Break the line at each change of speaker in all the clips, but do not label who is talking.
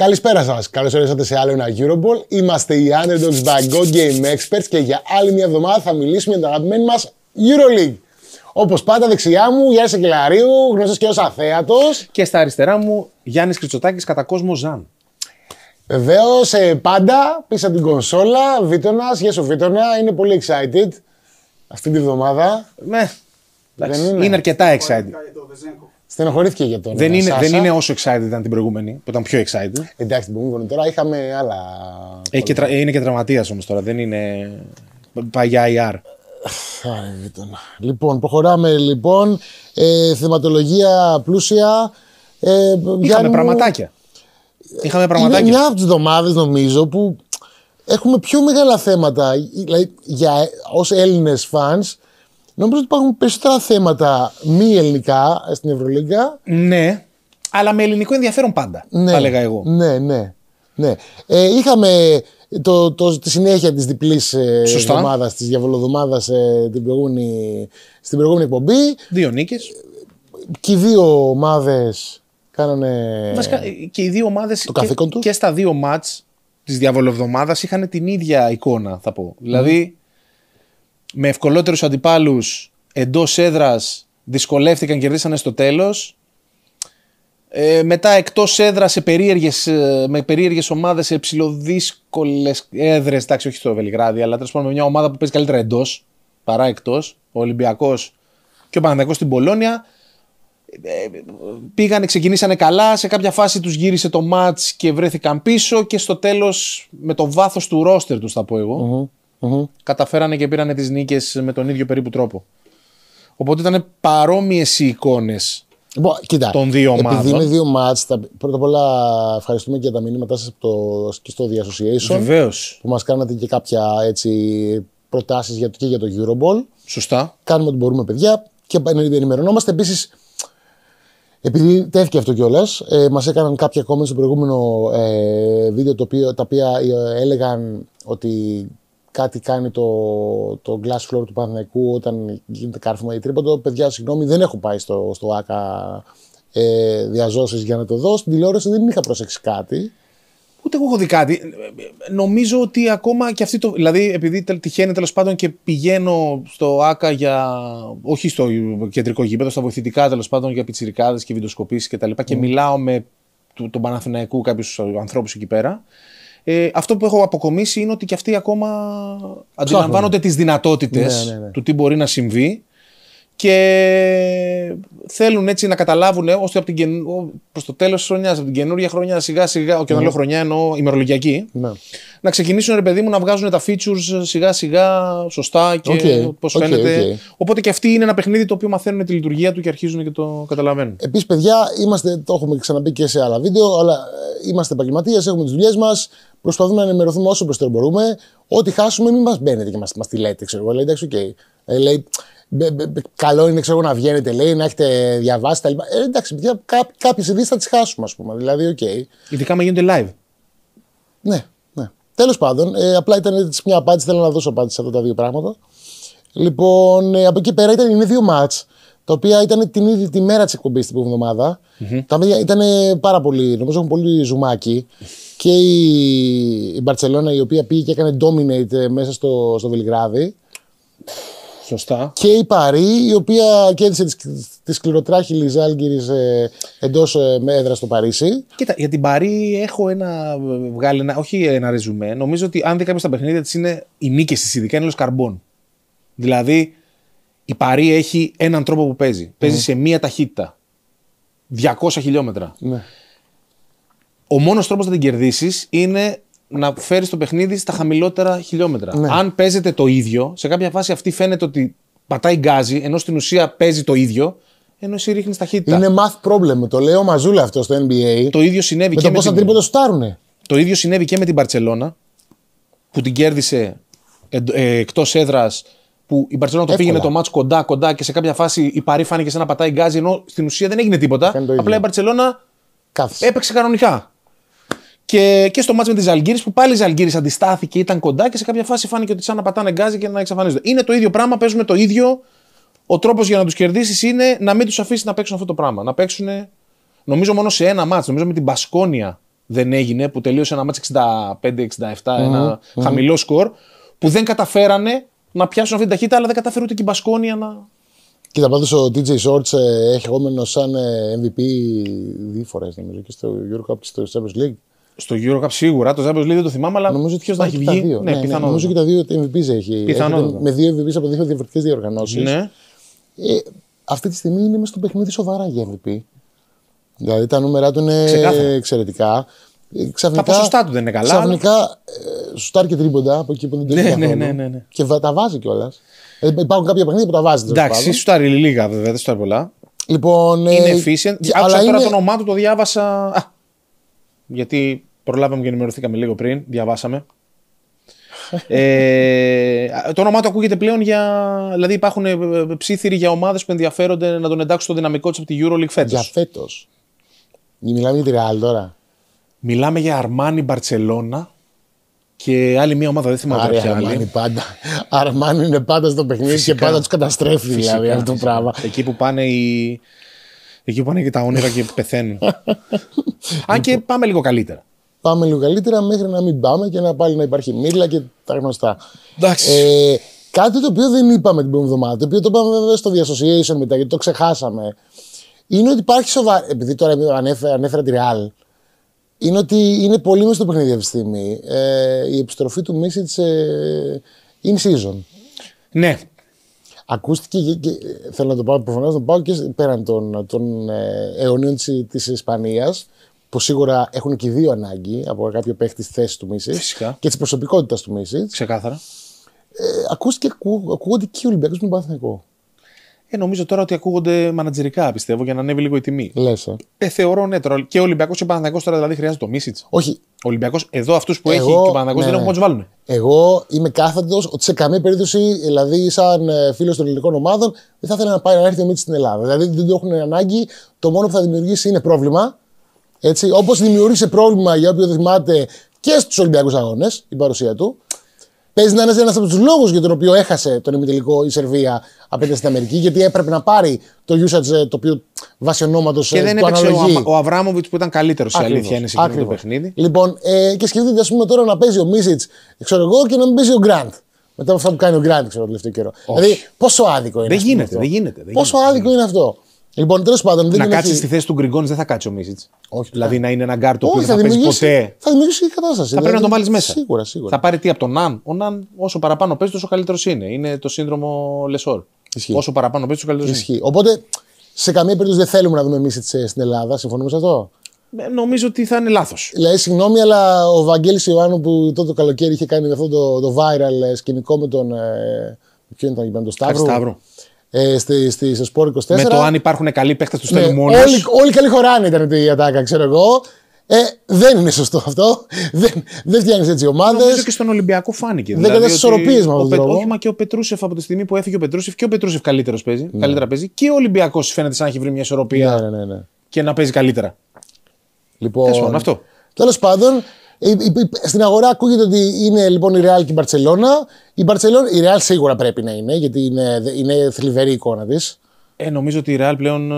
Καλησπέρα σας. Καλώς ήρθατε σε άλλο ένα Euroball. Είμαστε οι Underdogs by Go Game Experts και για άλλη μια εβδομάδα θα μιλήσουμε για την αγαπημένη μας Euroleague. Όπως πάντα, δεξιά μου Γιάννη Σεκελαρίου, γνωστός και ως αθέατος. Και στα αριστερά μου Γιάννης Κριτσοτάκης, κατά κόσμο Ζαν. Βεβαίως, ε, πάντα πίσω από την κονσόλα, Βίτονας, γεια σου Βίτονα, είναι πολύ excited αυτή τη βδομάδα. Ναι, είναι αρκετά excited. Στενοχωρήθηκε για τον δεν ε, είναι, Σάσα. Δεν είναι
όσο excited ήταν την προηγούμενη, που ήταν πιο excited.
Εντάξει, την προηγούμενη τώρα είχαμε άλλα. Ε, και ε,
Είναι και τραυματίας όμως τώρα, δεν είναι.
παγιά για IR. Λοιπόν, προχωράμε λοιπόν. θεματολογία πλούσια. Είχαμε πραγματάκια. Είχαμε πραγματάκια. Είναι μια από τις εβδομάδες νομίζω που έχουμε πιο μεγάλα θέματα. Δηλαδή, για Έλληνες Νομίζω ότι υπάρχουν περισσότερα θέματα μη ελληνικά στην Ευρωλίγκα. Ναι, αλλά με ελληνικό ενδιαφέρον πάντα, ναι, θα έλεγα εγώ. Ναι, ναι. ναι. Ε, είχαμε το, το, τη συνέχεια της διπλής ε, ομάδα, της διαβολοδομάδας ε, στην προηγούμενη εκπομπή. Δύο νίκες. Και οι δύο ομάδες. κάνανε Βασικά,
και οι δύο ομάδες το καθήκον και, και στα δύο μάτ της διαβολοδομάδας είχαν την ίδια εικόνα, θα πω. Mm. Δηλαδή, με ευκολότερους αντιπάλους εντός έδρας δυσκολεύτηκαν και κερδίσανε στο τέλος. Ε, μετά εκτός έδρας σε περίεργες, ε, με περίεργες ομάδες, σε ψηλοδύσκολες έδρες, εντάξει όχι στο Βελιγράδι, αλλά τέλος πάντων με μια ομάδα που παίζει καλύτερα εντός παρά εκτός, ο Ολυμπιακός και ο Παναγιακό στην Πολώνια. Ε, πήγανε, ξεκινήσανε καλά, σε κάποια φάση τους γύρισε το μάτς και βρέθηκαν πίσω και στο τέλος με το βάθος του ρόστερ τους θα πω εγω mm καταφέρανε και πήρανε τις νίκες με τον ίδιο περίπου τρόπο. Οπότε ήταν παρόμοιες οι εικόνες των δύο ομάδων. Επειδή είναι δύο
μάτς, τα, πρώτα απ' όλα ευχαριστούμε και για τα μηνύματά σας και στο The Association. Που μας κάνατε και κάποια έτσι, προτάσεις για, και για το Euroball. Σωστά. Κάνουμε ό,τι μπορούμε, παιδιά. Και ενημερωνόμαστε. Επίσης, επειδή τέθηκε αυτό κιόλας, ε, μας έκαναν κάποια comments στο προηγούμενο ε, βίντεο το οποίο, τα οποία ε, έλεγαν ότι κάτι κάνει το, το glass floor του Παναθηναϊκού όταν γίνεται κάρφωμα ή τρίποντο. Παιδιά, συγγνώμη, δεν έχω πάει στο, στο ΆΚΑ ε, διαζώσεις για να το δω. Στην τηλεόραση δεν είχα προσέξει κάτι. Ούτε εγώ έχω δει κάτι. Νομίζω ότι ακόμα και αυτή το. Δηλαδή,
επειδή τυχαίνει τέλος πάντων και πηγαίνω στο ΑΚΑ για. Όχι στο κεντρικό γήπεδο, στα βοηθητικά τέλος πάντων για πιτσιρικάδες και βιντεοσκοπήσεις κτλ. Και, τα λοιπά, και ναι. μιλάω με τον Παναθηναϊκού κάποιους ανθρώπους εκεί πέρα. Ε, αυτό που έχω αποκομίσει είναι ότι και αυτοί ακόμα αντιλαμβάνονται τις δυνατότητες ναι, ναι, ναι. του τι μπορεί να συμβεί και θέλουν έτσι να καταλάβουν ε, ώστε από την προς το τέλος της χρονιάς, από την καινούργια χρονιά σιγά σιγά, και να λέω χρονιά εννοώ ημερολογιακή, ναι. να ξεκινήσουν ρε παιδί μου να βγάζουν τα features σιγά σιγά σωστά και okay. πώς φαίνεται. Οπότε και αυτή είναι ένα παιχνίδι το οποίο μαθαίνουν τη λειτουργία του και αρχίζουν και το καταλαβαίνουν.
Επίσης παιδιά, είμαστε, το έχουμε ξαναπεί και σε άλλα βίντεο, αλλά ε, είμαστε επαγγελματίες, έχουμε τις δουλειές μας, προσπαθούμε να ενημερωθούμε όσο περισσότερο μπορούμε. Ό,τι χάσουμε, μην μας μπαίνετε και μας τη λέτε, ξέρω Λέει, εντάξει, Okay. Ε, λέει, καλό είναι ξέρω, να βγαίνετε, λέει, να έχετε διαβάσει τα λοιπά. Ε, εντάξει, κάποιε ειδήσει θα τις χάσουμε, ας πούμε. Δηλαδή, οκ. Okay. Ειδικά με γίνονται live. Ναι, ναι. Τέλος πάντων, ε, απλά ήταν μια απάντηση. Θέλω να δώσω απάντηση σε αυτά τα δύο πράγματα. Λοιπόν, ε, από εκεί πέρα ήταν, είναι δύο μάτς τα οποία ήταν την ίδια τη μέρα της εκπομπής την εβδομάδα. Mm-hmm. Τα παιδιά ήταν πάρα πολύ, νομίζω έχουν πολύ ζουμάκι. Και η, η Μπαρσελόνα η οποία πήγε και έκανε dominate ε, μέσα στο, στο Βελιγράδι. Και η Παρή, η οποία κέρδισε τη σκληροτράχη ε, εντό έδρα στο Παρίσι. Κοίτα, για την Παρή
έχω ένα, βγάλει ένα, όχι ένα ρεζουμέ. Νομίζω ότι αν δει κάποιος τα παιχνίδια της είναι οι νίκες της, ειδικά είναι καρμπών. Δηλαδή, η Παρή έχει έναν τρόπο που παίζει. Ναι. Παίζει σε μία ταχύτητα. 200 χιλιόμετρα. Ναι. Ο μόνος τρόπος να την κερδίσεις είναι να φέρεις το παιχνίδι στα χαμηλότερα χιλιόμετρα. Ναι. Αν παίζεται το ίδιο, σε κάποια φάση αυτή φαίνεται ότι πατάει γκάζι, ενώ στην ουσία παίζει το ίδιο,
ενώ εσύ ρίχνεις ταχύτητα. Είναι math problem. Το λέω μαζούλα αυτό στο NBA. Το ίδιο συνέβη με και το με πόσα την... τρίποτα Το ίδιο συνέβη και με την Παρσελώνα που την κέρδισε ε,
ε, εκτός έδρας. Που η Μπαρσελόνα το πήγαινε το μάτσο κοντά, κοντά και σε κάποια φάση η Παρή φάνηκε σαν να πατάει γκάζι, ενώ στην ουσία δεν έγινε τίποτα. Απλά η Μπαρσελόνα έπαιξε κανονικά. Και, και στο μάτς με τη Ζαλγκύρη που πάλι η Ζαλγκύρη αντιστάθηκε, ήταν κοντά και σε κάποια φάση φάνηκε ότι σαν να πατάνε γκάζι και να εξαφανίζονται. Είναι το ίδιο πράγμα, παίζουμε το ίδιο. Ο τρόπος για να τους κερδίσεις είναι να μην τους αφήσεις να παίξουν αυτό το πράγμα. Να παίξουν, νομίζω, μόνο σε ένα μάτς. Νομίζω με την Μπασκόνια δεν έγινε που τελείωσε ένα μάτς ένα χαμηλό σκορ που δεν καταφέρανε να πιάσουν αυτή την ταχύτητα, αλλά δεν καταφέρουν ούτε και η Μπασκόνια να.
Κοίτα, πάντως ο DJ Shorts ε, έχει σαν MVP ε, δύο φορές νομίζω και στο Eurocup και στο Champions League στο Eurocup σίγουρα. Το Champions League δεν το θυμάμαι, αλλά. Νομίζω ότι ποιος θα έχει βγει. Δύο. Ναι, ναι, ναι, νομίζω και τα δύο MVPs έχει. Πιθανότατα. με δύο MVPs από δύο διαφορετικές διοργανώσεις. Ναι. Ε, αυτή τη στιγμή είναι μέσα στο παιχνίδι σοβαρά για MVP. Δηλαδή τα νούμερα του είναι εξαιρετικά. Ξαφνικά, τα ποσοστά του δεν είναι καλά. Ξαφνικά αλλά... σουτάρει και τρίποντα από εκεί που δεν το έχει ναι, ναι, ναι, ναι, Και τα βάζει κιόλας. υπάρχουν κάποια παιχνίδια που τα βάζει. Εντάξει, σουτάρει λίγα βέβαια, δεν σουτάρει πολλά. Λοιπόν, είναι efficient. Άκουσα τώρα είναι... το
όνομά του, το διάβασα. Α, γιατί Προλάβαμε και ενημερωθήκαμε λίγο πριν, διαβάσαμε. ε, το όνομά του ακούγεται πλέον για. Δηλαδή υπάρχουν ε, ε, ψήθυροι για ομάδες που ενδιαφέρονται να τον εντάξουν στο δυναμικό της από τη Euroleague φέτος. Για
φέτος. Μιλάμε για τη Real τώρα.
Μιλάμε για Αρμάνι Μπαρσελόνα και άλλη μια ομάδα, δεν θυμάμαι Άρα, Αρμάνι πάντα. Αρμάνι είναι πάντα στο παιχνίδι και πάντα τους καταστρέφει δηλαδή, Φυσικά. δηλαδή αυτό το πράγμα. Εκεί που πάνε
οι. Εκεί που πάνε και τα όνειρα και πεθαίνουν. Αν και λοιπόν. πάμε λίγο καλύτερα πάμε λίγο καλύτερα μέχρι να μην πάμε και να πάλι να υπάρχει μύρλα και τα γνωστά. Ε, κάτι το οποίο δεν είπαμε την προηγούμενη εβδομάδα, το οποίο το είπαμε βέβαια στο Διασοσιέσιο μετά γιατί το ξεχάσαμε, είναι ότι υπάρχει σοβαρή. Επειδή τώρα ανέφερα, ανέφερα τη ρεάλ, είναι ότι είναι πολύ μέσα στο παιχνίδι αυτή τη στιγμή. Ε, η επιστροφή του Μίσιτ ε, in season. Ναι. Ακούστηκε και, και θέλω να το πάω προφανώς να το πάω και πέραν των, ε, αιωνίων της Ισπανίας που σίγουρα έχουν και δύο ανάγκη από κάποιο παίχτη τη θέση του Μίση και της προσωπικότητας του Μίση. Ξεκάθαρα. Ε, ακούστηκε, ακού, ακούγονται και οι Ολυμπιακοί με τον Παναθηναϊκό. Ε, νομίζω τώρα ότι ακούγονται
μανατζερικά, πιστεύω, για να ανέβει λίγο η τιμή. Λες. Ε. ε. θεωρώ ναι τώρα. Και ο Ολυμπιακός και ο Παναθηναϊκός τώρα δηλαδή χρειάζεται το Μίση. Όχι. Ο Ολυμπιακός, εδώ αυτούς που Εγώ, έχει και ο Παναθηναϊκός ναι. δεν έχουν ναι. να
του βάλουν. Εγώ είμαι κάθετος ότι σε καμία περίπτωση, δηλαδή, σαν ε, φίλος των ελληνικών ομάδων, δεν θα ήθελα να πάει να έρθει ο Μίσιτ στην Ελλάδα. Δηλαδή δεν το έχουν ανάγκη. Το μόνο που θα δημιουργήσει είναι πρόβλημα. Έτσι, όπως δημιούργησε πρόβλημα για οποίο θυμάται και στους Ολυμπιακούς Αγώνες η παρουσία του. Παίζει να είναι ένας από τους λόγους για τον οποίο έχασε τον ημιτελικό η Σερβία απέναντι στην Αμερική, γιατί έπρεπε να πάρει το usage το οποίο βασιονόματο Και δεν ε, έπαιξε ο, ο Αβράμοβιτ που ήταν καλύτερος σε αλήθεια είναι σε εκείνο το παιχνίδι. Λοιπόν, ε, και σκεφτείτε, ας πούμε, τώρα να παίζει ο Μίσιτ, ξέρω εγώ, και να μην παίζει ο Γκραντ. Μετά από αυτά που κάνει ο Γκραντ, ξέρω τελευταίο καιρό. Δηλαδή, πόσο άδικο είναι. Δεν δεν γίνεται. Δεν πόσο άδικο είναι αυτό. Λοιπόν, τέλος πάντων. να κάτσει στη θέση του Γκριγκόνης δεν θα κάτσει ο Μίσιτ. Όχι. Δηλαδή ναι. να είναι ένα γκάρτο που δεν θα, θα παίζει ποτέ. Θα δημιουργήσει η κατάσταση. Θα δηλαδή, πρέπει να το βάλεις μέσα. Σίγουρα, σίγουρα. Θα
πάρει τι από τον Ναν. Ο Ναν όσο παραπάνω παίζει, τόσο καλύτερος είναι. Είναι το σύνδρομο Λεσόρ. Ισχύει. Όσο παραπάνω παίζει, τόσο καλύτερος
είναι. Οπότε σε καμία περίπτωση δεν θέλουμε να δούμε Μίσιτ ε, στην Ελλάδα. Συμφωνούμε σε αυτό.
Ε, νομίζω ότι θα είναι λάθος.
Λέει, συγγνώμη, αλλά ο Βαγγέλης Ιωάννου που τότε το καλοκαίρι είχε κάνει αυτό το, το viral ε, σκηνικό με τον. Ε, ποιο ήταν, το Σταύρο. Σταύρο ε, στη, στη, Με το αν υπάρχουν καλοί παίχτε του ναι, μόνος. Όλοι, όλοι καλοί χωράνε ήταν η ατάκα, ξέρω εγώ. Ε, δεν είναι σωστό αυτό. Δεν, δεν φτιάχνεις έτσι ομάδες. Νομίζω και στον Ολυμπιακό φάνηκε. Δεν δηλαδή, ισορροπίες με αυτόν τον Όχι,
μα και ο Πετρούσεφ από τη στιγμή που έφυγε ο Πετρούσεφ και ο Πετρούσεφ καλύτερος παίζει. Ναι. Καλύτερα παίζει. Και ο Ολυμπιακός φαίνεται
σαν να έχει βρει μια ισορροπία ναι, ναι, ναι, ναι. και να παίζει καλύτερα. Λοιπόν, Τέλος πάντων, ε, ε, ε, στην αγορά ακούγεται ότι είναι λοιπόν η Real και η Barcelona. Η, Barcelona, η Real σίγουρα πρέπει να είναι, γιατί είναι, είναι θλιβερή η εικόνα της. Ε, νομίζω ότι η Real
πλέον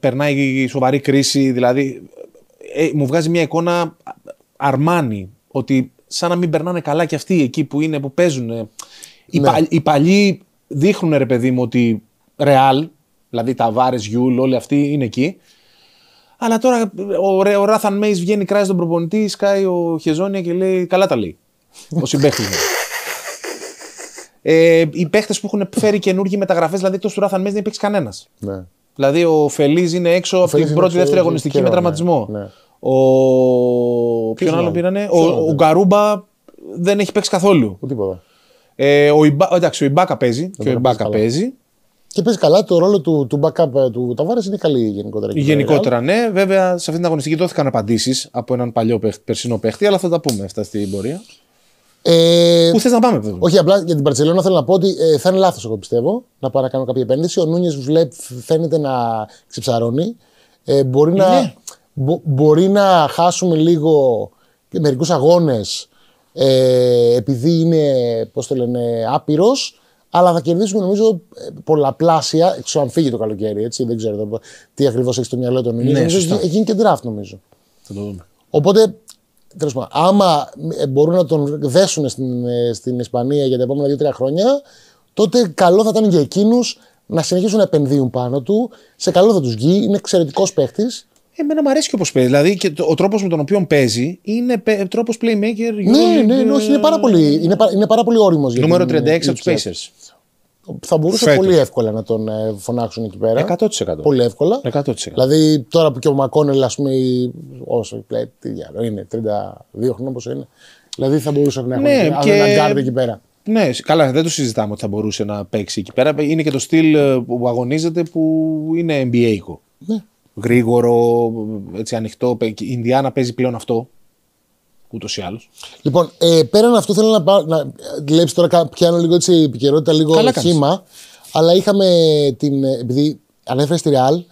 περνάει σοβαρή κρίση. Δηλαδή, μου βγάζει μια εικόνα αρμάνι. Ότι σαν να μην περνάνε καλά κι αυτοί εκεί που είναι, που παίζουν. Ναι. Οι, παλιοί δείχνουν, ρε παιδί μου, ότι Real, δηλαδή τα Βάρε, Γιούλ, όλοι αυτοί είναι εκεί. Αλλά τώρα ο, ο Ράθαν Μέις βγαίνει, κράζει τον προπονητή, σκάει ο Χεζόνια και λέει: Καλά τα λέει. ο συμπέχτη μου. Ε, οι παίχτες που έχουν φέρει καινούργιοι μεταγραφές, δηλαδή το του Ράθαν δεν υπήρξε κανένας. Ναι. Δηλαδή ο Φελής είναι έξω από την πρώτη-δεύτερη αγωνιστική με ναι. τραυματισμό. Ναι. Ο. Ποιον άλλο πήρανε. Ο, Γκαρούμπα δεν έχει παίξει καθόλου. ο ε, παίζει. Και ο Ιμπάκα παίζει. Και παίζει καλά το ρόλο του, του backup ε, του Ταβάρε είναι καλή γενικότερα. Γενικότερα, ναι. Βέβαια, σε αυτήν την αγωνιστική δόθηκαν απαντήσεις από έναν παλιό
παίχτη, περσινό παίχτη, αλλά θα τα πούμε αυτά στην πορεία. Ε, Πού θες να πάμε, βέβαια. Όχι, απλά για την Παρσελόνα θέλω να πω ότι ε, θα είναι λάθος, εγώ πιστεύω, να πάω να κάνω κάποια επένδυση. Ο Νούνιες φαίνεται να ξεψαρώνει. Ε, μπορεί, να, μπορεί να χάσουμε λίγο μερικούς αγώνες ε, επειδή είναι, πώς το λένε, άπειρος αλλά θα κερδίσουμε νομίζω πολλαπλάσια. Ξέρω αν φύγει το καλοκαίρι, έτσι. Δεν ξέρω το, τι ακριβώς έχει στο μυαλό του Ναι, νομίζω έχει και draft, νομίζω. Θα το δούμε. Οπότε, τέλος πάντων, άμα ε, μπορούν να τον δέσουν στην, ε, στην Ισπανία για τα επομενα δυο 2-3 χρόνια, τότε καλό θα ήταν για εκείνους να συνεχίσουν να επενδύουν πάνω του. Σε καλό θα τους βγει. Είναι εξαιρετικός παίχτης. Εμένα μου αρέσει και όπως παίζει. Δηλαδή και ο τρόπος με τον οποίο παίζει
είναι τρόπος playmaker. Ναι, ναι, ναι, όχι, είναι πάρα πολύ,
ε, είναι είναι πάρα πολύ όριμος. Νούμερο 36 από τους Pacers θα μπορούσε πολύ εύκολα να τον ε, φωνάξουν εκεί πέρα. 100%. Πολύ εύκολα. 100%. Δηλαδή τώρα που και ο Μακόνελ, ας πούμε, όσο πλέει, τι είναι, 32 χρόνια πόσο είναι. Δηλαδή θα μπορούσε να έχουν ναι, και... έναν εκεί πέρα. Ναι, καλά,
δεν το συζητάμε ότι θα μπορούσε να παίξει εκεί πέρα. Είναι και το στυλ ε, που αγωνίζεται που είναι NBA. Ναι. Γρήγορο, έτσι ανοιχτό. Η Ινδιάνα παίζει πλέον αυτό ούτως ή άλλως.
Λοιπόν, ε, πέραν αυτού θέλω να πάω. Να, Βλέπει τώρα, πιάνω λίγο έτσι επικαιρότητα, λίγο Καλά χήμα. Αλλά είχαμε την. Ε, επειδή ανέφερες στη Ρεάλ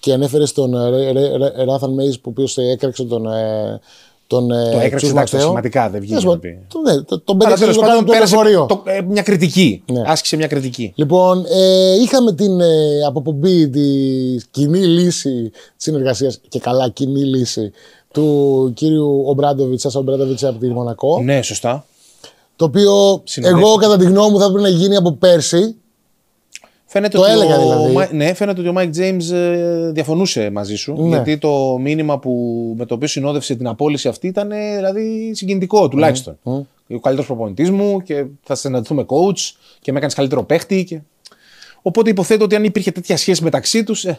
και ανέφερες τον ε, Ράθαν Μέιζ που οποίος ε, έκραξε τον. τον το έκραξε εντάξει, σημαντικά, δεν βγήκε να Το, ναι, το, τον πέταξε το πάνω το λεωφορείο. μια κριτική. Ναι. Άσκησε μια κριτική. Λοιπόν, ε, είχαμε την ε, αποπομπή τη κοινή λύση της συνεργασίας και καλά κοινή λύση του κύριου Ομπράντοβιτ, ο Ομπράντοβιτ από τη Μονακό. Ναι, σωστά. Το οποίο εγώ κατά τη γνώμη μου θα πρέπει να γίνει από πέρσι.
Φαίνεται το έλεγα δηλαδή. Ναι, φαίνεται ότι ο Μάικ Τζέιμ ε, διαφωνούσε μαζί σου. Ναι. Γιατί το μήνυμα που, με το οποίο συνόδευσε την απόλυση αυτή ήταν ε, δηλαδή, συγκινητικό τουλάχιστον. Mm. Ο καλύτερος προπονητής μου και θα συναντηθούμε
coach και με έκανες καλύτερο παίχτη. Και... Οπότε υποθέτω ότι αν υπήρχε τέτοια σχέση μεταξύ τους, ε,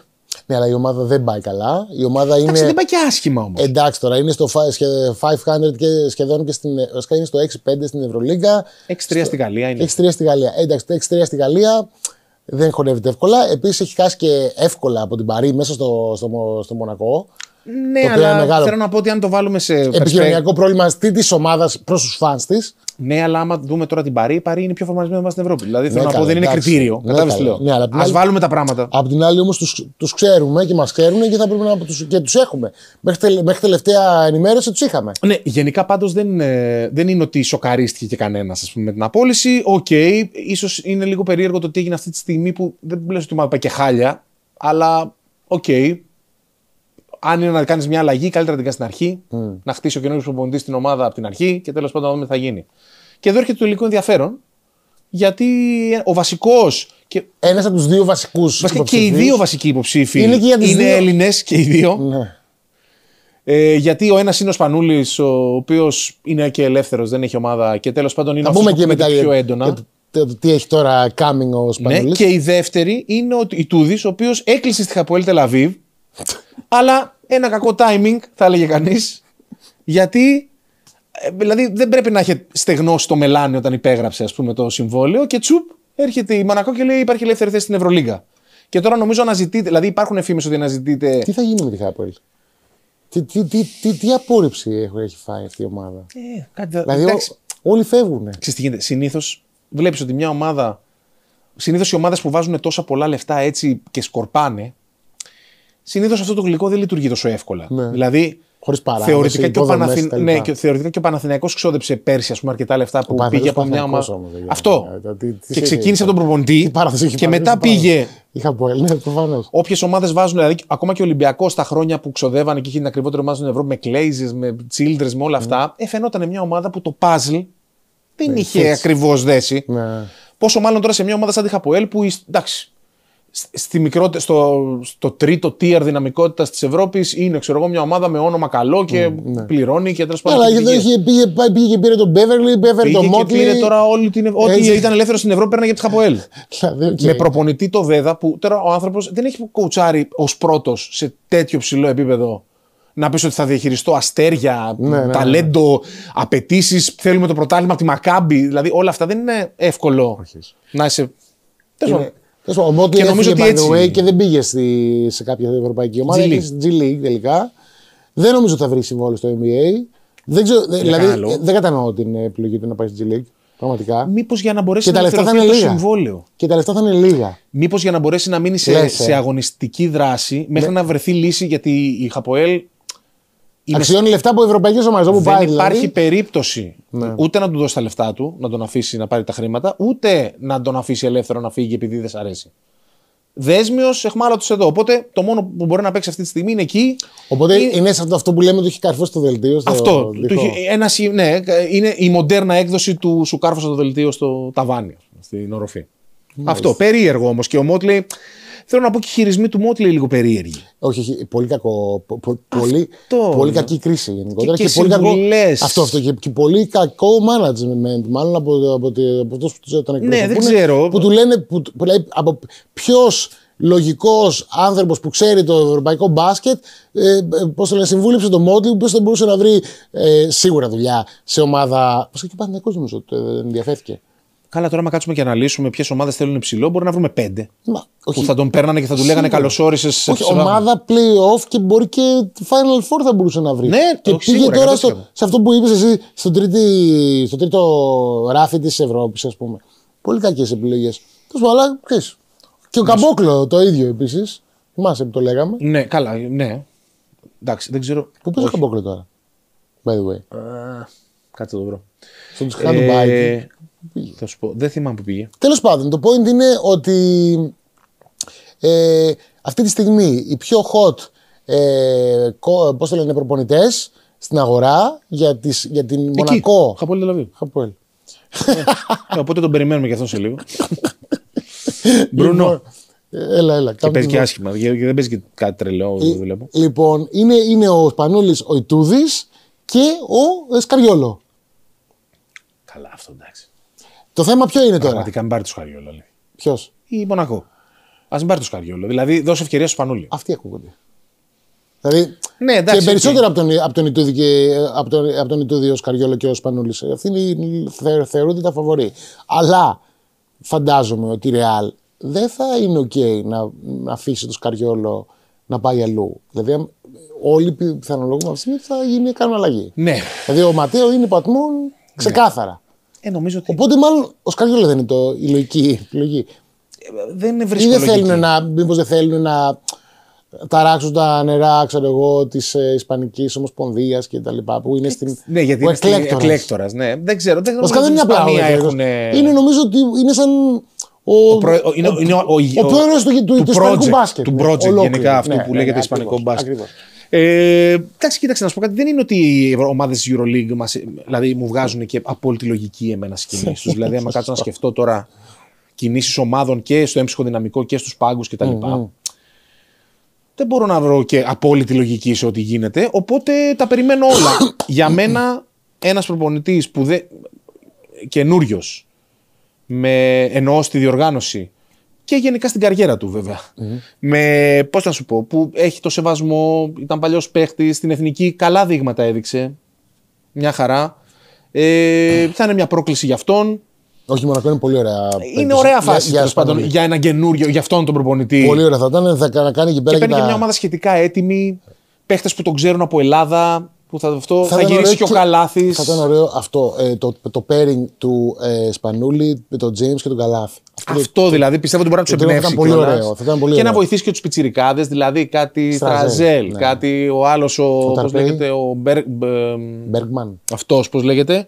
ναι, αλλά η ομάδα δεν πάει καλά. Η ομάδα Εντάξει, είναι... δεν πάει
και άσχημα όμως.
Εντάξει τώρα, είναι στο 500 και σχεδόν και στην. Βασικά είναι στο 6-5 στην Ευρωλίγκα. 6-3 στο... στη Γαλλία είναι. 6-3 στη Γαλλία. Ε, το Εντάξει, 6-3 στη Γαλλία δεν χωνεύεται εύκολα. Επίσης έχει χάσει και εύκολα από την Παρή μέσα στο, στο, στο Μονακό. Ναι, αλλά μεγάλο... θέλω να πω ότι αν το βάλουμε σε. Επικοινωνιακό
πρόβλημα της ομάδας προς τους φαν της. Ναι, αλλά άμα δούμε τώρα την Παρή, η Παρή είναι πιο
φορμαρισμένη εμά στην Ευρώπη. Δηλαδή θέλω ναι, να καλά, πω δεν είναι κριτήριο. Ναι, Κατάλαβες τι λέω. Ναι, Α βάλουμε τα πράγματα. Απ' την άλλη όμως τους ξέρουμε και μας ξέρουν και θα πρέπει να τους, και τους έχουμε. Μέχρι, τελε... μέχρι τελευταία ενημέρωση τους είχαμε. Ναι, γενικά πάντως δεν, είναι... δεν είναι ότι σοκαρίστηκε και κανένας με την απόλυση. Οκ,
okay, ίσως είναι λίγο περίεργο το τι έγινε αυτή τη στιγμή που δεν πλέον ότι μάπα και χάλια, αλλά οκ, αν είναι να κάνεις μια αλλαγή, καλύτερα την κάνεις στην αρχή, να χτίσει ο καινούριο προπονητής την ομάδα από την αρχή και τέλος πάντων να δούμε τι θα γίνει. Και εδώ έρχεται το υλικό ενδιαφέρον, γιατί ο βασικός. Και... Ένας από τους δύο βασικούς. Και οι δύο βασικοί υποψήφοι είναι, και είναι Έλληνες και οι δύο. Ναι. Ε, γιατί ο ένας είναι ο Σπανούλης, ο οποίος είναι και ελεύθερος, δεν έχει ομάδα και τέλος πάντων είναι αυτό που μετά πιο έντονα.
τι έχει τώρα coming
ο Σπανούλη. Ναι, και η δεύτερη είναι ο Ιτούδης, ο οποίος έκλεισε στη Χαποέλ Τελαβίβ αλλά ένα κακό timing, θα έλεγε κανείς. Γιατί ε, δηλαδή δεν πρέπει να είχε στεγνώσει το μελάνι όταν υπέγραψε ας πούμε, το συμβόλαιο και τσουπ έρχεται η Μονακό και λέει υπάρχει ελεύθερη θέση στην Ευρωλίγκα. Και τώρα νομίζω να ζητείτε, δηλαδή
υπάρχουν φήμες ότι αναζητείτε. Τι θα γίνει με τη Χάπολη. Τι, τι, τι, τι, τι απόρριψη έχει φάει αυτή η ομάδα.
Ε, κάτι... Δηλαδή
όλοι φεύγουν. Συνήθως βλέπεις
ότι μια ομάδα. Συνήθως οι ομάδες που βάζουν τόσα πολλά λεφτά έτσι και σκορπάνε συνήθως αυτό το γλυκό δεν λειτουργεί τόσο εύκολα. Ναι. Δηλαδή, Χωρίς θεωρητικά, και ο Παναθη... ναι, θεωρητικά και ο Παναθηναϊκός ξόδεψε πέρσι ας πούμε, αρκετά λεφτά που ο πήγε από μια ομάδα. Αυτό. Ε, και ξεκίνησε από τον
προπονητή και μετά πήγε. Είχα πω, προφανώς.
Όποιες ομάδες βάζουν, δηλαδή ακόμα και ο Ολυμπιακός τα χρόνια που ξοδεύανε και είχε την ακριβότερη ομάδα στην Ευρώπη με Κλέιζε, με Childress, με όλα αυτά, ναι. ε φαινόταν μια ομάδα που το puzzle δεν ναι, είχε ακριβώς δέσει. Πόσο μάλλον τώρα σε μια ομάδα σαν τη Χαποέλ που εντάξει, στη μικρότε, στο, στο τρίτο tier δυναμικότητας της Ευρώπης είναι ξέρω εγώ, μια ομάδα με όνομα καλό και ναι, ναι. πληρώνει και τέλος ναι, πάντων. Αλλά πήγε,
πήγε, πήγε και πήρε τον Μπέβερλι, πήρε τον Μότλι. Πήρε τώρα Ό,τι ήταν ελεύθερο
στην Ευρώπη πέρναγε από τη Χαποέλ. okay. Με προπονητή το ΒΕΔΑ που τώρα ο άνθρωπος δεν έχει κοουτσάρει ως πρώτος σε τέτοιο ψηλό επίπεδο να πεις ότι θα διαχειριστώ αστέρια, ναι, ταλέντο, ναι, απαιτήσεις. Θέλουμε το πρωτάθλημα από τη Μακάμπη. Δηλαδή όλα αυτά δεν είναι εύκολο
να είσαι. Ο και νομίζω ότι έτσι... και δεν πήγε στη, σε κάποια ευρωπαϊκή ομάδα. G League. G League τελικά. Δεν νομίζω ότι θα βρει συμβόλαιο στο NBA. Δεν ξέρω, δηλαδή, ε, δεν κατανοώ την ε, επιλογή του να πάει στην G League. Πραγματικά. Μήπως για να μπορέσει να ελευθερωθεί το συμβόλαιο. Και τα λεφτά θα είναι λίγα.
Μήπως για να μπορέσει να μείνει σε, ε. σε αγωνιστική δράση μέχρι ναι. να βρεθεί λύση γιατί η Χαποέλ Αξιώνει λεφτά από ευρωπαϊκές ομάδες. Δεν πάει, υπάρχει δηλαδή. περίπτωση ναι. ούτε να του δώσει τα λεφτά του, να τον αφήσει να πάρει τα χρήματα, ούτε να τον αφήσει ελεύθερο να φύγει επειδή δεν σ' αρέσει. Δέσμιος εχμάλωτο εδώ. Οπότε
το μόνο που μπορεί να παίξει αυτή τη στιγμή είναι εκεί. Οπότε είναι, είναι αυτό που λέμε ότι έχει καρφώσει το δελτίο. Στο αυτό.
ένα, ναι, είναι η μοντέρνα έκδοση του σου κάρφωσα το δελτίο στο ταβάνι, στην οροφή. Αυτό. Περίεργο όμως. Και ο Μότλεϊ. Θέλω να πω και οι χειρισμοί του Μότλεϊ
λίγο περίεργοι. Όχι, πολύ κακό. Πολύ, πολύ κακή κρίση γενικότερα. Και, και, και πολύ κακό, αυτό, αυτό. Και, και πολύ κακό management, μάλλον από, από, από αυτούς που τον εκπροσωπούν. Ναι, δεν ξέρω. Που του λένε. από ποιος λογικός άνθρωπος που ξέρει το ευρωπαϊκό μπάσκετ, ε, ε πώς το λένε, συμβούλεψε το Μότλι, ο οποίο δεν μπορούσε να βρει ε, σίγουρα δουλειά σε ομάδα. Πώς και ο Παναγενικό ότι δεν ενδιαφέρθηκε. Καλά, τώρα, άμα κάτσουμε και αναλύσουμε ποιες ομάδες θέλουν υψηλό, μπορεί να βρούμε πέντε. Μα, όχι, που θα τον παίρνανε και θα του λέγανε καλώ όρισε. Όχι, ομάδα playoff και μπορεί και Final Four θα μπορούσε να βρει. Ναι, και όχι, πήγε τώρα σε αυτό που είπες εσύ, στο, τρίτη, στο τρίτο ράφι της Ευρώπης, ας πούμε. Πολύ κακές επιλογές. Τέλος αλλά Και ο Καμπόκλο το ίδιο επίσης. Θυμάσαι που το λέγαμε. Ναι, καλά, ναι. Εντάξει, δεν ξέρω. Πού παίζει ο Καμπόκλο τώρα,
by the way. Κάτσε το βρω. Στον Τσκάν Πού πήγε. Θα σου πω. Δεν θυμάμαι που πήγε.
Τέλος πάντων, το point είναι ότι ε, αυτή τη στιγμή οι πιο hot ε, πώς το λένε, προπονητές στην αγορά για, τις, για την Εκεί. Μονακό. Χαπόλ Χαπόλ. Ε, οπότε τον περιμένουμε και αυτό σε
λίγο. Μπρουνό. Λοιπόν, έλα, έλα. Και παίζει και άσχημα. Δεν παίζει και κάτι τρελό. Ε,
λοιπόν, είναι, είναι ο Σπανούλης ο Ιτούδης και ο Σκαριόλο.
Καλά, αυτό εντάξει.
Το θέμα ποιο είναι τώρα. Πραγματικά μην πάρει του Καριόλα. Ποιος. Ή Μονακό. Ας μην πάρει του Καριόλα. Δηλαδή δώσε ευκαιρία στο Σπανούλη. Αυτοί ακούγονται. Δηλαδή, ναι, εντάξει, και περισσότερο από, τον, από, και, από, τον, από τον Ιτούδη ο Σκαριόλο και ο Σπανούλης. Αυτοί είναι, θε, θεωρούνται τα φαβορή. Αλλά φαντάζομαι ότι η Ρεάλ δεν θα είναι οκ okay να, αφήσει τον Σκαριόλο να πάει αλλού. Δηλαδή, όλοι πιθανολογούμε αυτή τη στιγμή θα γίνει, κάνουν αλλαγή. Ναι. Δηλαδή, ο Ματέο είναι πατμόν ναι. ξεκάθαρα. Ε, νομίζω ότι... Οπότε μάλλον ο Σκαριόλα δεν είναι το, η λογική επιλογή. δεν είναι βρίσκο Ή δεν θέλουν να, μήπως δεν θέλουν να ταράξουν τα νερά, ξέρω εγώ, της ε, Ισπανικής Ομοσπονδίας και τα λοιπά. Που είναι ε, στην. Ναι, γιατί είναι εκλέκτορας. εκλέκτορας.
ναι. Δεν ξέρω. Δεν ξέρω. δεν είναι απλά έχουν... Είναι
νομίζω ότι είναι σαν. Ο, ο,
προ... ο, είναι, ο, ο, ο, ο, ο, ο, ο, ο, ο, του, του, του ο, ο, ο, ο, ο, ο, γενικά ο, ο, ο, ο, ο, ο, ο, ο, ο, ο, ε, εντάξει, κοίταξε να σου πω κάτι. Δεν είναι ότι οι ομάδες τη Euroleague μας, δηλαδή, μου βγάζουν και απόλυτη λογική εμένα στι κινήσει τους. δηλαδή, άμα κάτσω να σκεφτώ τώρα κινήσεις ομάδων και στο έμψυχο δυναμικό και στους πάγκους κτλ. τα mm-hmm. Δεν μπορώ να βρω και απόλυτη λογική σε ό,τι γίνεται. Οπότε τα περιμένω όλα. Για μένα, ένας προπονητής που δεν. καινούριος. Με εννοώ στη διοργάνωση και γενικά στην καριέρα του βέβαια. Με, πώς να σου πω, που έχει το σεβασμό, ήταν παλιός παίχτης στην εθνική καλά δείγματα έδειξε, μια χαρά. Ε, θα είναι μια πρόκληση για αυτόν. Όχι μόνο είναι πολύ ωραία.
Είναι ωραία φάση για, για, πάντων, για ένα καινούριο, για αυτόν τον προπονητή. Πολύ ωραία θα ήταν, θα κάνει εκεί πέρα και, και, τα... μια ομάδα
σχετικά έτοιμη, παίχτες που τον ξέρουν από Ελλάδα, που θα, αυτό, θα, γυρίσει και ο Καλάθης. Θα ήταν
ωραίο αυτό. Ε, το, το pairing του ε, Σπανούλη, με τον Τζέιμ και τον Καλάθη. Αυτό δηλαδή πιστεύω ότι μπορεί να τους εμπνεύσει. Πολύ ωραίο, θα ήταν πολύ και να
βοηθήσει και τους πιτσιρικάδες, δηλαδή κάτι τραζέλ, ναι. κάτι ο άλλος, ο, πώς λέγεται, ο Μπέργκμαν. Αυτός, πώς λέγεται.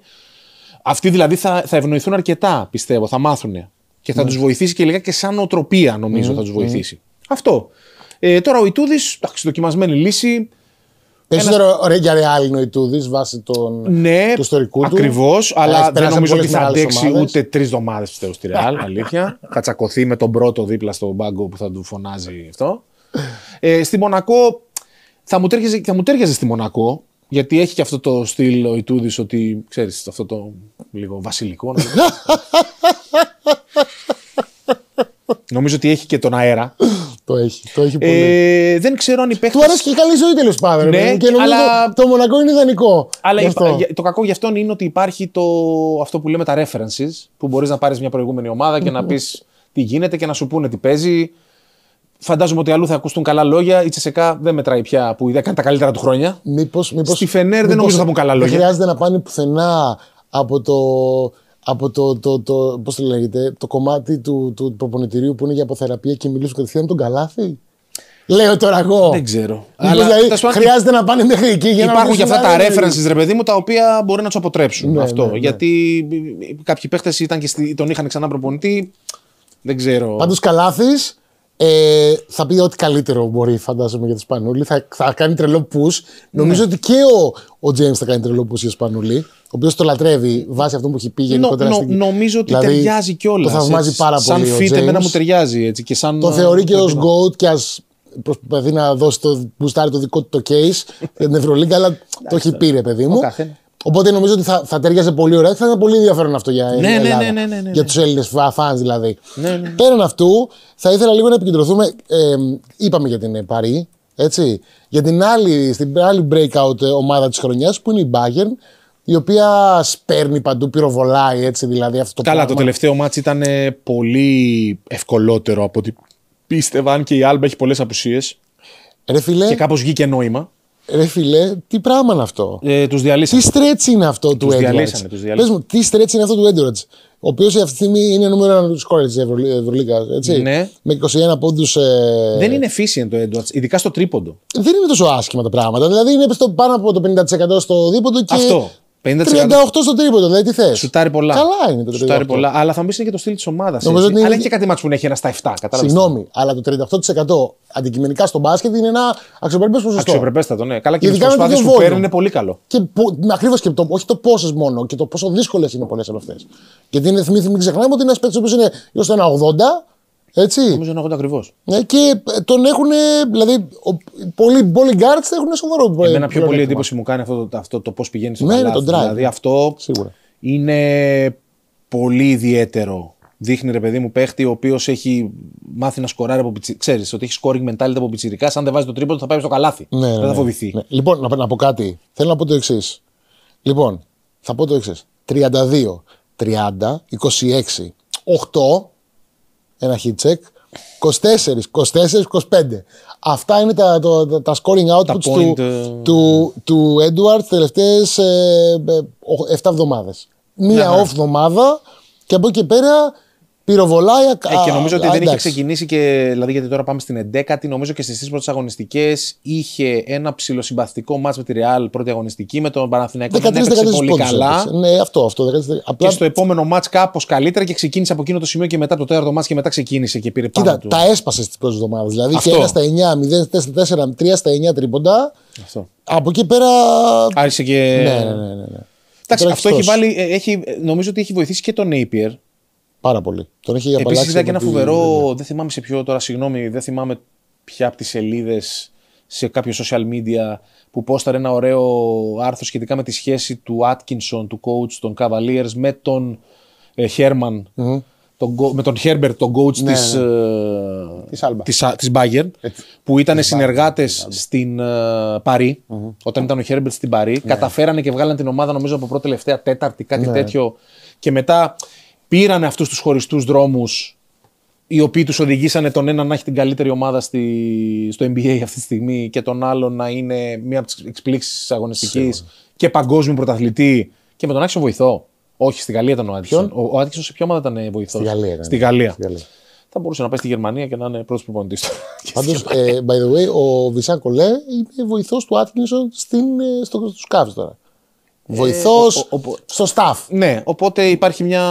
Αυτοί δηλαδή θα, θα ευνοηθούν αρκετά, πιστεύω, θα μάθουν. Και θα ναι. τους του βοηθήσει και λίγα και σαν οτροπία, ναι, θα τους βοηθησει Αυτό. Ε,
τώρα ο Ιτούδης, δοκιμασμένη λύση. Περισσότερο ένας... ρε για ο βάσει των ναι, του
ιστορικού του. Ακριβώς, ε, αλλά δεν νομίζω ότι θα αντέξει ούτε τρεις εβδομάδες πιστεύω στη ρεάλ. Αλήθεια. θα τσακωθεί με τον πρώτο δίπλα στον μπάγκο που θα του φωνάζει αυτό. Ε, στη Μονακό θα μου, τέριαζε, θα μου στη Μονακό. Γιατί έχει και αυτό το στυλ ο Ιτούδη ότι, ξέρεις αυτό το λίγο βασιλικό. Νομίζω ότι έχει και τον αέρα. το έχει, το έχει πολύ.
Ε, δεν ξέρω αν οι Του αρέσει και καλή ζωή τέλος πάντων. Ναι, και νομίζω το Μονακό είναι ιδανικό. Αλλά
το κακό γι' αυτό είναι ότι υπάρχει το, αυτό που λέμε τα references, που μπορείς να πάρεις μια προηγούμενη ομάδα και να πεις τι γίνεται και να σου πούνε τι παίζει. Φαντάζομαι ότι αλλού θα ακούσουν καλά
λόγια. Η Τσεσεκά δεν μετράει πια που είδα τα καλύτερα του χρόνια. Μήπως, μήπως, Στη Φενέρ δεν νομίζω θα πούν καλά λόγια. Δεν χρειάζεται να πάνε πουθενά από το από το, το, το, πώς το, λέγεται, το κομμάτι του, του προπονητηρίου που είναι για αποθεραπεία και μιλήσουν κατευθείαν τον καλάθι. Λέω τώρα εγώ. Δεν ξέρω. Λοιπόν, δηλαδή, χρειάζεται να πάνε μέχρι εκεί για Υπάρχουν και αυτά τα references, ρε
παιδί μου, τα οποία μπορεί να τους αποτρέψουν ναι, αυτό. Ναι, ναι. Γιατί κάποιοι παίχτες ήταν και στη, τον είχαν ξανά
προπονητή. Δεν ξέρω. Πάντως καλάθι. Ε, θα πει ό,τι καλύτερο μπορεί, φαντάζομαι, για τη Σπανούλη. Θα, θα κάνει τρελό push. Ναι. Νομίζω ότι και ο, ο James θα κάνει τρελό push για Σπανούλη, ο οποίος το λατρεύει βάσει αυτό που έχει πει γενικότερα. Νο, νο, Νομίζω ότι δηλαδή, ταιριάζει κιόλας. Το θαυμάζει πάρα σαν πολύ. Σαν φίτε, εμένα μου ταιριάζει. Έτσι, και σαν, το θεωρεί και ως GOAT και ας προσπαθεί να δώσει το μπουστάρι το δικό του το case για την Ευρωλίγκα, αλλά το έχει πει, ρε παιδί μου. Οπότε νομίζω ότι θα, θα πολύ ωραία και θα ήταν πολύ ενδιαφέρον αυτό για, ναι, ναι, ναι, ναι, ναι, ναι, για τους Έλληνες φανς δηλαδή. Ναι, ναι, Πέραν αυτού, θα ήθελα λίγο να επικεντρωθούμε, ε, είπαμε για την ε, Παρή, έτσι, για την άλλη, στην άλλη breakout ε, ομάδα της χρονιάς, που είναι η Bayern, η οποία σπέρνει παντού, πυροβολάει έτσι δηλαδή αυτό το Καλά, το τελευταίο
μάτσο ήταν ε, πολύ ευκολότερο από ότι πίστευαν και η Άλμπα έχει πολλές απουσίες.
και κάπως βγήκε νόημα. Ρε φιλέ, τι πράγμα είναι αυτό. Ε, τους διαλύσαμε. Τι στρέτσι είναι αυτό τους τους Έντουαρτ. Πες μου, τι στρέτσι είναι αυτό του Έντουαρτ. Ο οποίος αυτή τη στιγμή είναι νούμερο ένα σκόρερ της Ευρωλίγα. Ναι. Με 21 πόντους. Ε, Δεν είναι efficient το Έντουαρτ, ειδικά στο τρίποντο. Δεν είναι τόσο άσχημα τα πράγματα. Δηλαδή είναι πάνω από το 50% στο δίποντο και αυτό. 50%. 38 στο τρίποντο, δηλαδή τι θες. Σουτάρει πολλά. Καλά είναι το 38. Σουτάρει πολλά. Αλλά θα μου πει είναι και το στυλ της ομάδας. Αλλά έχει και κάτι μάτσο που έχει ένα στα 7. Συγγνώμη, αλλά το 38% αντικειμενικά στο μπάσκετ είναι ένα αξιοπρεπέ ποσοστό. Αξιοπρεπέστατο, ναι. Καλά και οι προσπάθειε που παίρνει είναι πολύ καλό. Και που... ακριβώ και το, όχι το πόσες μόνο και το πόσο δύσκολες είναι πολλές από αυτές. Γιατί είναι, μην ξεχνάμε ότι ένας παίκτης που είναι έω στο 1,80 έτσι. Νομίζω να έχω ακριβώς. Ναι, και ε, τον έχουν. Δηλαδή, πολλοί πολύ guards έχουν σοβαρό πρόβλημα. Ε, Εμένα πιο πολύ εντύπωση
μου κάνει αυτό το, αυτό, το πώς πηγαίνει στο ναι, ναι, Τον drive. Δηλαδή, αυτό Σίγουρα. είναι πολύ ιδιαίτερο. Δείχνει ρε παιδί μου παίχτη ο οποίος έχει μάθει να σκοράρει από πιτσιρικά. Ξέρεις ότι έχει scoring mentality από πιτσιρικά.
Αν δεν βάζει το τρίπον,
θα πάει στο καλάθι. Ναι, δεν ναι, θα ναι.
φοβηθεί. Ναι. Λοιπόν, να, να πω κάτι. Θέλω να πω το εξής. Λοιπόν, θα πω το εξής. 32, 30, 26, 8, ένα hit check. 24, 24, 25. Αυτά είναι τα, το, τα scoring outputs τα του, Έντουαρτ ε, του, τελευταίες 7 ε, ε, εβδομάδες. Μία off εβδομάδα και από εκεί πέρα Πυροβολάει ακραία. Ε, και νομίζω ότι δεν είχε
ξεκινήσει και. Δηλαδή, γιατί τώρα πάμε στην 11η, νομίζω και στις τρεις πρώτες αγωνιστικές είχε ένα ψηλοσυμπαθητικό μάτσο με τη Ρεάλ πρώτη αγωνιστική με τον Παναθηναϊκό. Δεν έπαιξε πολύ καλά.
Ναι, αυτό. αυτό 13, απλά... Και στο
επόμενο μάτ κάπως καλύτερα και ξεκίνησε από εκείνο το σημείο και μετά το τέταρτο μάτ και μετά ξεκίνησε και πήρε πάνω. Κοίτα, τα έσπασε στις πρώτες εβδομάδες. Δηλαδή αυτό. και 1 στα
9, 0, 4, 3 στα 9 τρίποντα.
Αυτό. Από εκεί πέρα. Άρχισε και. Ναι, ναι, ναι. ναι, ναι. Εντάξει, αυτό έχει βάλει, ε, έχει, νομίζω ότι έχει βοηθήσει και τον Napier Πάρα πολύ.
Τον Επίσης είδα και ένα φοβερό,
δεν θυμάμαι σε ποιο τώρα, συγγνώμη, δεν θυμάμαι ποια από τις σελίδες σε κάποιο social media που πόσταρε ένα ωραίο άρθρο σχετικά με τη σχέση του Άτκινσον, του coach των Cavaliers, με τον Χέρμαν, ε, τον, με τον Herbert, τον coach ναι, της, ναι. ναι. Ε, Bayern, που ήταν συνεργάτες στην Παρί, ε, όταν ήταν ο Herbert στην Παρί, Ναι. Καταφέρανε και βγάλαν την ομάδα νομίζω από πρώτη τελευταία τέταρτη, κάτι ναι. τέτοιο. Και μετά πήραν αυτούς τους χωριστούς δρόμους οι οποίοι τους οδηγήσανε τον ένα να έχει την καλύτερη ομάδα στη, στο NBA αυτή τη στιγμή και τον άλλο να είναι μία από τις εξπλήξει της αγωνιστικής και παγκόσμιο πρωταθλητή και με τον άξιο βοηθό. Όχι, στη Γαλλία ήταν ο Άτκισον. Ο, ο σε ποια ομάδα ήταν ε, βοηθός. Στη Γαλλία. Στη Γαλλία.
Στη Γαλλία. Θα μπορούσε να πάει στη Γερμανία και να είναι πρώτος προπονητής. Πάντως, ε, by the way, ο Βισάν Κολέ είναι βοηθός του Άτκινσον ε, στου Κάβ τώρα. Ε, βοηθός, στο staff. Ναι, οπότε υπάρχει μια.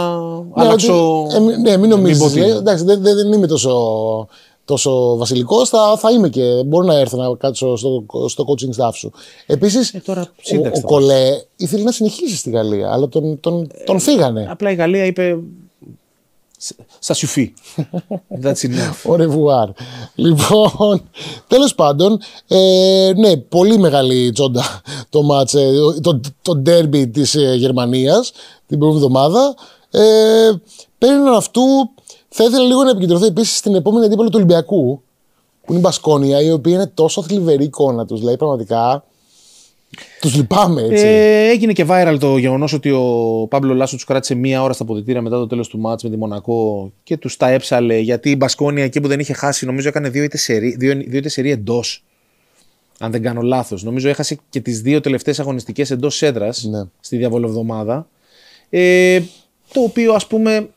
Ναι, αλλάξω... Ε, ναι μην νομίζει. εντάξει, δεν, είμαι τόσο, τόσο βασιλικός. Θα, θα είμαι και μπορώ να έρθω να κάτσω στο, στο coaching staff σου. Επίσης, ε, ο, ο Κολέ ήθελε να συνεχίσει στη Γαλλία, αλλά τον, τον, τον φύγανε. Απλά η Γαλλία είπε Σα σουφί. That's enough. Au Λοιπόν, τέλος πάντων, ε, ναι, πολύ μεγάλη τσόντα το μάτσε, το, το ντέρμπι της ε, Γερμανίας την προηγούμενη εβδομάδα. Ε, Πέραν αυτού, θα ήθελα λίγο να επικεντρωθώ επίσης στην επόμενη αντίπαλο του Ολυμπιακού, που είναι η Μπασκόνια, η οποία είναι τόσο θλιβερή εικόνα τους. Δηλαδή, πραγματικά τους λυπάμαι έτσι. Ε, έγινε
και viral το γεγονός ότι ο Παύλο Λάσο τους κράτησε μία ώρα στα ποδητήρια μετά το τέλος του μάτς με τη Μονακό και τους τα έψαλε γιατί η Μπασκόνια εκεί που δεν είχε χάσει, νομίζω έκανε δύο ή τεσσερί εντός. Αν δεν κάνω λάθος. Νομίζω έχασε και τις δύο τελευταίες αγωνιστικές εντός έδρας ναι. στη διαβολοβδομάδα. Ε, το οποίο ας πούμε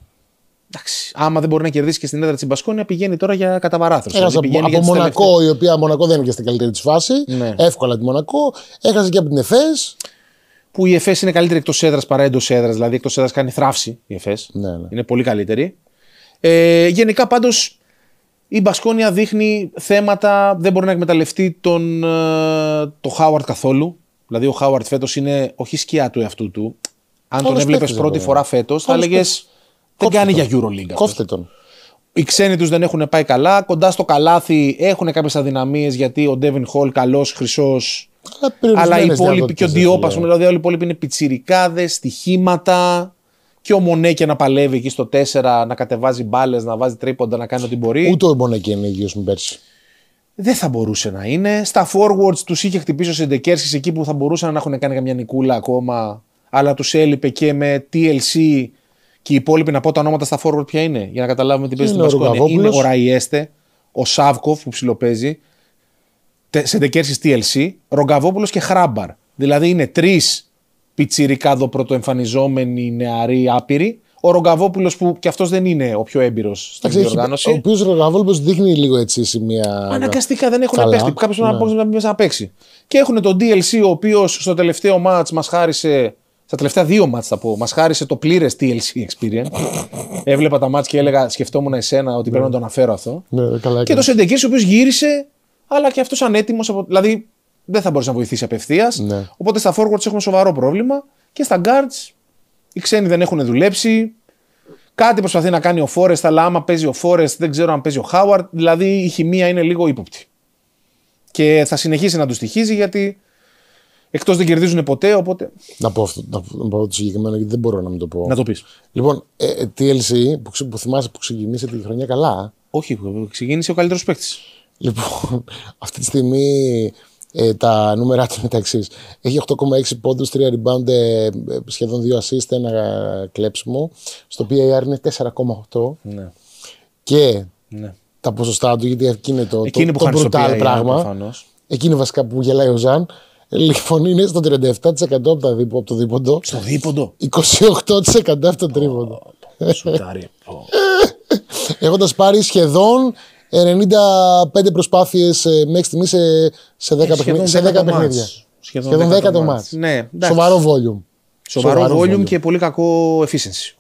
Εντάξει, άμα δεν μπορεί να κερδίσει και στην έδρα της
Μπασκόνια, πηγαίνει τώρα για καταβαράθρωση. Έχασε δηλαδή από, από Μονακό, η
οποία Μονακό δεν είναι και στην καλύτερη της φάση. Ναι. Εύκολα τη Μονακό. Έχασε και από την Εφές. Που η
Εφές είναι καλύτερη εκτός έδρας παρά εντός έδρας. Δηλαδή εκτός έδρας κάνει θράψη η Εφές. Ναι, ναι. Είναι πολύ καλύτερη. Ε, γενικά πάντως η Μπασκόνια δείχνει θέματα, δεν μπορεί να εκμεταλλευτεί τον, ε, το Χάουαρτ καθόλου. Δηλαδή ο Χάουαρτ φέτος είναι όχι σκιά του εαυτού του. Αν τον έβλεπε πρώτη φορά φέτος, θα έλεγε. Δεν κάνει για EuroLeague. Κόφτε τον. Οι ξένοι τους δεν έχουν πάει καλά. Κοντά στο καλάθι έχουν κάποιες αδυναμίες γιατί ο Ντέβιν Χολ καλός, χρυσός. Αλλά οι υπόλοιποι και ο Ντιόπα, δηλαδή όλοι οι υπόλοιποι είναι πιτσιρικάδες, στοιχήματα. Και ο Μονέκε να παλεύει εκεί στο 4, να κατεβάζει μπάλες, να βάζει τρίποντα, να κάνει ό,τι μπορεί. Ούτε
ο Μονέκε είναι υγιή με πέρσι. Δεν θα μπορούσε
να είναι. Στα forwards τους είχε χτυπήσει ο Σεντεκέρσκης εκεί που θα μπορούσαν να έχουν κάνει καμιά νικούλα ακόμα. Αλλά τους έλειπε και με TLC και οι υπόλοιποι να πω τα ονόματα στα forward ποια είναι, για να καταλάβουμε τι παίζει στην Πασκόνη. Είναι ο Ραϊέστε, ο Σάβκοφ που ψιλοπαίζει, Σεντεκέρση TLC, Ρογκαβόπουλος και Χράμπαρ. Δηλαδή είναι τρεις εδώ πρωτοεμφανιζόμενοι νεαροί άπειροι. Ο Ρογκαβόπουλος που κι αυτός δεν είναι ο πιο έμπειρος στην διοργάνωση. Ο οποίος Ρογκαβόπουλος δείχνει λίγο έτσι σημεία. Αναγκαστικά δεν έχουν παίξει. Κάποιο να πει ναι. να παίξει. Και έχουν τον DLC ο οποίος στο τελευταίο match μας χάρισε στα τελευταία δύο μάτς θα πω. Μας χάρισε το πλήρες TLC experience. Έβλεπα τα μάτς και έλεγα, σκεφτόμουν εσένα ότι πρέπει να το αναφέρω αυτό.
Ναι, καλά, και το
Σεντεκή, ο οποίος γύρισε, αλλά και αυτός ανέτοιμος. Από... Δηλαδή δεν θα μπορούσε να βοηθήσει απευθείας. Ναι. Οπότε στα forwards έχουμε σοβαρό πρόβλημα. Και στα guards οι ξένοι δεν έχουν δουλέψει. Κάτι προσπαθεί να κάνει ο Forest, αλλά άμα παίζει ο Forest, δεν ξέρω αν παίζει ο Χάουαρτ. Δηλαδή η χημεία είναι λίγο ύποπτη.
Και θα συνεχίσει να του στοιχίζει γιατί Εκτός δεν κερδίζουν
ποτέ, οπότε.
Να πω αυτό να πω, να πω το συγκεκριμένο, γιατί δεν μπορώ να μην το πω. Να το πεις. Λοιπόν, ε, ε TLC που, ξε, που θυμάσαι που ξεκινήσε τη χρονιά καλά. Όχι, ξεκίνησε ο καλύτερος παίκτης. Λοιπόν, αυτή τη στιγμή ε, τα νούμερα του είναι τα εξής. Έχει 8,6 πόντου, 3 rebound, ε, ε, σχεδόν 2 assist, ένα κλέψιμο. Στο PIR είναι 4,8. Ναι. Και ναι. τα ποσοστά του, γιατί εκεί είναι το, εκείνη το, που το brutal πράγμα. Εκείνη βασικά που γελάει ο Ζαν. Λοιπόν, είναι στο 37% από, τα δίπο, το δίποντο. Στο δίποντο. 28% από το τρίποντο. Σουτάρι. Έχοντας πάρει σχεδόν 95 προσπάθειες ε, μέχρι στιγμής σε, σε 10 παιχνίδια. Σχεδόν,
σχεδόν 10 το μάτς. Ναι, Σοβαρό
volume. Σοβαρό, Σοβαρό volume, και πολύ κακό efficiency.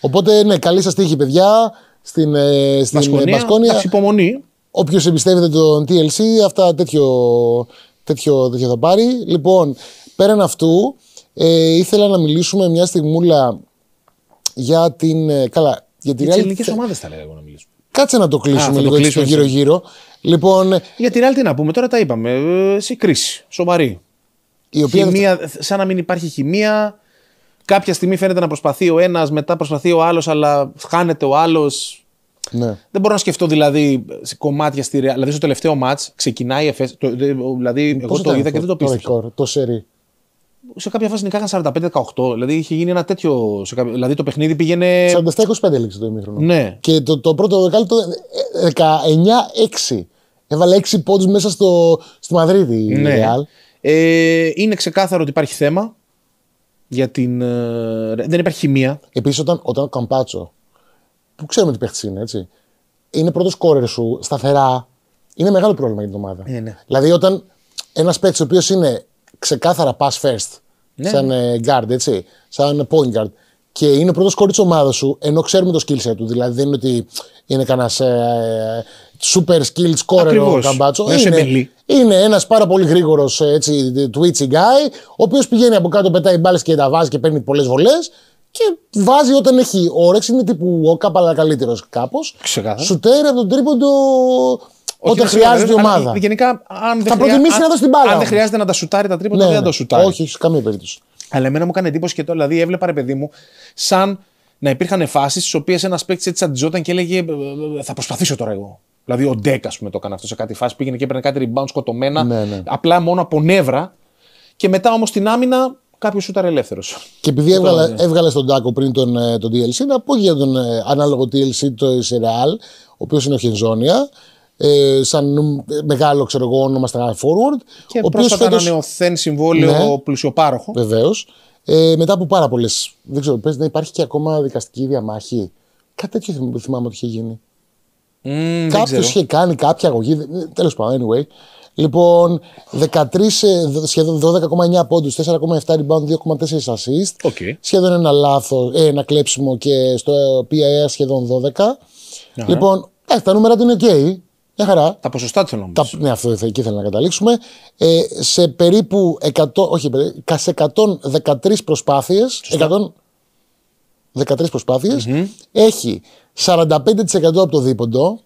Οπότε, ναι, καλή σας τύχη, παιδιά. Στην, ε, στην Μασκόνια. υπομονή. Όποιος εμπιστεύεται τον TLC, αυτά τέτοιο τέτοιο, δεν θα πάρει. Λοιπόν, πέραν αυτού, ε, ήθελα να μιλήσουμε μια στιγμούλα για την. Ε, καλά, για την ελληνικέ ομάδες θα λέγαμε να μιλήσουμε. Κάτσε να το κλείσουμε Α, λίγο το γυρω γύρω-γύρω. Λοιπόν, για την άλλη τι
να πούμε, τώρα τα είπαμε. Ε, σε κρίση, σοβαρή. Η οποία... σαν να μην υπάρχει χημεία. Κάποια στιγμή φαίνεται να προσπαθεί ο ένας, μετά προσπαθεί ο άλλος, αλλά χάνεται ο άλλος. Ναι. Δεν μπορώ να σκεφτώ δηλαδή σε κομμάτια στη Real. Δηλαδή στο τελευταίο ματ ξεκινάει η ΕΦΕΣ. Δηλαδή Πώς εγώ το είδα και δεν το πίστευα.
Το ρεκόρ, το σερί. Σε κάποια φάση νικάγαν 45-18. Δηλαδή είχε γίνει ένα τέτοιο. Σε κάποιο, δηλαδή το παιχνίδι πήγαινε. 47-25 λήξε το ημίχρονο. Ναι. Και το, το πρώτο ε, δεκάλεπτο 19-6. Έβαλε 6 πόντους μέσα στο, στη Μαδρίτη η ναι. Ε, είναι ξεκάθαρο ότι υπάρχει θέμα. Για την, ε, δεν υπάρχει χημεία. Επίσης, όταν, όταν ο Καμπάτσο που ξέρουμε τι παίχτης είναι, έτσι. Είναι πρώτος κόρε σου, σταθερά. Είναι μεγάλο πρόβλημα για την ομάδα. Ε, ναι, Δηλαδή, όταν ένας παίχτη ο οποίος είναι ξεκάθαρα pass first, ναι. σαν ε, guard, έτσι, σαν point guard, και είναι πρώτο κόρη της ομάδας σου, ενώ ξέρουμε το skill set του. Δηλαδή, δεν είναι ότι είναι κανένας ε, super skill scorer ο Καμπάτσο. Είναι, είναι ένας πάρα πολύ γρήγορος twitchy guy, ο οποίος πηγαίνει από κάτω, πετάει μπάλες και τα βάζει και παίρνει πολλές βολές. Και βάζει όταν έχει όρεξη, είναι τύπου ο Κάπα, καλύτερος κάπως. Σουτέρ από τον τρίποντο όταν χρειάζεται η ομάδα. γενικά,
αν δεν θα προτιμήσει να δώσει την μπάλα. Αν δεν χρειάζεται να τα σουτάρει τα τρίποντα, ναι, δεν θα ναι. τα σουτάρει. Όχι, σε καμία περίπτωση. Αλλά εμένα μου έκανε εντύπωση και το, δηλαδή έβλεπα ρε παιδί μου, σαν να υπήρχαν φάσεις στις οποίες ένας παίκτης έτσι αντιζόταν και έλεγε «Ε, Θα προσπαθήσω τώρα εγώ. Δηλαδή ο Ντέκ ας πούμε, το έκανε αυτό σε κάτι φάση. Πήγαινε και έπαιρνε κάτι rebound σκοτωμένα. Ναι, απλά μόνο από νεύρα. Και μετά όμως την άμυνα κάποιος ήταν ελεύθερος.
Και επειδή έβγαλε, έβγαλε τον Τάκο πριν τον, ε, τον DLC, να πω για τον ε, ανάλογο DLC το Σερεάλ, ο οποίος είναι ο Χενζόνια, ε, σαν ε, μεγάλο ξέρω εγώ, όνομα στα Forward. Και ο πρόσφατα φέτος... ανανεωθέν συμβόλαιο ναι, πλουσιοπάροχο. Βεβαίως. Ε, μετά από πάρα πολλές. Δεν ξέρω, πες, να υπάρχει και ακόμα δικαστική διαμάχη. Κάτι τέτοιο θυμάμαι ότι είχε γίνει. Mm, Κάποιο είχε κάνει κάποια αγωγή. Τέλος πάντων, anyway. Λοιπόν, 13, 12,9 πόντου, 4,7 rebound, 2,4 assist. Okay. Σχεδόν ένα λάθος, ε, ένα κλέψιμο και στο ε, PIA σχεδόν 12. Uh-huh. Ναι. Λοιπόν, ε, τα νούμερα του είναι OK. Μια χαρά. Τα ποσοστά του θέλω να Ναι, αυτό εκεί ήθελα να καταλήξουμε. Ε, σε περίπου 100, όχι, σε 113 προσπάθειε. 13 προσπαθειε Έχει 45% από το δίποντο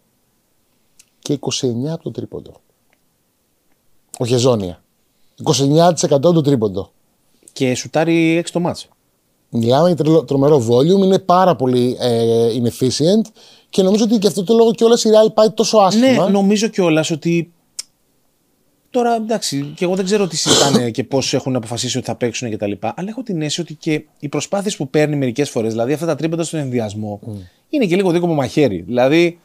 και 29% από το τρίποντο ο Χεζόνια. 29% του τρίποντο. Και σουτάρει 6 το μάτσο. Μιλάμε για τρομερό volume, είναι πάρα πολύ ε, inefficient και νομίζω ότι κι αυτό το λόγο κιόλας η Real πάει τόσο άσχημα. Ναι, νομίζω κιόλας ότι.
Τώρα εντάξει, και εγώ δεν ξέρω τι συζητάνε και πώς έχουν αποφασίσει ότι θα παίξουν κτλ. Αλλά έχω την αίσθηση ότι και οι προσπάθειες που παίρνει μερικές φορές, δηλαδή αυτά τα τρίποντα στον ενδιασμό, mm. είναι και λίγο δίκοπο μαχαίρι. Δηλαδή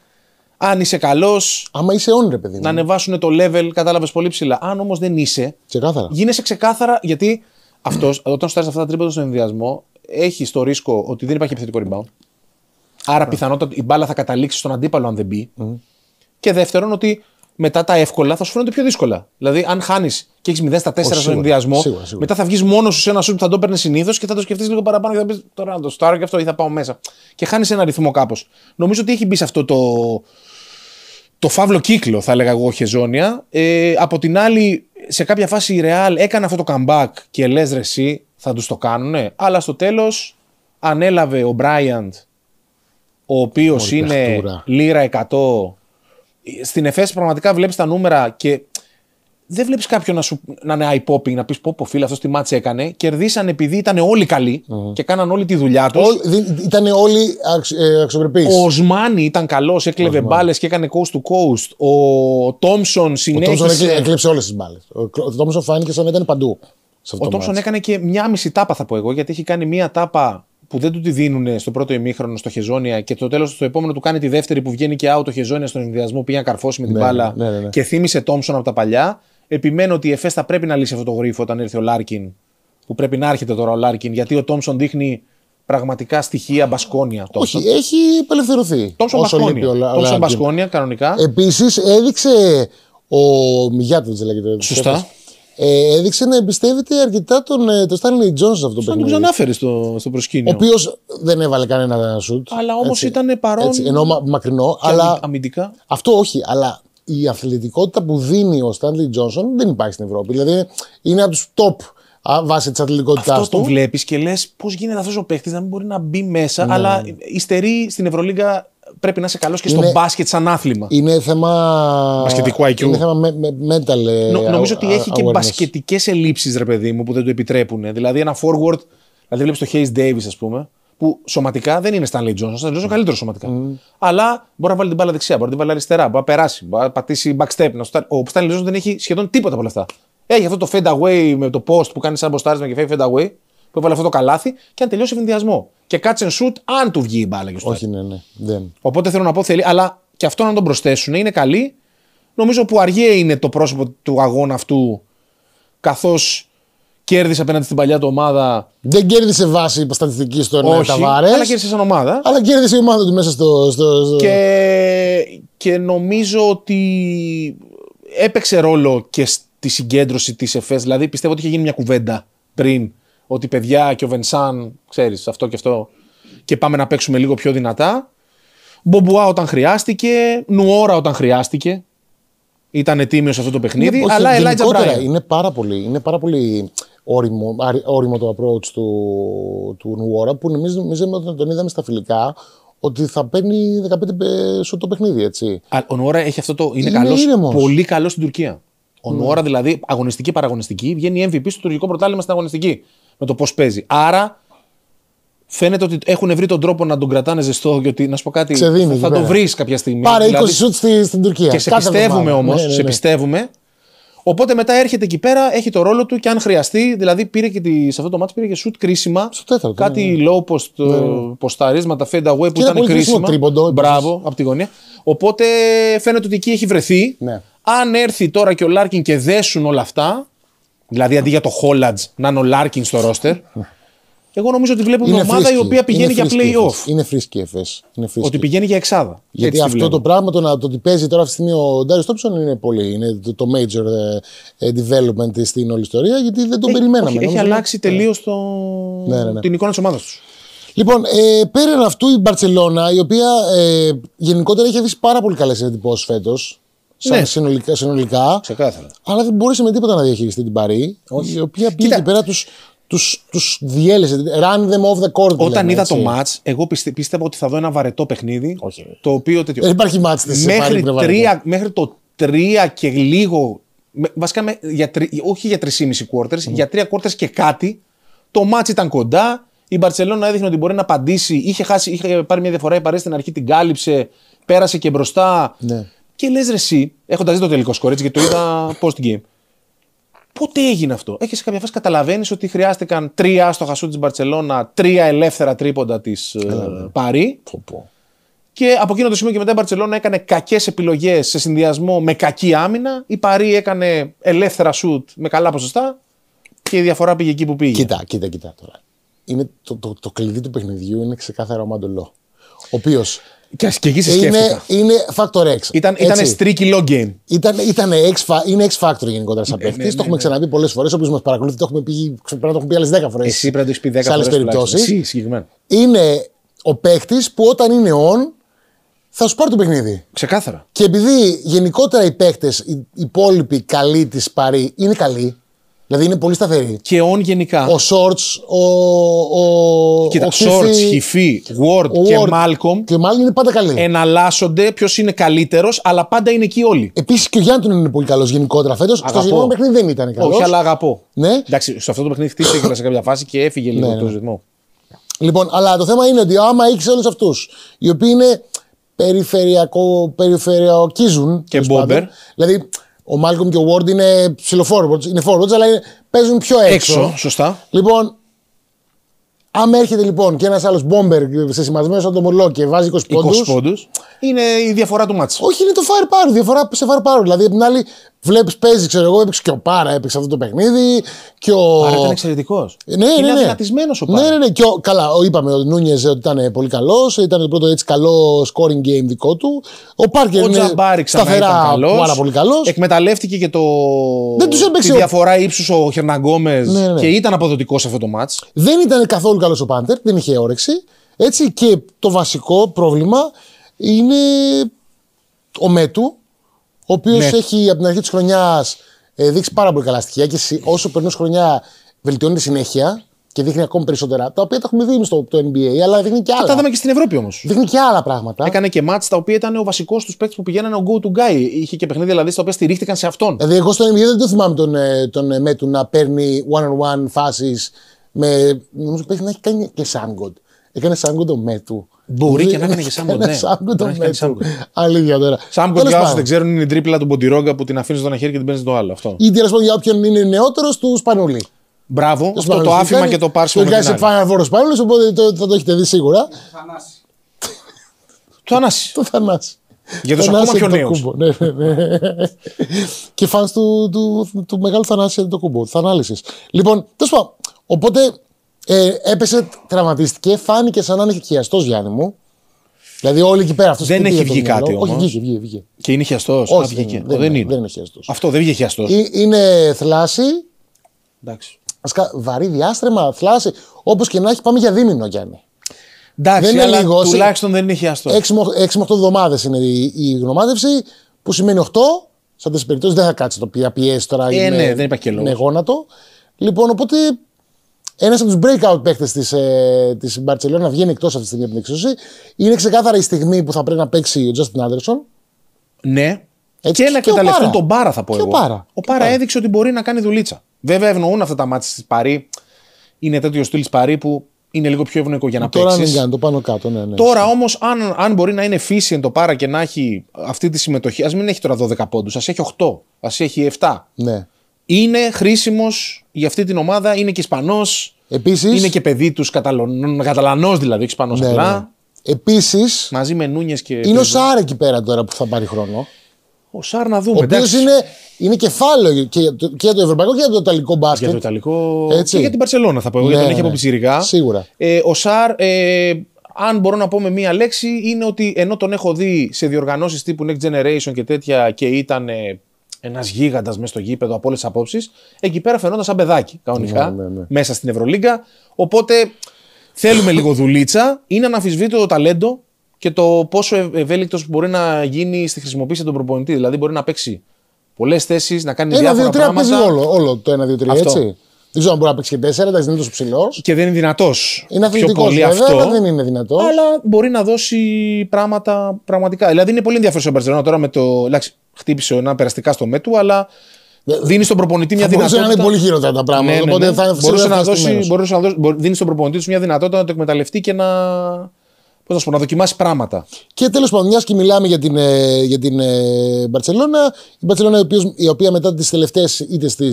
αν είσαι καλός. Άμα είσαι όνειρο, παιδί Να ανεβάσουν το level, κατάλαβες πολύ ψηλά. Αν όμως δεν είσαι. Ξεκάθαρα. Γίνεσαι ξεκάθαρα γιατί αυτός, όταν σου αυτά τα τρύπατα στον ενδιασμό, έχεις το ρίσκο ότι δεν υπάρχει επιθετικό rebound. Άρα ναι. πιθανότατα η μπάλα θα καταλήξει στον αντίπαλο αν δεν μπει. Και δεύτερον, ότι μετά τα εύκολα θα σου φαίνονται πιο δύσκολα. Δηλαδή, αν χάνεις και έχεις 0 στα 4 στον ενδιασμό, μετά θα βγεις μόνος σου σε ένα σου που θα το παίρνει συνήθως και θα το σκεφτείς λίγο παραπάνω και θα πεις τώρα να το στάρω και αυτό ή θα πάω μέσα. Και χάνεις ένα ρυθμό κάπως. Νομίζω ότι έχει μπει σε αυτό το, το φαύλο κύκλο, θα έλεγα εγώ, χεζόνια. Ε, από την άλλη, σε κάποια φάση η Real έκανε αυτό το comeback και λες ρε εσύ, θα τους το κάνουνε. Αλλά στο τέλος ανέλαβε ο Μπράιαντ, ο οποίος είναι λίρα 100. Ε, στην ΕΦΕΣ πραγματικά βλέπεις τα νούμερα και δεν βλέπεις κάποιον να, σου, να είναι eye-popping, να πεις πω, πω φίλε, αυτός τι μάτσε έκανε. Κερδίσαν επειδή ήταν όλοι καλοί mm. και κάναν όλη τη δουλειά τους.
Ήταν όλοι αξ, ε, αξιοπρεπείς. Ο
Οσμάνι ήταν καλός, έκλεβε μπάλες και έκανε coast to coast. Ο Τόμσον συνέχισε. Ο Τόμσον έκλεψε
όλες τις μπάλες. Ο Τόμσον φάνηκε σαν να ήταν παντού. ο Τόμσον
έκανε και μία μισή τάπα, θα πω εγώ, γιατί έχει κάνει μία τάπα που δεν του τη δίνουν στο πρώτο ημίχρονο στο Χεζόνια και το τέλος στο επόμενο του κάνει τη δεύτερη που βγαίνει και out το Χεζόνια στον ενδιασμό πήγε να καρφώσει με την ναι, μπάλα ναι ναι, ναι, ναι, και θύμισε Τόμσον από τα παλιά. Επιμένω ότι η ΕΦΕΣ θα πρέπει να λύσει αυτό το γρίφο όταν έρθει ο Λάρκιν, που πρέπει να έρχεται τώρα ο Λάρκιν, γιατί ο Τόμσον δείχνει πραγματικά στοιχεία μπασκόνια. Τόμσον. Όχι, έχει
απελευθερωθεί. Τόμσον μπασκόνια. Τόμσον μπασκόνια, κανονικά. Επίσης έδειξε ο Μιγιάτοβιτ, λέγεται. Σωστά. Ε, έδειξε να εμπιστεύεται αρκετά τον, ε, τον Τζόνσον σε αυτό το παιχνίδι. Τον ξανάφερε στο, στο προσκήνιο. Ο οποίος δεν έβαλε κανένα σουτ. Αλλά όμως ήταν παρόν. Έτσι, ενώ μακρινό. αλλά, αμυντικά. Αυτό όχι, αλλά η αθλητικότητα που δίνει ο Στάνλι Τζόνσον δεν υπάρχει στην Ευρώπη. Δηλαδή είναι από τους top βάσει της αθλητικότητάς του. Αυτό το βλέπεις και λες πώς γίνεται αυτός ο παίχτης να μην μπορεί να
μπει μέσα,
ναι. αλλά υστερεί στην Ευρωλίγκα. Πρέπει να είσαι καλός και στο
μπάσκετ σαν άθλημα.
Είναι θέμα. Μπασκετικού IQ. Είναι θέμα
με, ε, νομίζω ότι έχει και μπασκετικές ελλείψεις, ρε παιδί μου, που δεν το επιτρέπουν. Δηλαδή ένα forward. Δηλαδή βλέπεις το Hayes Davis, ας πούμε, που σωματικά δεν είναι Stanley Johnson. Ο Stanley Johnson καλύτερος σωματικά. Αλλά μπορεί να βάλει την μπάλα δεξιά, μπορεί να την βάλει αριστερά, μπορεί να περάσει, μπορεί να πατήσει backstep. Ο Stanley Johnson δεν έχει σχεδόν τίποτα από όλα αυτά. Έχει αυτό το fade away με το post που κάνει σαν μποστάρισμα και φεύγει fade away, που έβαλε αυτό το καλάθι και αν τελειώσει βινδιασμό. Και catch and shoot αν του βγει η μπάλα. και
Όχι, ναι, ναι. Δεν.
Οπότε θέλω να πω θέλει, αλλά και αυτό να τον προσθέσουν είναι καλή. Νομίζω που αργέ είναι το πρόσωπο
του αγώνα αυτού, καθώς κέρδισε απέναντι στην παλιά του ομάδα. Δεν κέρδισε βάση στατιστικής στον Ταβάρες. Αλλά κέρδισε σαν ομάδα. Αλλά κέρδισε η ομάδα του μέσα στο. στο, Και, νομίζω ότι έπαιξε
ρόλο και στη συγκέντρωση της ΕΦΕΣ. Δηλαδή πιστεύω ότι είχε γίνει μια κουβέντα πριν. Ότι παιδιά και ο Βενσάν, ξέρεις αυτό και αυτό. Και πάμε να παίξουμε λίγο πιο δυνατά. Μπομπουά όταν χρειάστηκε. Νουόρα όταν χρειάστηκε. Ήταν τίμιος αυτό το παιχνίδι. αλλά Είναι
πάρα Είναι πάρα πολύ όριμο, όριμο το approach του, του Νουόρα, που νομίζαμε ότι τον είδαμε στα φιλικά, ότι θα παίρνει 15 το παιχνίδι, έτσι. ο Νουόρα έχει αυτό το. Είναι, ναι, είναι καλός, πολύ καλός στην Τουρκία.
Ο ναι. Νουόρα δηλαδή, αγωνιστική παραγωνιστική, βγαίνει MVP στο τουρκικό πρωτάλληλο στην αγωνιστική. Με το πώς παίζει. Άρα Φαίνεται ότι έχουν βρει τον τρόπο να τον κρατάνε ζεστό, γιατί να σου πω κάτι. θα, το βρεις κάποια στιγμή. Πάρε 20 δηλαδή, σουτ
στην Τουρκία. Και σε Κάθε πιστεύουμε όμως. Ναι, ναι, σε
πιστεύουμε Οπότε μετά έρχεται εκεί πέρα, έχει το ρόλο του και αν χρειαστεί, δηλαδή πήρε και τη, σε αυτό το μάτι πήρε και σουτ κρίσιμα. Ναι, Κάτι ναι. low post, ε, ναι, ναι. ποσταρίσματα, fade away που ήταν κρίσιμα. Τρίποντο, Μπράβο, από τη γωνία. Οπότε φαίνεται ότι εκεί έχει βρεθεί. Ναι. Αν έρθει τώρα και ο Λάρκιν και δέσουν όλα αυτά, δηλαδή αντί για το Χόλατζ να είναι ο Λάρκιν στο ρόστερ,
εγώ νομίζω ότι βλέπουμε είναι ομάδα η οποία πηγαίνει για playoff. Είναι φρίσκη η ΕΦΕΣ. Ότι πηγαίνει για εξάδα. Γιατί αυτό το πράγμα, το, να, το ότι παίζει τώρα αυτή τη στιγμή ο Ντάριο Τόψον είναι πολύ. Είναι το, major ε, development στην όλη ιστορία, γιατί δεν τον περιμέναμε. έχει αλλάξει ναι. τελείως ναι, ναι, ναι, την εικόνα της ομάδας τους. Λοιπόν, ε, πέραν αυτού η Μπαρσελόνα, η οποία ε, γενικότερα έχει αφήσει πάρα πολύ καλές εντυπώσεις φέτος. Σαν ναι. συνολικά, συνολικά. Αλλά δεν μπορούσε με τίποτα να διαχειριστεί την Παρή. Η οποία πήγε πέρα τους τους, τους διέλυσε. Run them off the court. Όταν δηλαδή, είδα έτσι. το match, εγώ πιστε, πίστευα ότι θα δω ένα βαρετό παιχνίδι. Όχι.
Το οποίο τέτοιο. Δεν υπάρχει match της μέχρι, μέχρι το 3 και λίγο. Βασικά με, για τρι, όχι για 3,5 quarters, mm. για 3 quarters και κάτι. Το match ήταν κοντά. Η Μπαρσελόνα έδειχνε ότι μπορεί να απαντήσει. Είχε, χάσει, είχε πάρει μια διαφορά η Παρέ στην αρχή, την κάλυψε. Πέρασε και μπροστά. Ναι. Και λες, ρε, εσύ, έχοντας δει το τελικό σκορ, έτσι, και το είδα post game. Πότε έγινε αυτό. Έχεις σε κάποια φάση καταλαβαίνεις ότι χρειάστηκαν τρία στο χασού της Μπαρσελόνα, τρία ελεύθερα τρίποντα της ε, ναι. Παρή. Και από εκείνο το σημείο και μετά η Μπαρσελόνα έκανε κακές επιλογές σε συνδυασμό με κακή άμυνα. Η Παρή
έκανε ελεύθερα σουτ με καλά ποσοστά και η διαφορά πήγε εκεί που πήγε. Κοίτα, κοίτα, κοίτα τώρα. Είναι το, το, κλειδί του παιχνιδιού είναι ξεκάθαρα ο Μαντολό. Ο οποίος και εκεί σε ε, σκέφτηκα. Είναι, είναι Factor X. Ήταν, ήταν streaky log game. Ήταν, ήταν X, είναι X Factor γενικότερα σαν ε, παίχτη. Ναι, ναι, ναι, το ναι, έχουμε ναι. ξαναπεί πολλές φορές. όπω μας παρακολουθεί, το έχουμε πει, το πει άλλες 10 φορές. Εσύ πρέπει να το έχεις πει 10 φορέ. Σε άλλες περιπτώσει. Είναι ο παίχτη που όταν είναι on θα σου πάρει το παιχνίδι. Ξεκάθαρα. Και επειδή γενικότερα οι παίχτε, οι υπόλοιποι καλοί της Παρή είναι καλοί. Δηλαδή είναι πολύ σταθερή. Και on γενικά. Ο Σόρτ, ο. ο Κοίτα, ο Χιφί, Word, και Μάλκομ. Και Μάλκομ είναι πάντα καλοί.
Εναλλάσσονται ποιος είναι καλύτερος, αλλά πάντα είναι εκεί όλοι. Επίσης και ο Γιάννη είναι πολύ καλός γενικότερα φέτος. Στο συγκεκριμένο παιχνίδι
δεν ήταν καλός. Όχι, αλλά
αγαπώ. Ναι. Εντάξει, σε αυτό το παιχνίδι χτίστηκε σε κάποια φάση και έφυγε λίγο
ναι, το ρυθμό. Ναι, ναι. Λοιπόν, αλλά το θέμα είναι ότι άμα έχεις όλους αυτούς, οι οποίοι είναι περιφερειακό, περιφερειακίζουν. Και μπόμπερ. Δηλαδή, ο Μάλκομ και ο Ward είναι ψηλοφόρμπορτ, είναι forwards, αλλά είναι, παίζουν πιο έξω. Έξω, σωστά. Λοιπόν, αν έρχεται λοιπόν και ένας άλλος μπόμπερ σε σημασμένο σαν το Μολό και βάζει 20 πόντου. Είναι η διαφορά του μάτσα. Όχι, είναι το power. διαφορά σε firepower. Δηλαδή από την άλλη βλέπεις, παίζει, ξέρω εγώ, έπαιξε και ο Πάρα, έπαιξε αυτό το παιχνίδι. Και ο... Άρα ήταν εξαιρετικός. Ε, ναι, ναι, ναι, ναι. Είναι αδυνατισμένο ο Πάρα. Ναι, ναι, ναι. Και ο... Καλά, είπαμε ο Νούνιες ότι ήταν πολύ καλός. Ήταν το πρώτο έτσι καλό scoring game δικό του. Ο Πάρκερ είναι Τζαμπάρι σταθερά πάρα πολύ
καλός. Εκμεταλλεύτηκε και το.
Δεν Τη διαφορά ύψους ο Χερναγκόμες ναι, ναι, ναι, και ήταν αποδοτικός σε αυτό το μάτ. Δεν ήταν καθόλου πολύ καλός ο Πάντερ, δεν είχε όρεξη. Έτσι και το βασικό πρόβλημα είναι ο Μέτου, ο οποίος ναι. έχει από την αρχή της χρονιάς ε, δείξει πάρα πολύ καλά στοιχεία και όσο περνούσε χρονιά βελτιώνεται συνέχεια και δείχνει ακόμη περισσότερα. Τα οποία τα έχουμε δει στο το NBA, αλλά δείχνει και άλλα. Τα είδαμε και στην Ευρώπη όμως. Δείχνει και άλλα πράγματα. Έκανε και μάτς τα οποία ήταν ο βασικός τους παίκτης που πηγαίνανε ο go to guy. Είχε και παιχνίδια δηλαδή στα οποία στηρίχτηκαν σε αυτόν. Δηλαδή, εγώ στο NBA δεν το θυμάμαι τον, ε, τον ε, Μέτου να παίρνει one-on-one φάσεις με, νομίζω ότι να έχει κάνει και σάγκοντ. Έκανε σάγκοντ ο Μέτου. Μπορεί και να δηλαδή, έκανε και σάγκοντ. Ναι. Σάγκοντ ο Μέτου.
Αλήθεια τώρα. Σάγκοντ για όσους δεν ξέρουν είναι η τρίπλα του Μποντιρόγκα που την αφήνεις στο ένα χέρι και την παίρνει το άλλο. Αυτό.
Ή τέλος πάντων για όποιον είναι νεότερος του Σπανούλη. Μπράβο, το, αυτό το άφημα και το πάρσιμο. Το κάνει σε φαναφόρο Σπανούλης, οπότε θα το έχετε δει σίγουρα. Το Θανάση. Το Θανάση. Για τους ακόμα πιο νέους. Ναι, ναι, ναι. και φανς του, του, του, του μεγάλου Θανάση το κούμπο. Θανάλυσης. Λοιπόν, τέλος πάντων, Οπότε ε, έπεσε, τραυματίστηκε, φάνηκε σαν να είναι χιαστός Γιάννη μου. Δηλαδή όλη εκεί πέρα αυτός δεν έχει βγει κάτι όμω. Όχι, βγήκε, βγήκε, βγήκε. Και είναι χιαστός. Όχι, βγήκε. δεν, δεν, είναι. δεν είναι χιαστός. Αυτό δεν βγήκε χιαστός. Ε, είναι θλάση. Εντάξει. Ασκα, βαρύ διάστρεμα, θλάση. Όπως και να έχει, πάμε για δίμηνο Γιάννη. Εντάξει, δεν είναι αλλά λίγο, τουλάχιστον δεν είναι χιαστός. 6 με 8 εβδομάδες είναι η, η γνωμάτευση, που σημαίνει 8. Σε αυτέ τις περιπτώσεις δεν θα κάτσει το πια πιέσει τώρα. Ε, είναι, ναι, δεν υπάρχει και λόγος. Είναι γόνατο. Λοιπόν, οπότε ένας από τους breakout παίκτες της ε, της Μπαρσελόνα βγαίνει εκτός αυτή τη στιγμή από την εξίσωση. Είναι ξεκάθαρα η στιγμή που θα πρέπει να παίξει ο Justin Anderson. Ναι.
Έτσι, και να εκμεταλλευτούν τον Πάρα, θα πω και εγώ. Ο Πάρα, ο Πάρα έδειξε ότι μπορεί να κάνει δουλίτσα. Βέβαια, ευνοούν αυτά τα μάτια της Παρή. Είναι τέτοιος στυλ Παρή που είναι λίγο πιο ευνοϊκό για να παίξει. Τώρα παίξεις. κάνει το
πάνω κάτω, ναι. ναι τώρα
όμως, αν, αν μπορεί να είναι efficient το πάρα και να έχει αυτή τη συμμετοχή, ας μην έχει τώρα 12 πόντους, ας έχει 8, ας έχει 7. Ναι είναι χρήσιμος για αυτή την ομάδα, είναι και Ισπανός. Επίσης, είναι και
παιδί τους Καταλανός, δηλαδή, όχι Ισπανός ναι, Ναι. Επίσης. Μαζί με Νούνιες και. Είναι ο Σάρ εκεί πέρα τώρα που θα πάρει χρόνο. Ο Σάρ να δούμε. Ο οποίος είναι, είναι κεφάλαιο και για, το, το ευρωπαϊκό και για το ιταλικό μπάσκετ. Για το ιταλικό. Έτσι. Και για την Παρσελώνα θα πω. Ναι, γιατί δεν ναι, έχει από Σίγουρα.
Ε, ο Σάρ, ε, αν μπορώ να πω με μία λέξη, είναι ότι ενώ τον έχω δει σε διοργανώσεις τύπου Next Generation και τέτοια και ήταν ε, ένας γίγαντας μέσα στο γήπεδο από όλες τις απόψεις. Εκεί πέρα φαινόταν σαν παιδάκι κανονικά ναι, ναι, ναι. μέσα στην Ευρωλίγκα. Οπότε θέλουμε λίγο δουλίτσα. Είναι αναμφισβήτητο το ταλέντο και το πόσο ευέλικτος μπορεί να γίνει στη χρησιμοποίηση των προπονητή. Δηλαδή μπορεί να παίξει πολλές θέσεις, να κάνει ένα, διάφορα δύο, τρία, πράγματα. Παίζει όλο,
όλο το 1-2-3, έτσι. Δεν ξέρω αν μπορεί να παίξει και 4, εντάξει, δεν είναι τόσο ψηλός. Και δεν είναι δυνατός. Είναι αθλητικό βέβαια, αυτό, αλλά δεν είναι δυνατός.
Αλλά μπορεί να δώσει πράγματα πραγματικά. Δηλαδή είναι πολύ ενδιαφέρον ο Μπαρσελόνα τώρα με το. Εντάξει, χτύπησε ένα περαστικά στο μέτου, αλλά ναι. Δίνει στον προπονητή μια θα δυνατότητα. Μπορούσε να είναι πολύ
χειρότερα τα πράγματα. Ναι, ναι, ναι. Θα... Μπορούσε, να δώσει,
να δώσει. Δίνει στον προπονητή τους μια δυνατότητα να το εκμεταλλευτεί και να. Πώς να, σου πω, να δοκιμάσει πράγματα.
Και τέλος πάντων, μιας και μιλάμε για την, ε, για την ε, Μπαρσελόνα, η Μπαρσελόνα η, οποία μετά τις τελευταίες ήττες της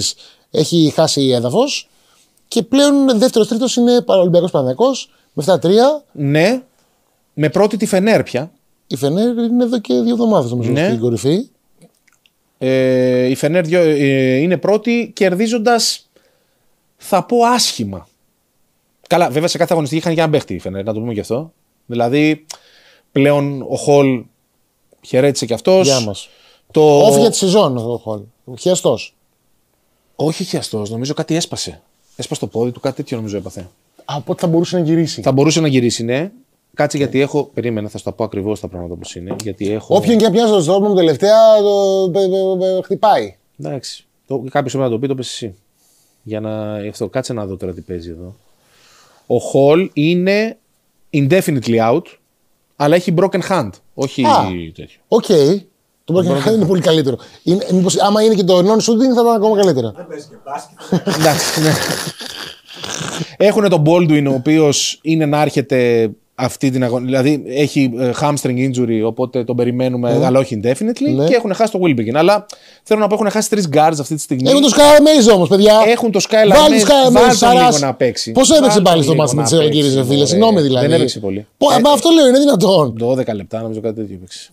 έχει χάσει έδαφος. Και πλέον δεύτερο-τρίτο είναι Ολυμπιακό Παναγιακό με 7-3. Ναι, με πρώτη τη Φενέρ πια. Η Φενέρ είναι εδώ και δύο εβδομάδες νομίζω ναι. στην κορυφή. Ε, η Φενέρ ε,
είναι πρώτη κερδίζοντας, θα πω άσχημα. Καλά, βέβαια σε κάθε αγωνιστική είχαν και να η Φενέρ, να το πούμε και αυτό. Δηλαδή, πλέον ο Χολ χαιρέτησε κι αυτός. Το... Όφη για τη σεζόν ο Χολ. Χιαστός. Όχι χιαστό, νομίζω κάτι έσπασε. Έσπασε το πόδι του, κάτι τέτοιο νομίζω έπαθε. Από ότι θα μπορούσε να γυρίσει. Θα μπορούσε να γυρίσει, ναι. Κάτσε γιατί έχω. Περίμενα, θα σου τα πω ακριβώς τα πράγματα όπως είναι. Γιατί έχω... Όποιον
και πιάσει το στόμα μου τελευταία, το... χτυπάει. Εντάξει.
Το... Κάποιος πρέπει να το πει, το πει εσύ. Για να. Αυτό, κάτσε να δω τώρα τι παίζει εδώ. Ο Χολ είναι indefinitely out, αλλά έχει broken hand. Όχι
τέτοιο. Οκ. Okay. Το Μπρόκεν είναι πολύ καλύτερο. Είναι, μήπως, άμα είναι και το non shooting θα ήταν ακόμα καλύτερα. Δεν παίζει και μπάσκετ. Εντάξει, ναι. Έχουν τον
Baldwin ο οποίος είναι να έρχεται αυτή την αγωνία. Δηλαδή έχει ε, hamstring injury, οπότε τον περιμένουμε, mm. αλλά όχι indefinitely. Ναι. Και έχουν χάσει το Wilbekin. Αλλά θέλω να πω έχουν χάσει τρεις guards αυτή
τη στιγμή. Έχουν το Sky Maze όμως, παιδιά. Έχουν το Sky Maze. Βάλει το Sky Maze. λίγο να παίξει. Πώς έπαιξε πάλι στο μάτι με τι ελληνικέ φίλε. Ναι. Συγγνώμη δηλαδή. Δεν έπαιξε πολύ. Ε, αυτό λέω, είναι δυνατόν. 12 λεπτά νομίζω κάτι
τέτοιο έπαιξε.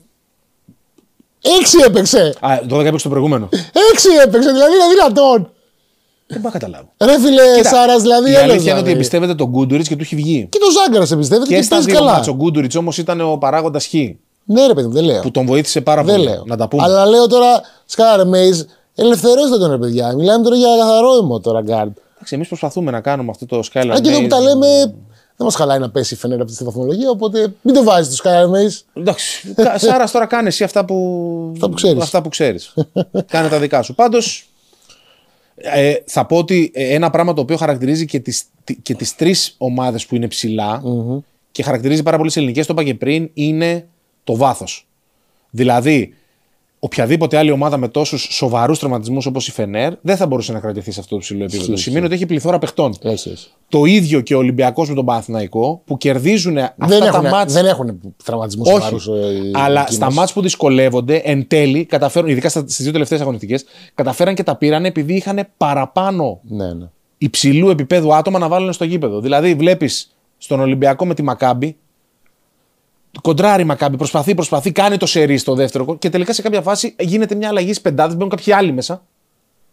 Έξι έπαιξε. Α, δέκα έπαιξε το προηγούμενο. Έξι έπαιξε,
δηλαδή είναι δυνατόν. Δεν πάω καταλάβω. Ρε φίλε, Σάρας, δηλαδή. Η αλήθεια είναι ότι δηλαδή. εμπιστεύεται
τον Κούντουριτ και του έχει βγει.
Και τον Ζάγκαρας εμπιστεύεται και, και στα καλά. Ο Κούντουριτ όμως ήταν ο παράγοντας Χ. Ναι, ρε παιδί δεν λέω. Που τον βοήθησε πάρα δεν πολύ. Λέω. Να τα πούμε. Αλλά λέω τώρα, Σκάρ Μέιζ, ελευθερώστε τον ρε παιδιά. Μιλάμε τώρα για καθαρόιμο τώρα, Γκάρντ. εμείς προσπαθούμε να κάνουμε αυτό το Skylar Αν και εδώ που τα λέμε, δεν μας χαλάει να πέσει η Φενέρα από τη βαθμολογία, οπότε μην το βάζεις τους Καραμέη. Εντάξει. Άρα
τώρα κάνε εσύ αυτά που, αυτά
που ξέρεις. κάνε τα δικά σου. Πάντως,
ε, θα πω ότι ε, ένα πράγμα το οποίο χαρακτηρίζει και τις, και τις τρεις ομάδες που είναι και χαρακτηρίζει πάρα τις ελληνικές το είπα και πριν, είναι το βάθος. Δηλαδή, οποιαδήποτε άλλη ομάδα με τόσους σοβαρούς τραυματισμούς όπως η Φενέρ δεν θα μπορούσε να κρατηθεί σε αυτό το ψηλό επίπεδο. Σημαίνει ότι έχει πληθώρα παιχτών. Το ίδιο και ο Ολυμπιακός με τον Παναθηναϊκό που κερδίζουν αυτά δεν τα έχουν, μάτς... Δεν έχουν τραυματισμού σοβαρούς.
Ε, αλλά στα μάτ
που δυσκολεύονται εν τέλει καταφέρουν, ειδικά στις δύο τελευταίες αγωνιστικές, καταφέραν και τα πήραν επειδή είχαν παραπάνω ναι, ναι. υψηλού επίπεδου άτομα να βάλουν στο γήπεδο. Δηλαδή βλέπεις στον Ολυμπιακό με τη Μακάμπη κοντράρει Μακάμπι, προσπαθεί, προσπαθεί, κάνει το σερί στο δεύτερο και τελικά σε κάποια φάση γίνεται μια αλλαγή πεντάδες, μπαίνουν κάποιοι άλλοι μέσα.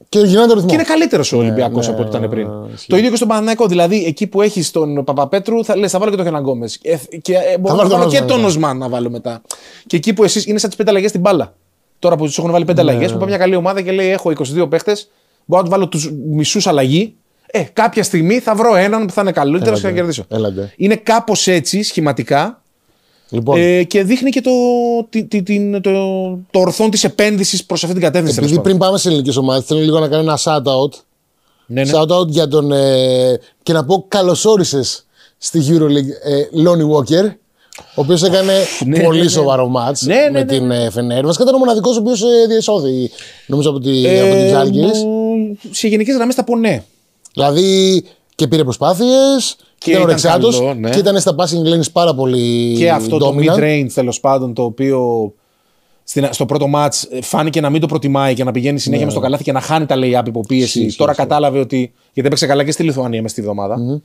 Και, και είναι καλύτερος ο ναι, Ολυμπιακός ναι, από ό,τι ήταν πριν. το ίδιο και στον Παναναναϊκό. Δηλαδή εκεί που έχει τον Παπαπέτρου, θα λες, θα βάλω και τον Χεναγκόμε. Ε, και ε, μπορώ να βάλω και τον Οσμάν ναι. να βάλω μετά. Και εκεί που εσείς είναι σαν τις πέντε αλλαγές στην μπάλα. Τώρα που τους έχουν βάλει πέντε ναι, αλλαγές, ναι. που πάει μια καλή ομάδα και λέει: Έχω 22 παίχτες, μπορώ να τους βάλω τους μισούς αλλαγή. Ε, κάποια στιγμή θα βρω έναν που θα είναι καλύτερος και θα κερδίσω. Έλατε. Είναι κάπως έτσι σχηματικά Λοιπόν. Ε, και δείχνει και το, τη, την, το, το ορθόν της επένδυσης
προς αυτή την κατεύθυνση. Επειδή πριν πάμε σε ελληνικές ομάδες, θέλω λίγο να κάνω ένα shout-out. Ναι, ναι. Shout-out για τον. Ε, και να πω καλώ στη Euroleague ε, Lonnie Walker. Ο οποίος έκανε ναι, πολύ ναι, ναι. σοβαρό μάτ ναι, ναι, με ναι, την Φενέρ. Βασικά ήταν ο μοναδικός ο οποίος ε, διεσώθη, νομίζω, από τη, ε, την Σε γενικές γραμμές θα πω ναι. Δηλαδή, και πήρε προσπάθειες. Και ήταν, ήταν καλό, ναι. Και ήταν στα passing lanes πάρα πολύ. Και αυτό το mid-range
τέλος πάντων το οποίο στο πρώτο match ε, φάνηκε να μην το προτιμάει και να πηγαίνει συνέχεια ναι. στο καλάθι και να χάνει τα lay-up υποπίεση. Τώρα κατάλαβε ότι. Γιατί έπαιξε καλά και στη Λιθουανία μες στη βδομάδα. Mm-hmm.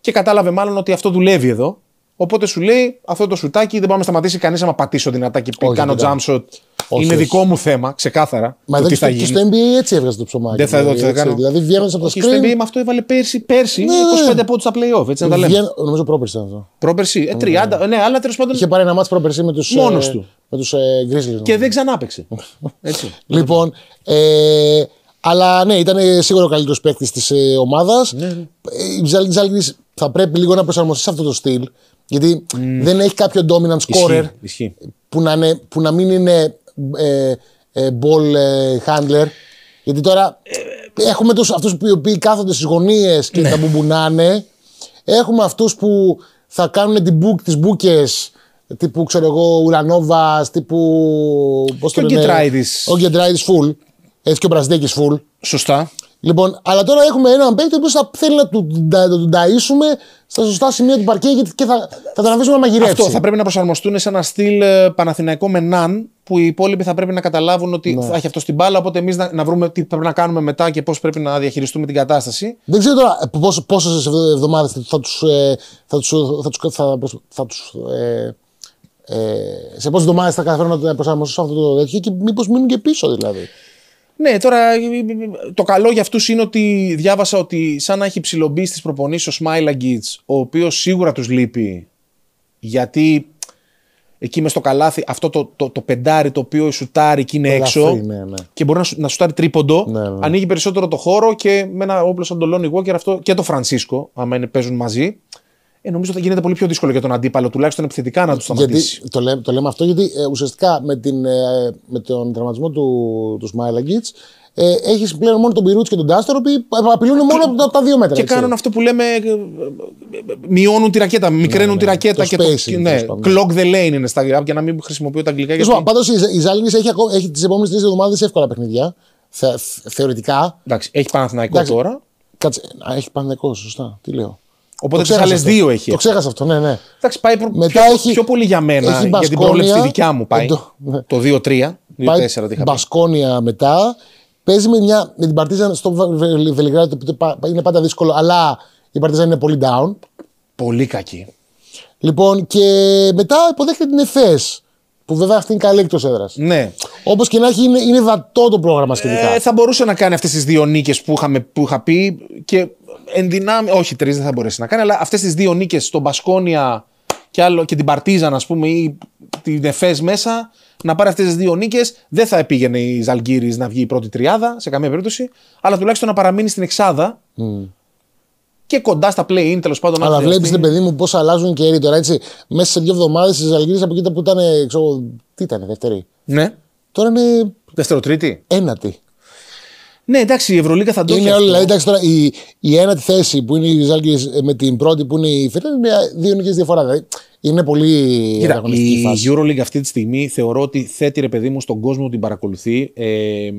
Και κατάλαβε μάλλον ότι αυτό δουλεύει εδώ. Οπότε σου λέει αυτό το σουτάκι δεν πάμε να σταματήσει κανείς άμα πατήσω δυνατά και πει κάνω jump shot είναι όχι. δικό μου θέμα, ξεκάθαρα. Μα δεν θα γίνει. στο
NBA έτσι έβγαζε το ψωμάκι. Δεν θα δηλαδή, θα κάνω. Δηλαδή από το screen. Στο NBA με αυτό έβαλε πέρσι, πέρσι ναι, 25 ναι. ναι.
πόντους στα playoff. Έτσι να τα
Νομίζω πρόπερσι ήταν αυτό. Πρόπερσι, ε, 30. Ναι, ναι, ναι, αλλά τέλος πάντων. Είχε πάρει ένα μάτσο πρόπερσι με ε, του. Μόνο ε, Grizzlies. Και δεν ξανάπαιξε. Λοιπόν. Ε, αλλά ναι, ήταν σίγουρο ο καλύτερος παίκτης της ομάδα. Η Ζάλγκη θα πρέπει λίγο να προσαρμοστεί σε αυτό το στυλ. Γιατί δεν έχει κάποιο dominant scorer Που, να που να μην είναι ε, ε, ball ε, handler. Γιατί τώρα έχουμε τους, αυτούς που οι οποίοι κάθονται στις γωνίες και ναι. τα μπουμπουνάνε. Έχουμε αυτούς που θα κάνουν την book, τις μπουκες τύπου, ξέρω εγώ, Ουρανόβα, τύπου. Πώς το λένε. Ο Κεντράιδη. Ο Κεντράιδη Φουλ. Έτσι και ο Μπραζδέκης Φουλ. Σωστά. Λοιπόν, αλλά τώρα έχουμε έναν παίκτη που θα θέλει να του, να του ταΐσουμε στα σωστά σημεία του παρκέ γιατί και θα, θα τον αφήσουμε να μαγειρεύσει. Αυτό θα πρέπει να προσαρμοστούν σε ένα στυλ ε,
Παναθηναϊκό με ναν που οι υπόλοιποι θα πρέπει να καταλάβουν ότι ναι. θα έχει αυτό στην μπάλα. Οπότε εμείς να, να, βρούμε τι πρέπει να κάνουμε μετά και πώς πρέπει να διαχειριστούμε την κατάσταση.
Δεν ξέρω τώρα ε, πόσε εβδομάδες θα τους. Ε, θα τους, θα τους, θα ε, ε, σε πόσες εβδομάδες θα καταφέρουν να προσαρμοστούν σε αυτό το τέτοιο και μήπως μείνουν και πίσω δηλαδή.
Ναι, τώρα ε, ε, ε, το καλό για αυτούς είναι ότι διάβασα ότι σαν να έχει ψηλομπεί στις προπονήσεις ο Σμάιλα Γκίτ, ο οποίος σίγουρα τους λείπει. Γιατί εκεί μες στο καλάθι, αυτό το, το, το πεντάρι το οποίο σουτάρει και είναι έξω. Ναι, ναι. Και μπορεί να, σου, να σουτάρει τρίποντο, ναι, ανοίγει περισσότερο το χώρο και με ένα όπλο σαν τον Λόνι Walker αυτό και το Φρανσίσκο, άμα παίζουν μαζί ε, νομίζω θα γίνεται πολύ πιο δύσκολο για τον αντίπαλο, τουλάχιστον επιθετικά να
του σταματήσει. Γιατί, το, λέ, το λέμε αυτό γιατί ε, ουσιαστικά με, την, ε, με τον τραυματισμό του, του Σμάιλαγκιτ ε, έχεις πλέον μόνο τον Πυρούτ και τον Τάστορο που ε, απειλούν μόνο από τα, τα, δύο μέτρα. Και έτσι. κάνουν αυτό που λέμε. Μειώνουν τη ρακέτα, μικραίνουν ναι, τη ναι, ναι. ρακέτα. και spacing, το, ναι, clock the lane είναι στα γράμματα για να μην χρησιμοποιώ τα αγγλικά. Λοιπόν, γιατί... Πάντως η Ζάλινη έχει, έχει τις επόμενες τρεις εβδομάδες εύκολα παιχνίδια. Θε, θεωρητικά. Εντάξει, έχει Παναθηναϊκό τώρα. Κάτσε, έχει Παναθηναϊκό, σωστά. Τι λέω. Οπότε τι άλλε δύο έχει. Το ξέχασα αυτό, ναι, ναι. Εντάξει, πάει Μετά πιο, έχει... πιο πολύ για μένα, έχει για την πρόλεψη τη δικιά μου πάει. Ε, το, ναι. το 2-3, 2-4 τι Μπασκόνια μετά. Παίζει με, μια, με την Παρτίζαν στο Βελιγράδι, οποίο είναι πάντα δύσκολο, αλλά η Παρτίζαν είναι πολύ down. Πολύ κακή. Λοιπόν, και μετά υποδέχεται την ΕΦΕΣ. Που βέβαια αυτή είναι καλή εκτός έδρας. Ναι. Όπως και να έχει, είναι, είναι δατό το πρόγραμμα σχετικά. Ε, θα μπορούσε να κάνει
αυτές τις δύο νίκες που, που είχα πει και εν δυνάμει. Όχι, τρεις δεν θα μπορέσει να κάνει, αλλά αυτές τις δύο νίκες στον Μπασκόνια και, άλλο, και την παρτίζα, ας πούμε, ή την Εφές μέσα, να πάρει αυτές τις δύο νίκες. Δεν θα επήγαινε η Ζαλγκύρης να βγει η πρώτη τριάδα σε καμία περίπτωση,
αλλά τουλάχιστον να παραμείνει στην Εξάδα και κοντά στα play-in τέλος πάντων. Αλλά βλέπει, ναι, παιδί μου, πώς αλλάζουν και τώρα. Έτσι, μέσα σε δύο εβδομάδες τη Αλγερία από εκεί που ήταν. Ξέρω, τι ήταν, δεύτερη. Ναι. Τώρα είναι. Δευτεροτρίτη. Ένατη. Ναι, εντάξει, η Ευρωλίγα θα το Είναι όλα. Δηλαδή, εντάξει, τώρα η, η ένατη θέση που είναι η Ζάλγκη ε, με την πρώτη που είναι η Φίτα είναι δύο νικέ διαφορά. Δηλαδή. Είναι πολύ Κοίτα, η φάση. Euroleague αυτή τη στιγμή
θεωρώ ότι θέτει ρε παιδί μου στον κόσμο που την παρακολουθεί. Ε,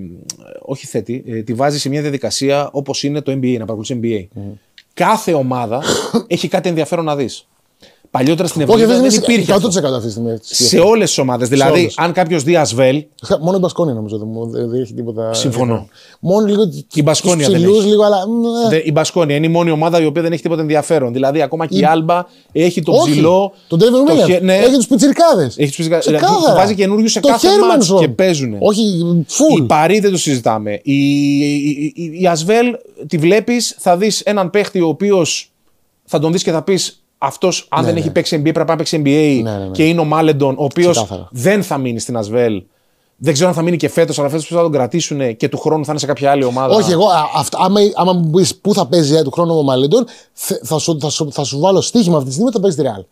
όχι θέτει, ε, τη βάζει σε μια διαδικασία όπως είναι το NBA, να παρακολουθείς NBA. Mm κάθε ομάδα έχει κάτι ενδιαφέρον να δεις. Παλιότερα στην Ευρώπη δεν υπήρχε. 100% αυτή τη στιγμή. Σε όλες
τις ομάδες. Δηλαδή, αν κάποιος δει Ασβέλ. Μόνο η Μπασκόνια νομίζω δεν έχει τίποτα. Συμφωνώ. Μόνο λίγο.
Η Μπασκόνια δεν έχει. Λίγο,
αλλά... Ε.
Η Μπασκόνια είναι η μόνη ομάδα η οποία δεν έχει τίποτα ενδιαφέρον. Δηλαδή, ακόμα και η Άλμπα έχει τον ψηλό. Τον Τρέβερ Ναι. Έχει
τους πιτσυρκάδε. Έχει τους πιτσυρκάδε. Δηλαδή, βάζει καινούριους σε κάθε μάτσο και παίζουν.
Όχι, φουλ. Η Παρή δεν το συζητάμε. Η Ασβέλ τη βλέπεις, θα δεις έναν παίχτη ο οποίος θα τον δεις και θα πεις αυτός, αν ναι, δεν ναι. έχει παίξει NBA, πρέπει να παίξει NBA ναι, και είναι ο Μάλεντον, ο οποίος δεν
θα μείνει στην Ασβέλ. Δεν ξέρω αν θα μείνει και φέτος, αλλά φέτος θα τον κρατήσουν και του χρόνου θα είναι σε κάποια άλλη ομάδα. Όχι, εγώ, άμα, μου πεις πού θα παίζει ε, του χρόνου ο Μάλεντον, θα, σου βάλω στοίχημα αυτή τη στιγμή ότι θα παίζει τη Ρεάλ.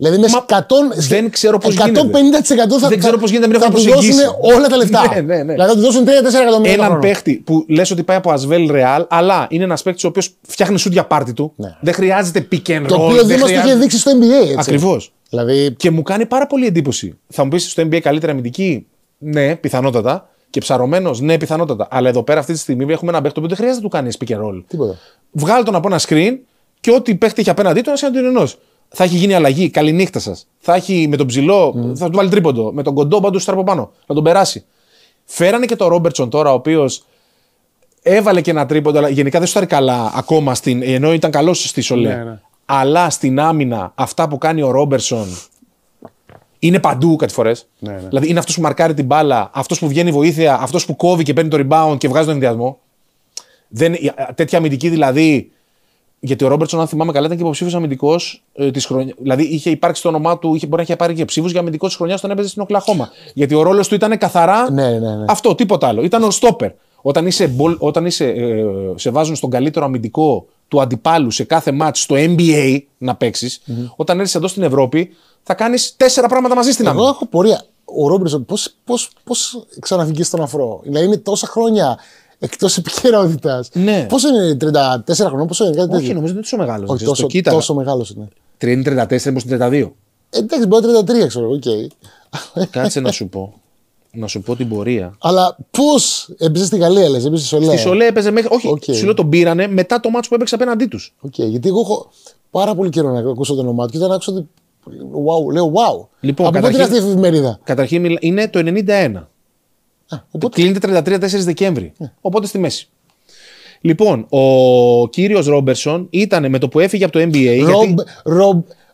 Δηλαδή μέσα 100, δεν ξέρω πώς 150% γίνεται. θα, δεν ξέρω πώς γίνεται, θα, θα του δώσουν όλα τα λεφτά. ναι, ναι, ναι. Δηλαδή θα τους δώσουν 3-4 εκατομμύρια. Έναν παίχτη
που λες ότι πάει από Ασβέλ Ρεάλ, αλλά είναι ένας παίχτη ο οποίος φτιάχνει σου για πάρτι του. Ναι. Δεν χρειάζεται pick and roll. Το οποίο δεν μα το είχε δείξει
στο NBA. Ακριβώς.
Δηλαδή... Και μου κάνει πάρα πολύ εντύπωση. Θα μου πεις στο NBA καλύτερα αμυντική. Ναι, πιθανότατα. Και ψαρωμένος, ναι, πιθανότατα. Αλλά εδώ πέρα αυτή τη στιγμή έχουμε ένα παίχτη που δεν χρειάζεται να του κάνεις pick and roll. Τίποτα. Βγάλει τον από ένα screen και ό,τι παίχτη έχει απέναντί του να είναι ενό θα έχει γίνει αλλαγή. Καληνύχτα σας. Θα έχει με τον ψηλό, θα του βάλει τρίποντο. Με τον κοντό, πάντως στραπώ πάνω. Να τον περάσει. Φέρανε και τον Ρόμπερτσον τώρα, ο οποίος έβαλε και ένα τρίποντο, αλλά γενικά δεν σου καλά ακόμα στην. ενώ ήταν καλός στη Σολέ. Ναι, ναι. Αλλά στην άμυνα, αυτά που κάνει ο Ρόμπερσον, Είναι παντού κάτι φορές. Ναι, ναι. Δηλαδή είναι αυτός που μαρκάρει την μπάλα, αυτός που βγαίνει βοήθεια, αυτός που κόβει και παίρνει το rebound και βγάζει τον ενδιασμό. Δεν, τέτοια αμυντική δηλαδή γιατί ο Ρόμπερτσον, αν θυμάμαι καλά, ήταν και υποψήφιος αμυντικός ε, της χρονιά. Δηλαδή είχε υπάρξει το όνομά του, είχε, μπορεί να είχε πάρει και ψήφους για αμυντικό της χρονιάς όταν έπαιζε στην Οκλαχώμα. Γιατί ο ρόλος του ήταν καθαρά ναι, ναι, ναι. αυτό, τίποτα άλλο. Ήταν ο στόπερ. Όταν, είσαι, όταν είσαι, ε, σε βάζουν στον καλύτερο αμυντικό του αντιπάλου σε κάθε match στο NBA να παιξει όταν έρθεις εδώ στην Ευρώπη, θα κάνεις τέσσερα πράγματα μαζί στην αμυντική. Εγώ
έχω πορεία. Ο Ρόμπερτσον, πώς ξαναβγεί στον αφρό. Δηλαδή είναι τόσα χρόνια εκτός επικαιρότητας. Ναι. Πόσο είναι, 34 χρόνια, πόσο είναι, κάτι τέτοιο. Όχι, νομίζω ότι είναι τόσο μεγάλος. Όχι, τόσο, τόσο, τόσο μεγάλος είναι. 34, μήπω 32. Εντάξει, μπορεί να 33, ξέρω εγώ, okay. Κάτσε να σου πω. Να σου πω την πορεία. Αλλά πώς έπαιζε στη Γαλλία, λες, έπαιζε στη Σολέ. Στη Σολέ έπαιζε μέχρι. Όχι, okay. σου λέω τον πήρανε μετά το μάτσο που έπαιξε απέναντί τους. Οκ, okay, γιατί εγώ έχω πάρα πολύ καιρό να ακούσω το όνομά του και όταν άκουσα ότι. Wow, λέω wow. Λοιπόν, Από πότε είναι αυτή η εφημερίδα. Καταρχήν
είναι το 91. Οπότε... Κλείνεται 33-4 Δεκέμβρη. Ναι. Οπότε στη μέση. Λοιπόν, ο κύριος Ρόμπερσον ήταν με το που έφυγε από το NBA.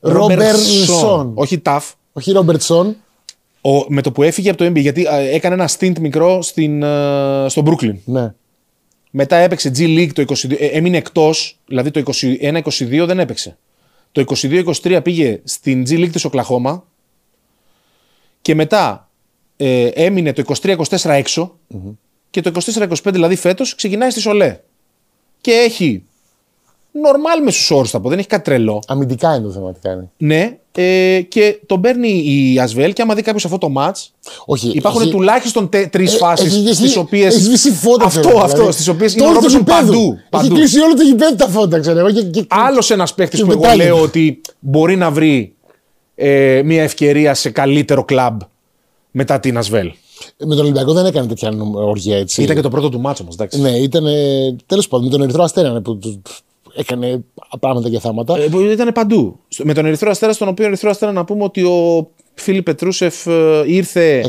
Ρόμπερσον. Όχι Ταφ. Όχι Ρόμπερτσον. Με το που έφυγε από το NBA, γιατί έκανε ένα stint μικρό στην, ε, στο Brooklyn. Ναι. Μετά έπαιξε G League το 22, ε, έμεινε εκτός, δηλαδή το 21-22 δεν έπαιξε. Το 22-23 πήγε στην G League της Οκλαχώμα και μετά ε, έμεινε το 23-24 εξω και το 24-25 δηλαδή φέτος ξεκινάει στη Σολέ. Και έχει νορμάλ με στους όρους θα πω, δεν έχει κάτι τρελό. Αμυντικά είναι το θέμα τι κάνει. Ναι, ε, και τον παίρνει η Ασβέλ και άμα δει κάποιος αυτό το
Όχι, Υπάρχουν τουλάχιστον τρεις ε, φάσεις στι οποίες. Έχει σβήσει φώτα, Αυτό, αυτό. Δηλαδή. Στις οποίες οποίε είναι παντού. Έχει κλείσει όλο το γηπέδι τα φώτα, ξέρω Άλλος ένας παίχτη που εγώ λέω
ότι μπορεί να βρει ε, μια ευκαιρία σε καλύτερο κλαμπ
μετά την Ασβέλ. Ε, με τον Ολυμπιακό δεν έκανε τέτοια οργία έτσι. Ήταν και το πρώτο του μάτσο όμω. Ναι, ήταν. Τέλος πάντων, με τον Ερυθρό Αστέρα που έκανε πράγματα και θάματα. Ε,
ήταν παντού. Με τον Ερυθρό Αστέρα, στον οποίο Ερυθρό Αστέρα να πούμε ότι ο Φίλιπ Πετρούσεφ ε, ήρθε
ε,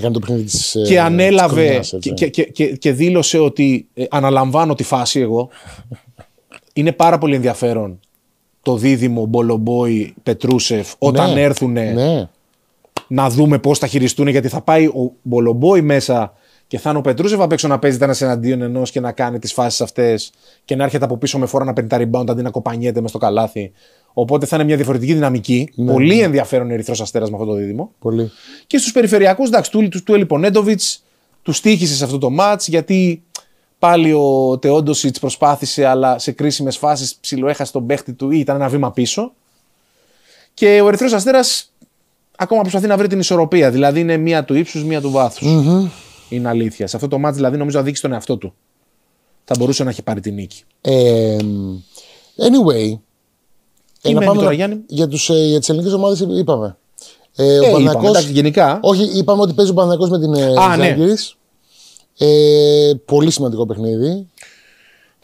και ανέλαβε Και,
και, και, δήλωσε ότι αναλαμβάνω τη φάση εγώ. Είναι πάρα πολύ ενδιαφέρον το δίδυμο Μπολομπόη Πετρούσεφ όταν ναι, έρθουν ναι να δούμε πώς θα χειριστούν γιατί θα πάει ο Μπολομπόη μέσα και θα είναι ο Πετρούσεφ απ' έξω να παίζει ένα εναντίον ενός και να κάνει τις φάσεις αυτές και να έρχεται από πίσω με φορά να παίρνει τα rebound αντί να κοπανιέται μες στο καλάθι. Οπότε θα είναι μια διαφορετική δυναμική. Ναι, Πολύ ναι. ενδιαφέρον ενδιαφέρον ερυθρός αστέρας με αυτό το δίδυμο. Πολύ. Και στους περιφερειακούς, εντάξει, του, του, του Ελιπονέντοβιτ τους τύχησε σε αυτό το ματ γιατί πάλι ο Τεόντοσιτ προσπάθησε, αλλά σε κρίσιμες φάσεις ψιλοέχασε τον παίχτη του ή ήταν ένα βήμα πίσω. Και ο Ερυθρός Αστέρας ακόμα προσπαθεί να βρει την ισορροπία. Δηλαδή είναι μία του ύψους, μία του βάθους. Είναι αλήθεια. Σε αυτό το μάτι, δηλαδή, νομίζω αδίκησε δείξει τον εαυτό του. Θα μπορούσε να
έχει πάρει την νίκη. anyway. Για, τους, ε, για τις ομάδες είπαμε. Ε, ο ε, γενικά. Όχι, είπαμε ότι παίζει ο Παναθηναϊκός με την ε, ναι. Ζάγκυρης. Ε, πολύ σημαντικό παιχνίδι.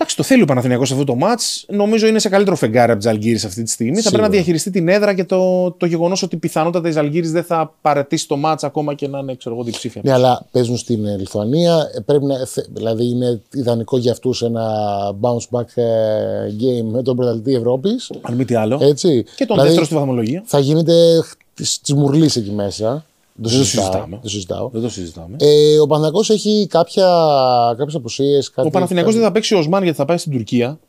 Εντάξει, το θέλει ο Παναθηναϊκός αυτό το μάτ. Νομίζω είναι σε καλύτερο φεγγάρι από τη Αλγύρες αυτή τη στιγμή. Θα πρέπει να διαχειριστεί την έδρα και το, το γεγονός ότι πιθανότατα οι Αλγύρες δεν θα παρατήσει το μάτ ακόμα και να είναι ξέρω εγώ,
διψήφια. Ναι, αλλά παίζουν στην ε, Λιθουανία. Ε, πρέπει να, ε, δηλαδή είναι ιδανικό για αυτούς ένα bounce back game με τον πρωταθλητή Ευρώπης. Αν μη τι άλλο. Έτσι. Και τον δηλαδή, δεύτερο στη βαθμολογία. Θα γίνεται τη μουρλής εκεί μέσα. Δεν το συζητάμε. δεν το συζητάμε. Ε, ο Παναθηναϊκός έχει κάποια, κάποιες απουσίες. Κάτι ο Παναθηναϊκός δεν θα παίξει ο
Οσμάν γιατί θα πάει στην Τουρκία.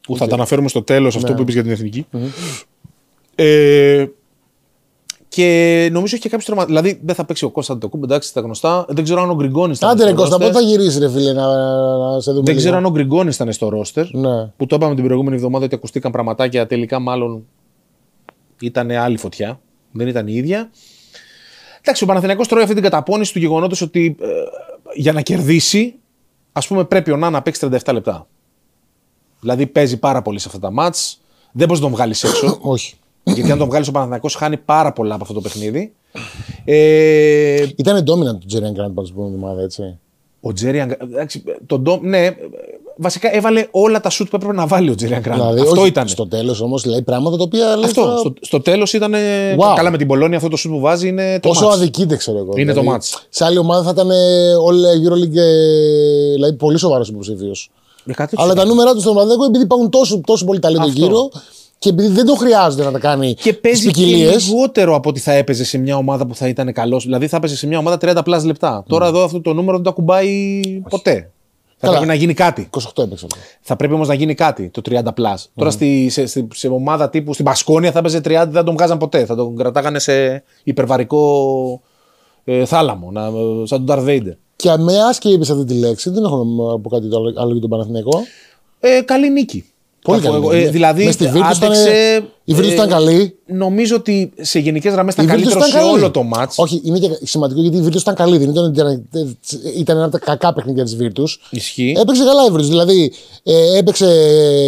Που okay. θα τα αναφέρουμε στο τέλος αυτό ναι. που είπες για την εθνικη Ε, και νομίζω έχει και κάποιο τραυματισμού. Δηλαδή δεν θα παίξει ο Κώστα το κούμπι, εντάξει, τα γνωστά. Δεν ξέρω αν ο Γκριγκόνης ήταν. Άντε, Κώστα, πότε θα γυρίσει,
ρε φίλε, να, να σε δούμε. Δεν ξέρω αν ο Γκριγκόνης
ήταν στο ρόστερ. Ναι. Που το είπαμε την προηγούμενη εβδομάδα ότι ακουστήκαν πραγματάκια. Τελικά, μάλλον ήταν άλλη φωτιά. Δεν ήταν η ίδια. Εντάξει, ο Παναθηναϊκός τρώει αυτή την καταπώνηση του γεγονότος ότι ε, για να κερδίσει, ας πούμε, πρέπει ο Νά να παίξει 37 λεπτά. Δηλαδή παίζει πάρα πολύ σε αυτά τα μάτ. Δεν μπορείς να τον βγάλεις έξω. Όχι. Γιατί αν τον βγάλεις ο Παναθηναϊκός χάνει πάρα πολλά από αυτό το παιχνίδι. Ε... Ήταν dominant του Τζέρι Αγκράντ την προηγούμενη έτσι. Ο Τζέρι Αγκράντ. Ναι, βασικά έβαλε όλα τα σουτ που έπρεπε να βάλει ο Τζίριαν Κράντ. Δηλαδή, αυτό
ήταν. Στο τέλος όμως λέει πράγματα τα οποία. Λέει, αυτό. Στο,
στο τέλος ήταν. Wow. Καλά με την Πολώνια αυτό το σουτ που βάζει είναι. Το Πόσο αδική δεν ξέρω εγώ. Είναι δηλαδή, το μάτσο.
Σε άλλη ομάδα θα ήταν όλα ε, Euroleague. Ε, δηλαδή πολύ σοβαρός υποψήφιος. Ε, Αλλά τα νούμερα τους στον Μαδέκο επειδή υπάρχουν τόσο, τόσο πολύ ταλέντο γύρω και επειδή δεν το χρειάζεται να τα κάνει
και παίζει και λιγότερο από ότι θα έπαιζε σε μια ομάδα που θα ήταν καλός. Δηλαδή θα έπαιζε σε μια ομάδα 30 πλάσ λεπτά. Mm. Τώρα ναι. εδώ αυτό το νούμερο δεν το ακουμπάει Όχι. ποτέ. Θα πρέπει να γίνει κάτι. 28 έπαιξε. Θα πρέπει όμως να γίνει κάτι το 30 plus. Τώρα στη, σε, σε, ομάδα τύπου στην Πασκόνια θα έπαιζε 30, δεν τον βγάζαν ποτέ. Θα τον κρατάγανε σε υπερβαρικό ε, θάλαμο, να,
σαν τον Ταρβέιντερ. Και με και είπες αυτή τη λέξη, δεν έχω να πω κάτι άλλο για τον Παναθηναϊκό. Ε, καλή νίκη. Πολύ καλή. Ε, ε, δηλαδή, άντεξε, ήταν, ε, η Βίρτου ήταν καλή.
Νομίζω ότι σε γενικές γραμμές ήταν καλύτερο σε καλή. όλο
το μάτ. Όχι, είναι και σημαντικό γιατί η Βίρτου ήταν καλή. Δεν ήταν, ε, ήταν, ένα από τα κακά παιχνίδια της Βίρτου. Ισχύει. Έπαιξε καλά η Βίρτου. Δηλαδή, ε, έπαιξε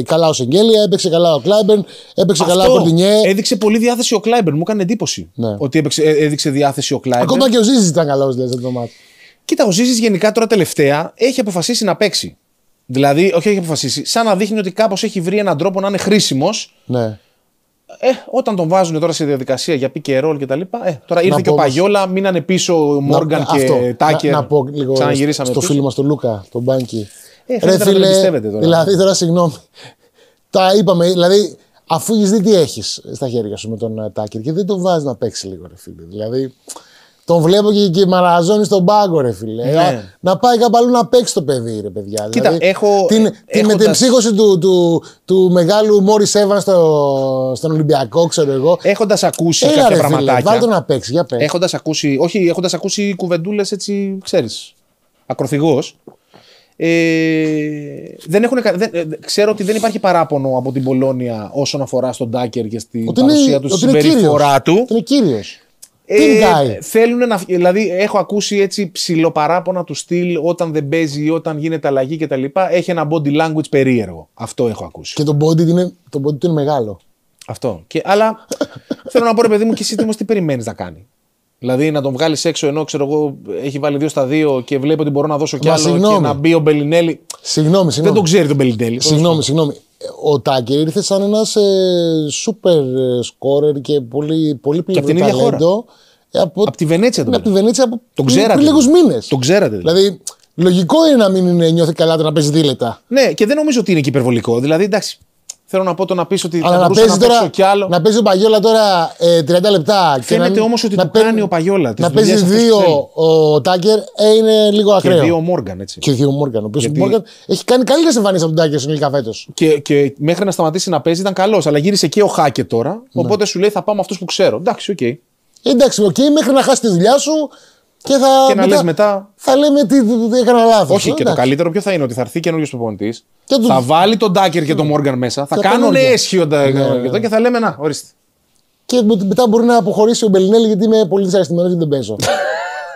καλά ο Σεγγέλια, έπαιξε καλά ο Κλάιμπερν, έπαιξε Αυτό καλά ο Κορδινιέ. Έδειξε πολύ διάθεση ο Κλάιμπερν. Μου έκανε εντύπωση ναι. ότι έπαιξε, έδειξε διάθεση ο Κλάιμπερν. Ακόμα και ο Ζήζη ήταν καλός δηλαδή,
το match. Κοίτα, ο Ζήζη γενικά τώρα τελευταία έχει αποφασίσει να παίξει. Δηλαδή, όχι έχει αποφασίσει, σαν να δείχνει ότι κάπως έχει βρει έναν τρόπο να είναι χρήσιμος. Ναι. Ε, όταν τον βάζουν τώρα σε διαδικασία για πικ και τα λοιπά, ε, τώρα ήρθε να και ο Παγιόλα,
μείνανε πίσω ο Μόργαν και ο Τάκερ. Να, να πω λίγο στο φίλο μας τον Λούκα, τον Μπάνκι.
Ε, Ρε, φίλε, πιστεύετε τώρα. Δηλαδή,
τώρα συγγνώμη. τα είπαμε, δηλαδή, αφού έχεις δει τι έχεις στα χέρια σου με τον ε, Τάκερ και δεν τον βάζεις να παίξει λίγο, ρε Δηλαδή, τον βλέπω και, και μαραζώνει στον πάγκο, ρε φίλε. Ναι. Ε, να πάει κάπου αλλού να παίξει το παιδί, ρε παιδιά. Κοίτα, δηλαδή,
Την, μετεμψύχωση με την
ψύχωση του, του, του μεγάλου Μόρις Εύαν στο, στον Ολυμπιακό, ξέρω εγώ. Έχοντας ακούσει Έλα, κάποια πράγματα. πραγματάκια. βάλτε να
παίξει, για Έχοντας ακούσει, όχι, έχοντας ακούσει κουβεντούλες έτσι, ξέρεις. Ακροθυγός. Ε, δεν έχουν, δεν, ε, ξέρω ότι δεν υπάρχει παράπονο από την Πολώνια όσον αφορά στον Ντάκερ και στην παρουσία του, στην περίφορά
του. Είναι κύριος. Ε,
θέλουν να. Δηλαδή, έχω ακούσει έτσι ψηλοπαράπονα του στυλ όταν δεν παίζει ή όταν γίνεται αλλαγή λοιπά. Έχει ένα body language περίεργο.
Αυτό έχω ακούσει. Και το body, είναι, το του είναι μεγάλο. Αυτό. Και,
αλλά θέλω να πω ρε παιδί μου και εσύ τι περιμένεις να κάνει. Δηλαδή να τον βγάλεις έξω ενώ ξέρω εγώ έχει βάλει δύο στα δύο και βλέπει ότι μπορώ να δώσω κι άλλο συγγνώμη. και να
μπει ο Μπελινέλη. Συγγνώμη, συγγνώμη. Δεν τον ξέρει τον Μπελινέλη. Συγγνώμη, συγγνώμη ο Τάκερ ήρθε σαν ένας ε, σούπερ ε, σκόρερ και πολύ, πολύ πλήρη ταλέντο. Ε, από, από τη Βενέτσια ναι, Από τη Βενέτσια από τον ξέρατε. πριν λίγους μήνες. Τον ξέρατε. Δηλαδή, λογικό είναι να μην νιώθει καλά το να παίζει δίλετα. Ναι, και δεν νομίζω ότι είναι και υπερβολικό. Δηλαδή, εντάξει, Θέλω να πω το να πεις ότι Αλλά θα να παίζει τώρα, κι άλλο. Να παίζει ο Παγιόλα τώρα 30 ε, λεπτά. Φαίνεται όμως ότι το κάνει ο Παγιόλα. Να παίζει δύο ο Τάκερ ε, είναι λίγο ακραίο. Και δύο ο Μόργαν. Έτσι. Και δύο ο Μόργαν. Ο οποίος Γιατί... Μόργαν έχει κάνει καλύτερε εμφανίσει από τον
Τάκερ συνολικά φέτος. Και, και μέχρι να σταματήσει να παίζει ήταν καλός. Αλλά γύρισε και ο Χάκε τώρα. Ναι. Οπότε σου λέει θα πάω με αυτούς που ξέρω. Εντάξει, οκ. Ε, εντάξει, οκ, μέχρι να χάσει τη δουλειά σου, και, θα, και να μετά, λες μετά. Θα λέμε τι, έκανα λάθος. Όχι, και εντάξει. το καλύτερο ποιο θα είναι ότι θα έρθει καινούριο προπονητή. Και θα βάλει τον Ντάκερ και τον ναι. Μόργαν μέσα. Θα κάνουν έσχιο τα ναι,
και θα λέμε να, ορίστε. Και μετά μπορεί να αποχωρήσει ο Μπελινέλη γιατί είμαι πολύ δυσαρεστημένος γιατί δεν παίζω.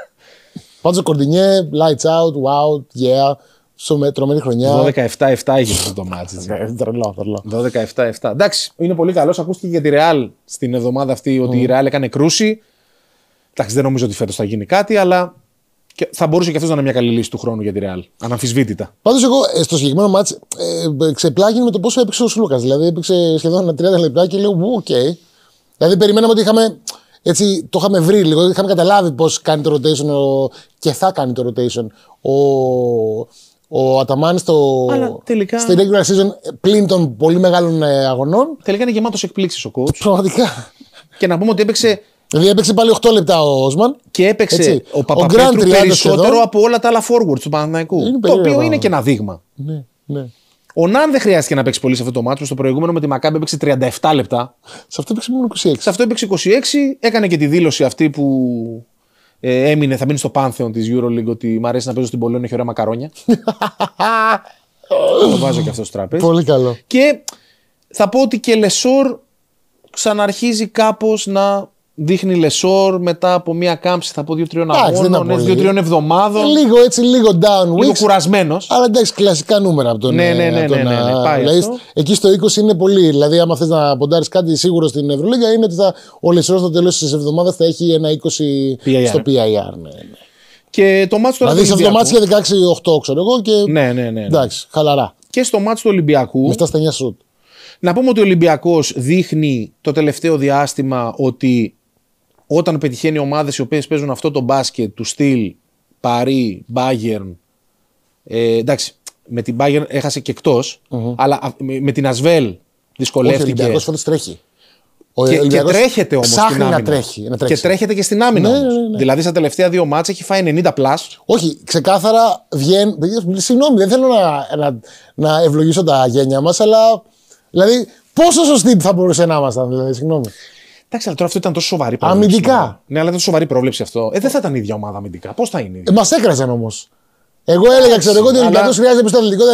Πάντω Κορντινιέ, lights out, wow, yeah. Σου με τρομερή χρονιά. 12-7-7 έχει αυτό το μάτι. Ναι, τρελό, τρελό. 12-7-7. Εντάξει, είναι πολύ καλό. Ακούστηκε για τη Ρεάλ στην
εβδομάδα αυτή ότι η Ρεάλ έκανε κρούση. Εντάξει, δεν νομίζω ότι φέτος θα γίνει κάτι, αλλά και θα μπορούσε και αυτός να είναι μια καλή λύση του χρόνου για τη Ρεάλ. Αναμφισβήτητα.
Πάντως, εγώ ε, στο συγκεκριμένο μάτσο ε, ε, ξεπλάγει με το πόσο έπαιξε ο Σλούκας. Δηλαδή, έπαιξε σχεδόν 30 λεπτά και λέω, οκ. Δηλαδή, περιμέναμε ότι είχαμε. Έτσι, το είχαμε βρει λίγο. Είχαμε καταλάβει πώς κάνει το rotation και θα κάνει το rotation ο, ο Αταμάν στο,
τελικά... στην regular
season πλην των πολύ μεγάλων ε, αγωνών. Τελικά είναι γεμάτος εκπλήξεις ο coach. Πραγματικά. Και να πούμε ότι έπαιξε Δηλαδή έπαιξε πάλι 8 λεπτά ο Όσμαν. Και έπαιξε ο Παπαπέτρου περισσότερο από
όλα τα άλλα forwards του Παναθηναϊκού. το οποίο είναι και ένα δείγμα. Ναι, ναι. Ο Ναν δεν χρειάστηκε να παίξει πολύ σε αυτό το μάτσο. Στο προηγούμενο με τη Μακάμπ έπαιξε 37 λεπτά. Σε αυτό έπαιξε μόνο 26. Σε αυτό έπαιξε 26. Έκανε και τη δήλωση αυτή που ε, έμεινε, θα μείνει στο πάνθεο της Euroleague ότι μου αρέσει να παίζω στην Πολώνη, έχει ωραία μακαρόνια. το βάζω και αυτό στο τραπέζι. Πολύ καλό. Και θα πω ότι και Λεσόρ ξαναρχίζει κάπως να δείχνει λεσόρ μετά από μια κάμψη, θα πω δύο-τριών αγώνων, δύο-τριών
εβδομάδων. Ε, λίγο έτσι, λίγο down weeks. Λίγο κουρασμένος. Αλλά εντάξει, κλασικά νούμερα από τον Ναι, ε, ναι, ναι, ναι, ναι. ναι, ναι, ναι Εκεί στο 20 είναι πολύ. Δηλαδή, άμα θες να ποντάρεις κάτι σίγουρο στην Ευρωλίγα, είναι ότι θα, ο λεσόρ στο τέλο τη εβδομάδα θα έχει ένα 20 PIR. στο PIR. Ναι, ναι, Και το μάτσο τώρα. Δηλαδή, αυτό το ματσο είχε 16-8, ξέρω εγώ. Και... Ναι, ναι, ναι. Εντάξει, χαλαρά. Και στο
μάτσο του Ολυμπιακού. Μετά στα 9 σουτ. Να πούμε ότι ο Ολυμπιακός δείχνει το τελευταίο διάστημα ότι όταν πετυχαίνει ομάδες οι οποίες παίζουν αυτό το μπάσκετ του στυλ Παρί, Μπάγερν. Ε, εντάξει, με την Μπάγερν έχασε και εκτο αλλά με, την Ασβέλ δυσκολεύτηκε.
Όχι, ο Ολυμπιακός τρέχει. Ο και, και τρέχεται όμως. Ψάχνει να τρέχει, να Και τρέχεται και στην άμυνα. Ναι, ναι, ναι, ναι. Δηλαδή στα τελευταία δύο μάτσα έχει φάει 90 πλάσ. Όχι, ξεκάθαρα βγαίνει. Συγγνώμη, δεν θέλω να, να, να ευλογήσω τα γένια μας, αλλά. Δηλαδή, πόσο σωστή θα μπορούσε να ήμασταν, δηλαδή, συγγνώμη. Εντάξει, αλλά τώρα αυτό ήταν τόσο σοβαρή πρόβλεψη. Αμυντικά. Ναι, αλλά ήταν σοβαρή πρόβλεψη αυτό. Ε, δεν θα ήταν η ίδια ομάδα αμυντικά. Πώς θα είναι. Ε, Μας έκραζαν όμως. Εγώ έλεγα, ξέρω εγώ, ότι ο Ολυμπιακό χρειάζεται πιστό αθλητικό.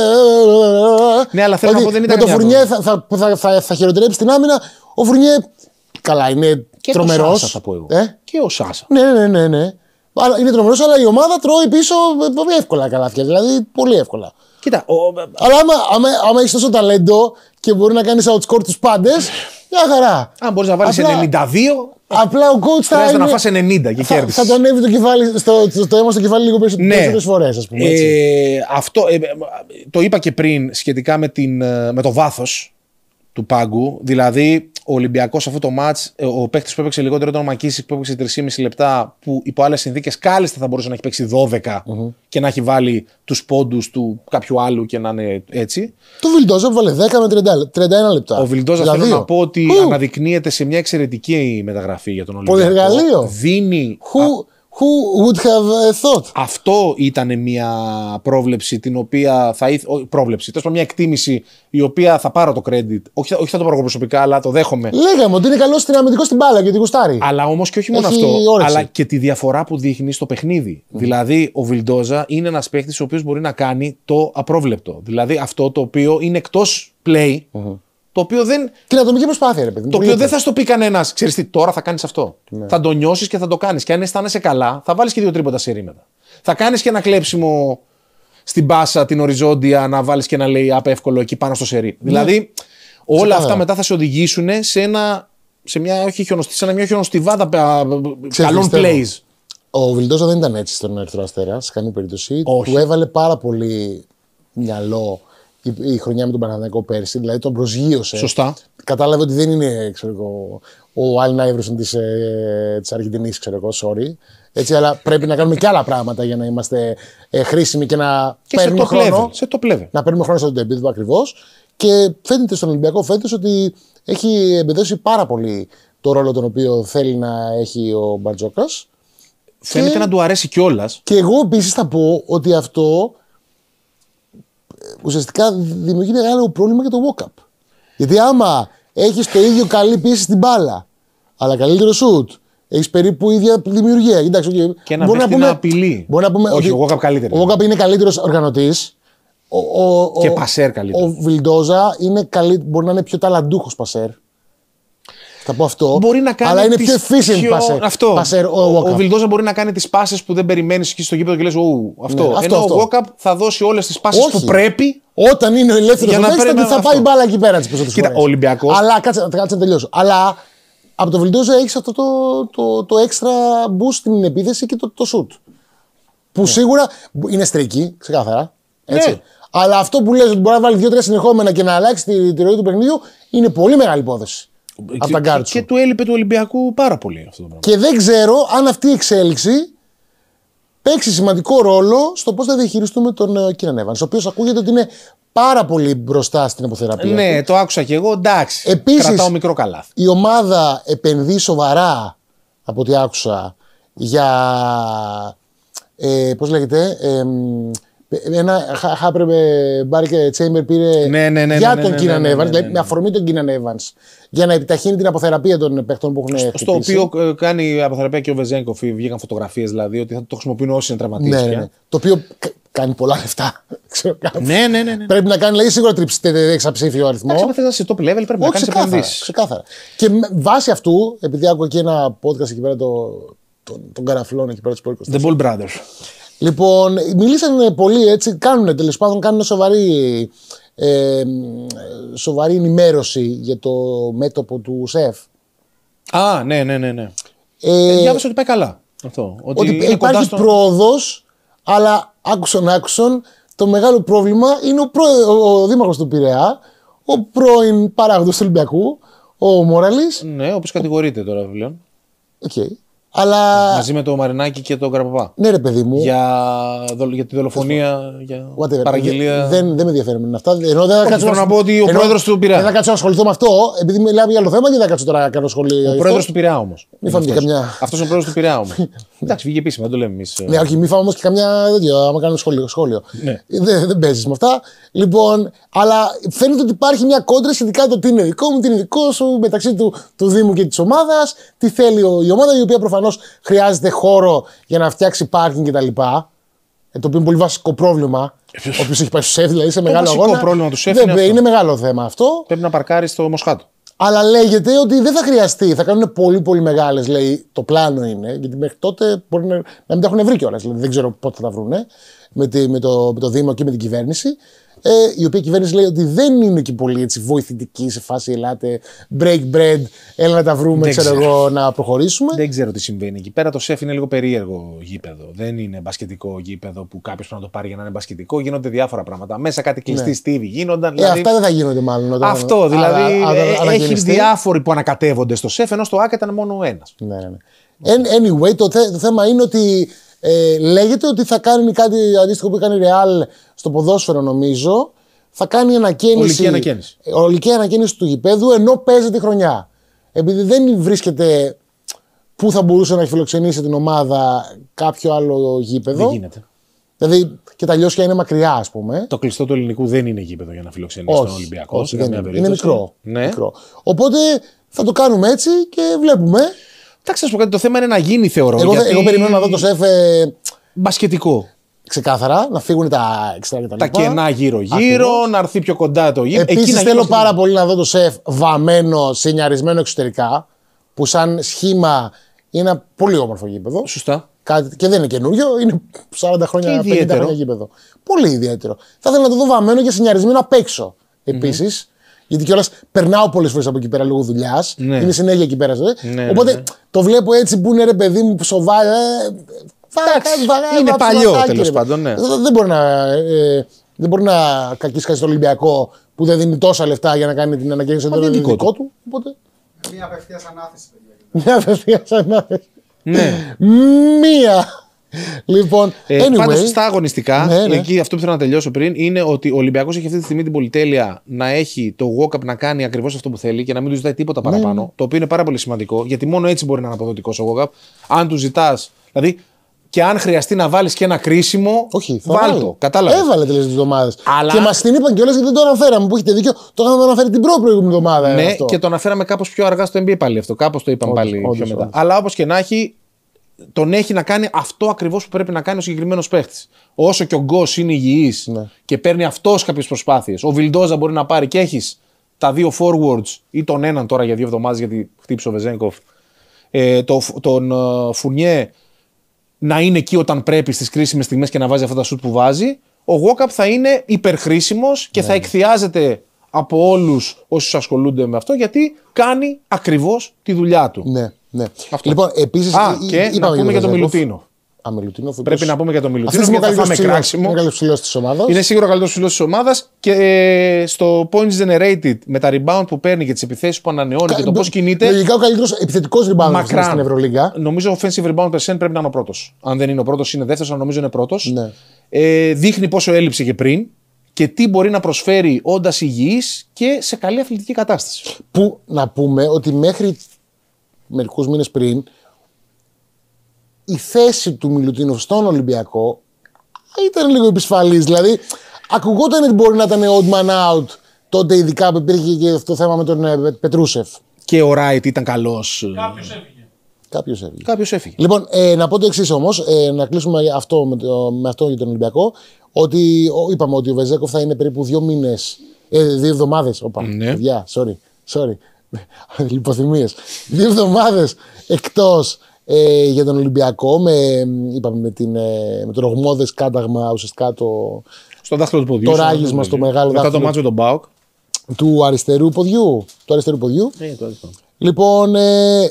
Ναι, αλλά θέλω να πω δεν ήταν. Με το Φουρνιέ θα, θα, θα, θα χειροτερέψει την άμυνα. Ο Φουρνιέ. Καλά, είναι τρομερό. Και ο Σάσα Ε? Ναι, ναι, ναι. ναι. είναι τρομερό, αλλά η ομάδα τρώει πίσω πολύ εύκολα καλάθια. Δηλαδή, πολύ εύκολα. Κοίτα, ο... Αλλά άμα, άμα, άμα έχει τόσο ταλέντο και μπορεί να κάνει outscore του πάντε, μια χαρά. Αν μπορείς να βάλεις 92. Απλά ο coach θα. Χρειάζεται να φας 90 και κέρδισε. Θα το ανέβει το κεφάλι, στο, το αίμα στο κεφάλι λίγο περισσότερε ναι. φορές, ας πούμε. Έτσι.
Ε, αυτό. Ε, ε,
το είπα και πριν σχετικά
με, την, ε, με το βάθος του πάγκου. Δηλαδή, ο Ολυμπιακός αυτό το ματ, ε, ο παίκτης που έπαιξε λιγότερο ήταν ο Μακίση που έπαιξε 3,5 λεπτά, που υπό άλλες συνθήκες κάλλιστα θα μπορούσε να έχει παίξει 12 και να έχει βάλει τους πόντους του κάποιου άλλου και να είναι έτσι. Το Βιλντόζα που βάλε 10 με 31 λεπτά. Ο Βιλντόζα θέλω να πω
ότι αναδεικνύεται
σε μια εξαιρετική μεταγραφή για τον Ολυμπιακό.
Πολυεργαλείο. Δίνει. Who? Who would have uh,
thought. Αυτό ήταν μια πρόβλεψη την οποία θα ήθελα. Πρόβλεψη, τέλος μια εκτίμηση η οποία θα πάρω το credit. Όχι, όχι θα το πάρω προσωπικά, αλλά το δέχομαι.
Λέγαμε ότι είναι καλό στην αμυντικό στην μπάλα και την γουστάρει.
Αλλά όμως και όχι μόνο αυτό. Αλλά και τη διαφορά που δείχνει στο παιχνίδι. Δηλαδή, ο Βιλντόζα είναι ένας παίχτη ο οποίος μπορεί να κάνει το απρόβλεπτο. Δηλαδή, αυτό το οποίο είναι εκτός play. Το οποίο δεν. Την ατομική προσπάθεια, ρε Το δεν θα στο πει κανένας. Ξέρεις τι, τώρα θα κάνεις αυτό. Ναι. Θα το νιώσεις και θα το κάνεις. Και αν αισθάνεσαι καλά, θα βάλεις και δύο τρίποτα σε ρήματα, Θα κάνεις και ένα κλέψιμο στην πάσα, την οριζόντια, να βάλεις και να λέει απ' εύκολο
εκεί πάνω στο σερί. Ναι. Δηλαδή, όλα αυτά μετά
θα σε οδηγήσουν σε ένα. Σε μια, όχι χιονοστή, σε μια χιονοστιβάδα καλών plays.
Ο Βιλντόζα δεν ήταν έτσι στον Ερυθρό Αστέρα, σε καμία περίπτωση. Όχι. Του έβαλε πάρα πολύ μυαλό η, χρονιά με τον Παναθηναϊκό πέρσι, δηλαδή τον προσγείωσε. Σωστά. Κατάλαβε ότι δεν είναι ξέρω ο Άλλη Νάιβρουσον της ε, Αργεντινής, ξέρω εγώ, sorry. Έτσι, αλλά πρέπει να κάνουμε και άλλα πράγματα για να είμαστε ε, χρήσιμοι και να και παίρνουμε χρόνο. σε το Να παίρνουμε χρόνο στο αυτό επίπεδο ακριβώς. Και φαίνεται στον Ολυμπιακό φέτο ότι έχει εμπεδώσει πάρα πολύ το ρόλο τον οποίο θέλει να έχει ο Μπαρτζόκας. Φαίνεται και... να του αρέσει κιόλας. Και εγώ επίσης θα πω ότι αυτό ουσιαστικά δημιουργεί μεγάλο πρόβλημα για το walk Γιατί άμα έχεις το ίδιο καλή πίεση στην μπάλα, αλλά καλύτερο σουτ, έχεις περίπου ίδια δημιουργία. Εντάξει, okay. Και να μπορεί να, πούμε, απειλή. Όχι, ο Walkup καλύτερος. Ο είναι καλύτερος οργανωτής. Ο, ο, πασέρ καλύτερος. Ο Βιλντόζα είναι μπορεί να είναι πιο ταλαντούχος πασέρ θα πω αυτό. Μπορεί να κάνει αλλά είναι πιο efficient πιο... Passer, αυτό. ο, ο, ο
Βιλντόζα μπορεί να κάνει τις πάσε που δεν περιμένεις εκεί στο
γήπεδο και λες: αυτό. Ναι, αυτό. Ενώ αυτό. ο Walkup
θα δώσει όλες τις πάσε που πρέπει.
Όταν είναι ελεύθερος για να παίξει, πρέπει... θα πάει μπάλα εκεί πέρα τις περισσότερες Κοίτα, ο Ολυμπιακός. Αλλά κάτσε, κάτσε να τελειώσω. Αλλά από το Βιλντόζα έχεις αυτό το, το, το, έξτρα boost στην επίθεση και το, το shoot. Που ναι. σίγουρα είναι στρίκι, ξεκάθαρα. Ναι. Έτσι. Αλλά αυτό που λες ότι μπορεί να βάλει δύο-τρία συνεχόμενα και να αλλάξει τη, τη ροή του παιχνιδιού είναι πολύ μεγάλη υπόθεση από Και, του έλειπε του Ολυμπιακού πάρα πολύ αυτό το πράγμα. Και δεν ξέρω αν αυτή η εξέλιξη παίξει σημαντικό ρόλο στο πώς θα διαχειριστούμε τον ε, Κίναν Εύαν. Ο οποίος ακούγεται ότι είναι πάρα πολύ μπροστά στην αποθεραπεία. Ναι, το άκουσα και εγώ. Εντάξει. Επίσης, Η ομάδα επενδύει σοβαρά από ό,τι άκουσα για. Ε, πώς λέγεται. Ε, ε, ένα, χάπρεπε Μπάρκε Τσέιμερ πήρε ναι, ναι, ναι, ναι για ναι, τον ναι, Κίναν Εύαν, δηλαδή με αφορμή τον Κίναν Εύαν, για να επιταχύνει την αποθεραπεία των παίχτων που έχουν χτυπήσει. Στο
οποίο ε, κάνει αποθεραπεία και ο Βεζέγκοφ, βγήκαν φωτογραφίες δηλαδή, ότι θα το χρησιμοποιούν όσοι είναι τραυματίες.
Ναι, ναι, Το οποίο κάνει πολλά λεφτά. ναι, ναι, ναι, ναι. Πρέπει να κάνει λέει σίγουρα τριψτε εξαψήφιο αριθμό. Αν να είσαι top level, πρέπει να κάνει επενδύσεις. Ξεκάθαρα. Και βάσει αυτού, επειδή άκουγα και ένα podcast εκεί πέρα τον Καραφλόν εκεί πέρα της The Ball Brothers. Λοιπόν, μιλήσαν πολύ έτσι, κάνουν τέλος πάντων, κάνουν σοβαρή, ε, σοβαρή ενημέρωση για το μέτωπο του ΣΕΦ.
Α, ναι, ναι, ναι. ναι. Ε, ε Διάβασα ότι πάει καλά. Αυτό. Ότι, ότι υπάρχει πρόοδος,
αλλά άκουσον άκουσον, το μεγάλο πρόβλημα είναι ο, ο δήμαρχος του Πειραιά, ο πρώην παράγοντας του Ολυμπιακού, ο Μόραλης. Ναι, όπως κατηγορείται τώρα πλέον. Οκ. Okay. Αλλά... Μαζί με το Μαρινάκι και τον Καραπαπά. Ναι, ρε παιδί μου. Για, για τη δολοφονία, για την παραγγελία. Δεν, δεν με ενδιαφέρουν αυτά. Ενώ δεν θα κάτσω... να πω ότι ο πρόεδρος του Πειραιά. Δεν θα κάτσω να ασχοληθώ με αυτό, επειδή μιλάμε για άλλο θέμα και δεν θα κάτσω τώρα να κάνω σχολείο. Ο πρόεδρος του Πειραιά όμως. Μη φάμε και καμιά.
Αυτός είναι ο πρόεδρος του Πειραιά όμως. Εντάξει,
βγήκε επίσημα, δεν το λέμε εμείς. Ε. Ναι, όχι, μη φάμε όμως και καμιά. Ναι. Δεν άμα κάνω σχολείο. σχόλιο. Δεν, παίζεις με αυτά. Λοιπόν, αλλά φαίνεται ότι υπάρχει μια κόντρα σχετικά το τι είναι δικό μου, τι είναι δικό σου μεταξύ του, του Δήμου και της ομάδας, τι θέλει η ομάδα η οποία προφανώς προφανώς χρειάζεται χώρο για να φτιάξει πάρκινγκ κτλ. Ε, το οποίο είναι πολύ βασικό πρόβλημα. ο Όποιος έχει πάει στο σεφ, δηλαδή σε μεγάλο αγώνα. πρόβλημα του σεφ είναι, είναι μεγάλο θέμα αυτό. Πρέπει να παρκάρει στο Μοσχάτο. Αλλά λέγεται ότι δεν θα χρειαστεί. Θα κάνουν πολύ πολύ μεγάλες, λέει, το πλάνο είναι. Γιατί μέχρι τότε μπορεί να, να μην τα έχουν βρει κιόλας. Δηλαδή δεν ξέρω πότε θα τα βρούνε με, με, το, με το Δήμο και με την κυβέρνηση ε, η οποία η κυβέρνηση λέει ότι δεν είναι και πολύ έτσι, βοηθητική σε φάση ελάτε, break bread, έλα να τα βρούμε, ξέρω,
να προχωρήσουμε. Δεν ξέρω τι συμβαίνει εκεί πέρα. Το σεφ είναι λίγο περίεργο γήπεδο. Δεν
είναι μπασκετικό
γήπεδο που κάποιος πρέπει να το πάρει για να είναι μπασκετικό. Γίνονται διάφορα πράγματα. Μέσα κάτι κλειστή ναι. στίβη γίνονταν. Ε, δηλαδή
αυτά δεν θα γίνονται μάλλον. Όταν... Αυτό δηλαδή. Α, α, α, έχει διάφοροι που ανακατεύονται στο σεφ, ενώ στο ΑΚ ήταν μόνο ένας. Ναι, ναι. ναι. Anyway, το, θέ, το θέμα είναι ότι ε, λέγεται ότι θα κάνει κάτι αντίστοιχο που έκανε η Real στο ποδόσφαιρο, νομίζω. Θα κάνει ανακαίνιση. Ολική ανακαίνιση. Ε, ολική ανακαίνιση του γηπέδου ενώ παίζεται η χρονιά. Επειδή δεν βρίσκεται πού θα μπορούσε να φιλοξενήσει την ομάδα κάποιο άλλο γήπεδο. Δεν γίνεται. Δηλαδή και τα λιώσια είναι μακριά, ας πούμε. Το κλειστό του ελληνικού δεν είναι γήπεδο για να φιλοξενήσει τον Ολυμπιακό. Όχι, δεν είναι. είναι μικρό. Ναι. μικρό. Οπότε θα το κάνουμε έτσι και βλέπουμε. Εντάξει, να σου πω κάτι. Το θέμα είναι να γίνει, θεωρώ. Εγώ, γιατί... εγώ περιμένω να δω το σεφ. Ε...
Μπασκετικό.
Ξεκάθαρα, να φύγουν τα εξτρά και τα, τα κενά γύρω-γύρω,
να έρθει πιο κοντά το γήπεδο. Επίση θέλω
πάρα πολύ να δω το σεφ βαμμένο, σενιαρισμένο εξωτερικά, που σαν σχήμα είναι ένα πολύ όμορφο γήπεδο. Σωστά. Κάτι, και δεν είναι καινούριο, είναι 40 χρόνια, 50 χρόνια γήπεδο. Πολύ ιδιαίτερο. Θα ήθελα να το δω βαμμένο και σενιαρισμένο απ' έξω γιατί κιόλας περνάω πολλές φορές από εκεί πέρα λόγω δουλειάς. Ναι. συνέχεια εκεί πέρα. Ναι, Οπότε ναι, ναι. το βλέπω έτσι που είναι ρε παιδί μου, σοβαρά. Ε, Εντάξει, είναι παλιό τέλο πάντων. Ναι. Δεν μπορεί να, ε, δεν μπορεί να κακίσει κάτι στο Ολυμπιακό που δεν δίνει τόσα λεφτά για να κάνει την ανακαίνιση του δικό του. του. Οπότε... Μία απευθείας ανάθεση, Μία απευθείας ανάθεση. Ναι. Μία λοιπόν, ε, anyway. στα
αγωνιστικά, ναι, ναι. αυτό που θέλω να τελειώσω πριν είναι ότι ο Ολυμπιακός έχει αυτή τη στιγμή την πολυτέλεια να έχει το walk-up να κάνει ακριβώς αυτό που θέλει και να μην του ζητάει τίποτα ναι, παραπάνω. Ναι. Το οποίο είναι πάρα πολύ σημαντικό γιατί μόνο έτσι μπορεί να είναι αποδοτικός ο walk-up. Αν του ζητάς. Δηλαδή, και αν χρειαστεί να βάλεις και ένα κρίσιμο. Όχι, Το, κατάλαβες. Έβαλε τις εβδομάδες. Αλλά... Και μας την
είπαν κιόλας γιατί δεν το αναφέραμε. Που έχετε δίκιο, το είχαμε αναφέρει την προ-προηγούμενη εβδομάδα. Ε, ναι, και
το αναφέραμε κάπως πιο αργά στο MB πάλι αυτό. Κάπως το είπαν πάλι όντως, πιο μετά. Όντως. Αλλά όπως και να έχει, τον έχει να κάνει αυτό ακριβώς που πρέπει να κάνει ο συγκεκριμένος παίχτης. Όσο και ο Γκος είναι υγιής ναι. και παίρνει αυτός κάποιες προσπάθειες, ο Βιλντόζα μπορεί να πάρει και έχεις τα δύο forwards ή τον έναν τώρα για δύο εβδομάδες γιατί χτύπησε ο Βεζέγκοφ. Ε, το, τον ε, Φουνιέ, να είναι εκεί όταν πρέπει στις κρίσιμες στιγμές και να βάζει αυτά τα σουτ που βάζει. Ο Γόκαπ θα είναι υπερχρήσιμος και θα ναι. εκθιάζεται από όλους όσους ασχολούνται με αυτό γιατί κάνει ακριβώς τη δουλειά του. Ναι. Ναι. Λοιπόν, επίσης. Α, ή, και να πούμε για τον Μιλουτίνο.
Α, Μιλουτίνο Πρέπει να πούμε για τον Μιλουτίνο. Γιατί θα κράξιμο. Είναι καλύτερο ψηλό της ομάδας. Είναι σίγουρο
σίγουρα καλύτερο ψηλό της ομάδας και ε, στο points generated με τα rebound που παίρνει και τις επιθέσεις που ανανεώνει και το πώς κινείται. Λογικά
ο καλύτερος επιθετικός
rebound μακράν. στην Ευρωλίγα. Νομίζω offensive rebound percent πρέπει να είναι ο πρώτος. Αν δεν είναι ο πρώτος, είναι δεύτερος, αλλά νομίζω είναι πρώτος. Ναι. Ε, δείχνει πόσο έλειψε και πριν και τι μπορεί να προσφέρει όντας
υγιής και σε καλή αθλητική κατάσταση. Που να πούμε ότι μέχρι μερικούς μήνες πριν, η θέση του Μιλουτίνοφ στον Ολυμπιακό ήταν λίγο επισφαλής. Δηλαδή, ακουγόταν ότι μπορεί να ήταν odd man out τότε, ειδικά που υπήρχε και αυτό το θέμα με τον ε, Πετρούσεφ. Και ο Ράιτ ήταν καλός. Κάποιος έφυγε. Κάποιος έφυγε. έφυγε. Λοιπόν, ε, να πω το εξής όμως, ε, να κλείσουμε αυτό με, το, αυτό για τον Ολυμπιακό. Ότι είπαμε ότι ο Βεζέκοφ θα είναι περίπου δύο μήνες. Ε, δύο εβδομάδες. Ναι. Παιδιά, sorry. sorry. Λιποθυμίες. Δύο εβδομάδες εκτός ε, για τον Ολυμπιακό με, είπαμε, με, την, ε, με το ρογμόδε κάταγμα ουσιαστικά το. Στο δάχτυλο του ποδιού. Το ράγισμα στο μεγάλο Μετά δάχτυλο. Μετά το μάτσο τον Μπάουκ. Του αριστερού ποδιού. Του αριστερού ποδιού. Ε, το Λοιπόν, ε,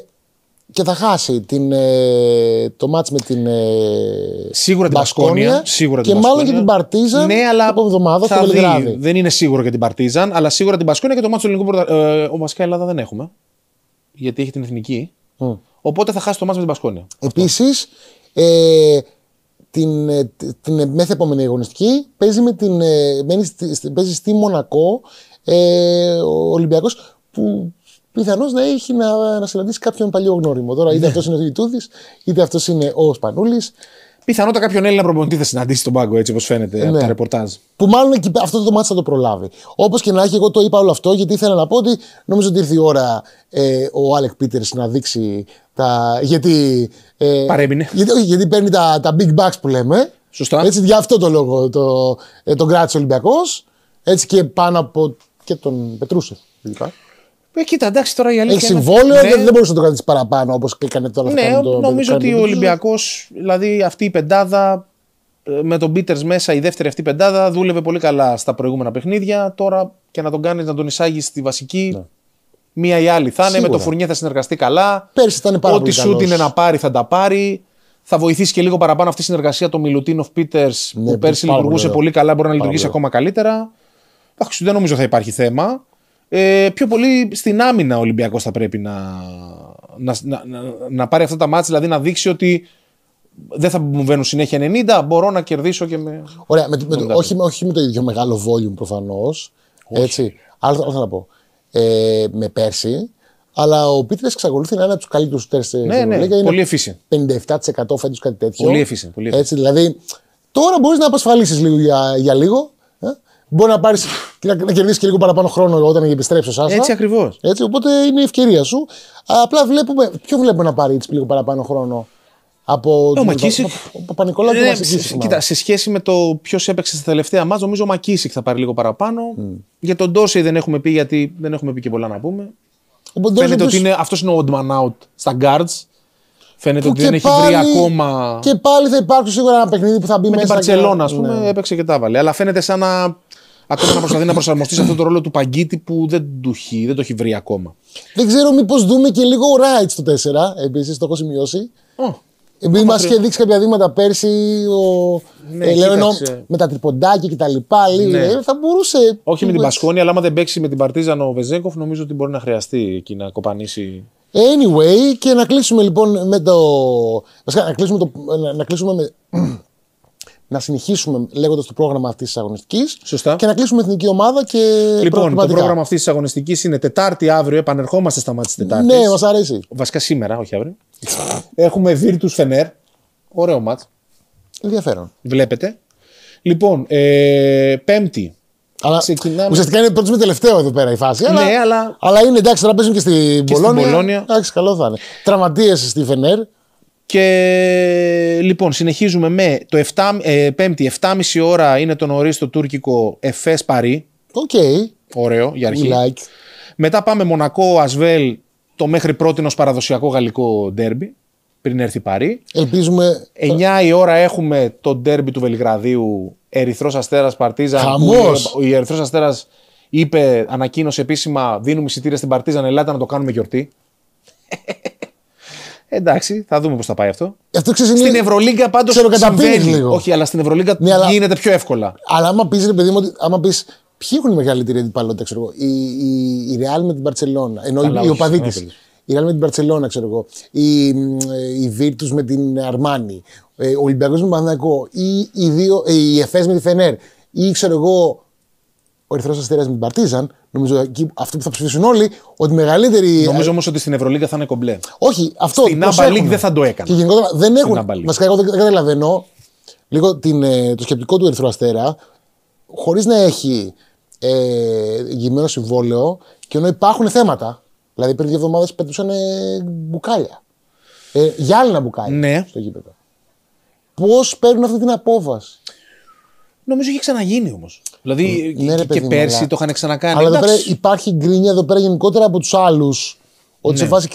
και θα χάσει την, ε, το μάτς με την ε, Σίγουρα την Μπασκόνια. Σίγουρα και την μάλλον και την Παρτίζαν ναι, αλλά από εβδομάδα θα δει.
Δεν είναι σίγουρο για την Παρτίζαν, αλλά σίγουρα την Μπασκόνια και το μάτς του ελληνικού ε, ο Βασικά Ελλάδα δεν έχουμε. Γιατί έχει την εθνική. Οπότε θα χάσει το μάτς με την
Μπασκόνια. Επίσης, ε, την, ε, την μεθεπόμενη αγωνιστική παίζει, με την, παίζει στη, παίζει στη Μονακό ε, ο Ολυμπιακός, που πιθανώς ναι, να έχει να, συναντήσει κάποιον παλιό γνώριμο. Τώρα, είτε ναι. αυτός είναι ο Ιτούδη, είτε αυτός είναι ο Σπανούλης. Πιθανότατα κάποιον Έλληνα προπονητή θα συναντήσει τον πάγκο, έτσι όπως φαίνεται ναι. από τα ρεπορτάζ. Που μάλλον αυτό το μάτι θα το προλάβει. Όπως και να έχει, εγώ το είπα όλο αυτό γιατί ήθελα να πω ότι νομίζω ότι ήρθε η ώρα ε, ο Άλεκ Πίτερ να δείξει τα. Γιατί. Ε, Παρέμεινε. Γιατί, όχι, παίρνει τα, τα big bucks που λέμε. Σωστά. Έτσι, για αυτό το λόγο το, ε, τον κράτησε Ολυμπιακός. Έτσι και πάνω από. και τον Πετρούσε. λοιπόν.
Ε, κοίτα, εντάξει τώρα η αλήθεια. Έχει συμβόλαιο, ναι, δεν,
μπορούσες να το κάνεις παραπάνω όπως έκανε τώρα. Ναι, το, νομίζω ότι ο Ολυμπιακός, δηλαδή αυτή η πεντάδα
ε, με τον Πίτερ μέσα, η δεύτερη αυτή πεντάδα δούλευε πολύ καλά στα προηγούμενα παιχνίδια. Τώρα και να τον κάνεις να τον εισάγεις στη βασική. Ναι. Μία ή άλλη θα είναι. Με το Φουρνιέ θα συνεργαστεί καλά. Πέρσι ήταν πάρα Ό,τι σου είναι να πάρει θα τα πάρει. Θα βοηθήσει και λίγο παραπάνω αυτή η συνεργασία το Μιλουτίνοφ Πίτερ ναι, που πέρσι λειτουργούσε πολύ καλά. Μπορεί να λειτουργήσει ακόμα καλύτερα. Εντάξει, δεν νομίζω θα υπάρχει θέμα. Ε, πιο πολύ στην άμυνα ο Ολυμπιακός θα πρέπει να, να, να, να, πάρει αυτά τα μάτια, δηλαδή να δείξει ότι δεν θα μου βαίνουν συνέχεια 90, μπορώ να κερδίσω και με.
Ωραία, με, με, όχι, όχι, με το ίδιο μεγάλο volume προφανώς. Έτσι. Άλλο, θα πω. Ε, με πέρσι, αλλά ο Πίτρες εξακολουθεί να είναι από τους καλύτερους στην ναι, ναι, πολύ 57% φέτος κάτι τέτοιο. Πολύ efficient. Έτσι, δηλαδή, τώρα μπορείς να απασφαλίσεις λίγο για, για λίγο μπορεί να πάρεις και να, να κερδίσεις και λίγο παραπάνω χρόνο όταν επιστρέψεις ο Σάσα. Έτσι ακριβώς. οπότε είναι η ευκαιρία σου. Απλά βλέπουμε. Ποιο βλέπουμε να πάρει έτσι λίγο παραπάνω χρόνο. Από ε, τον Μακίσικ. Ο του ε, Κοίτα,
σε σχέση με το ποιος έπαιξε στα τελευταία μα, νομίζω ο Μακίσικ θα πάρει λίγο παραπάνω. Mm. Για τον τόση δεν έχουμε πει, γιατί δεν έχουμε πει και πολλά να πούμε. Φαίνεται ότι είναι, αυτός είναι ο odd man out στα guards. Φαίνεται ότι δεν έχει βρει ακόμα. Και
πάλι θα υπάρξει σίγουρα ένα παιχνίδι που θα μπει με μέσα. Με την Παρσελόνα, ας πούμε, ναι.
έπαιξε και τα βάλε. Αλλά φαίνεται σαν να ακόμα να προσπαθεί να προσαρμοστεί σε αυτόν τον ρόλο
του Παγκίτη που δεν, του έχει, δεν το έχει βρει ακόμα. Δεν ξέρω μήπως δούμε και λίγο ο Ράιτ στο 4 επίσης, το έχω σημειώσει. Oh. Επειδή μας είχε δείξει κάποια δείγματα πέρσι, ο ναι, ε, με τα τρυποντάκια και τα λοιπά, ναι. ε, θα μπορούσε. Όχι με την Πασκόνη, αλλά άμα
δεν παίξει με την Παρτίζαν ο Βεζέγκοφ, νομίζω ότι μπορεί να χρειαστεί εκεί να κοπανίσει.
Anyway, και να κλείσουμε λοιπόν με το. Να κλείσουμε, το... Να κλείσουμε με να συνεχίσουμε λέγοντας το πρόγραμμα αυτής της αγωνιστικής. Και να κλείσουμε εθνική ομάδα και. Λοιπόν, το πρόγραμμα αυτής της αγωνιστικής είναι Τετάρτη αύριο. Επανερχόμαστε στα μάτια της Τετάρτης. Ναι, μας αρέσει. Βασικά σήμερα,
όχι αύριο. Έχουμε Virtus Φενέρ. Ωραίο μάτ. Ενδιαφέρον.
Βλέπετε. Λοιπόν, ε, Πέμπτη. Αλλά ξεκινάμε... Ουσιαστικά είναι πρώτο με τελευταίο εδώ πέρα η φάση. Αλλά, ναι, αλλά... αλλά είναι εντάξει, τώρα παίζουν και στην Μπολόνια. Εντάξει, καλό θα είναι. Τραυματίε στη Φενέρ. Και λοιπόν, συνεχίζουμε με το 7,
5η, 7.30 ώρα είναι το νωρίς το τουρκικό Εφές Παρί. Οκ. Ωραίο για αρχή. like. Μετά πάμε Μονακό, Ασβέλ, το μέχρι πρώτη ω παραδοσιακό γαλλικό ντέρμπι. Πριν έρθει Παρί. Ελπίζουμε. 9 η ώρα έχουμε το ντέρμπι του Βελιγραδίου Ερυθρός Αστέρας Παρτίζαν. Χαμός! Ο Ερυθρός Αστέρας είπε, ανακοίνωσε επίσημα: Δίνουμε εισιτήρια στην Παρτίζαν, ελάτε να το κάνουμε γιορτή.
Εντάξει, θα δούμε πώς θα πάει αυτό. αυτό Στην Ευρωλίγκα πάντως συμβαίνει. Λίγο. Όχι, αλλά στην Ευρωλίγκα ναι, αλλά... γίνεται πιο εύκολα. Αλλά άμα πεις, ρε παιδί μου, άμα πεις ποιοι έχουν μεγαλύτερη αντιπαλότητα, ξέρω εγώ. Η, η, η με την Παρσελώνα. Ενώ η, η οπαδή τη. Η Real με την Παρσελώνα, ξέρω εγώ. Η, η Virtus με την Αρμάνη. Ε, ο Ολυμπιακός με τον Παναγικό. Ή ε, η, δύο, η η εφε με τη Φενέρ. Ή ξέρω εγώ ο Ερυθρός Αστέρας με την Παρτίζαν. Νομίζω ότι αυτό που θα ψηφίσουν όλοι, ότι μεγαλύτερη. Ε, νομίζω όμως ότι στην Ευρωλίγα θα είναι κομπλέ. Όχι, αυτό. Στην Άμπα Λίγκ δεν θα το έκανα. Και γενικότερα δεν έχουν. Βασικά, εγώ δεν καταλαβαίνω λίγο την, ε, το σκεπτικό του Ερυθρό Αστέρα, χωρίς να έχει ε, γυμμένο συμβόλαιο και ενώ υπάρχουν θέματα. Δηλαδή πριν δύο εβδομάδες πετούσαν ε, μπουκάλια. Ε, γυάλινα μπουκάλια ναι. στο γήπεδο. Πώς παίρνουν αυτή την απόφαση.
Νομίζω έχει ξαναγίνει όμως.
Δηλαδή ε, ναι, και, πέρσι αλλά... το είχαν
ξανακάνει. Αλλά πέρα
υπάρχει γκρίνια εδώ πέρα γενικότερα από τους άλλους. Ότι ναι. σε φάση.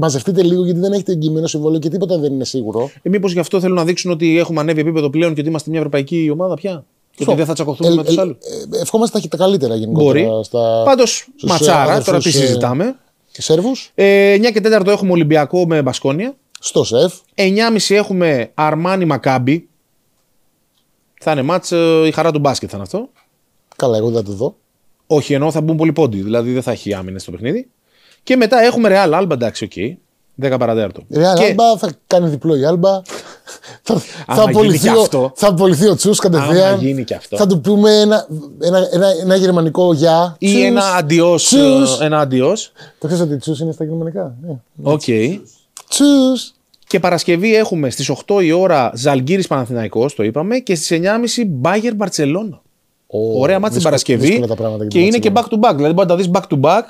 Μαζευτείτε λίγο γιατί δεν έχετε εγγυημένο συμβόλαιο και τίποτα δεν είναι σίγουρο.
Ε, Μήπως γι' αυτό θέλουν να δείξουν ότι έχουμε ανέβει επίπεδο πλέον και ότι είμαστε μια ευρωπαϊκή ομάδα πια. Και ότι δεν θα τσακωθούμε ε, με τους ε, άλλους.
Ε, ευχόμαστε τα
καλύτερα γενικότερα. Μπορεί. Στα... Πάντως, ματσάρα, ε, τώρα τι συζητάμε. Σέρβου. 9 και 4 έχουμε Ολυμπιακό με Μπασκόνια. Στο σεφ. 9.30 έχουμε Αρμάνι Μακάμπι. Θα είναι μάτς, ε, η χαρά του μπάσκετ θα είναι αυτό. Καλά, εγώ δεν θα το δω. Όχι, ενώ θα μπουν πολύ πόντι. Δηλαδή δεν θα έχει άμυνε στο παιχνίδι. Και μετά έχουμε Real Alba, εντάξει, οκ. Okay.
10 παρατέρτο. Ρεάλ Real θα κάνει διπλό η Alba. θα, θα, απολυθεί ο, θα απολυθεί ο Τσούς κατευθείαν. γίνει και αυτό. Θα του πούμε ένα, ένα, ένα, γερμανικό γεια. Ή ένα αντιός. Ε, ένα αντιός. Το ξέρεις ότι τσούς είναι στα γερμανικά. Ε, ναι.
Οκ. Yeah. Okay. Τσούς. Και Παρασκευή έχουμε στις 8 η ώρα Ζαλγκύρης Παναθηναϊκός, το είπαμε, και στις 9.30 Μπάγερ Μπαρσελόνα.
Oh, Ωραία μάτια την Παρασκευή και, και είναι και back to back. Δηλαδή μπορεί να τα δεις back to back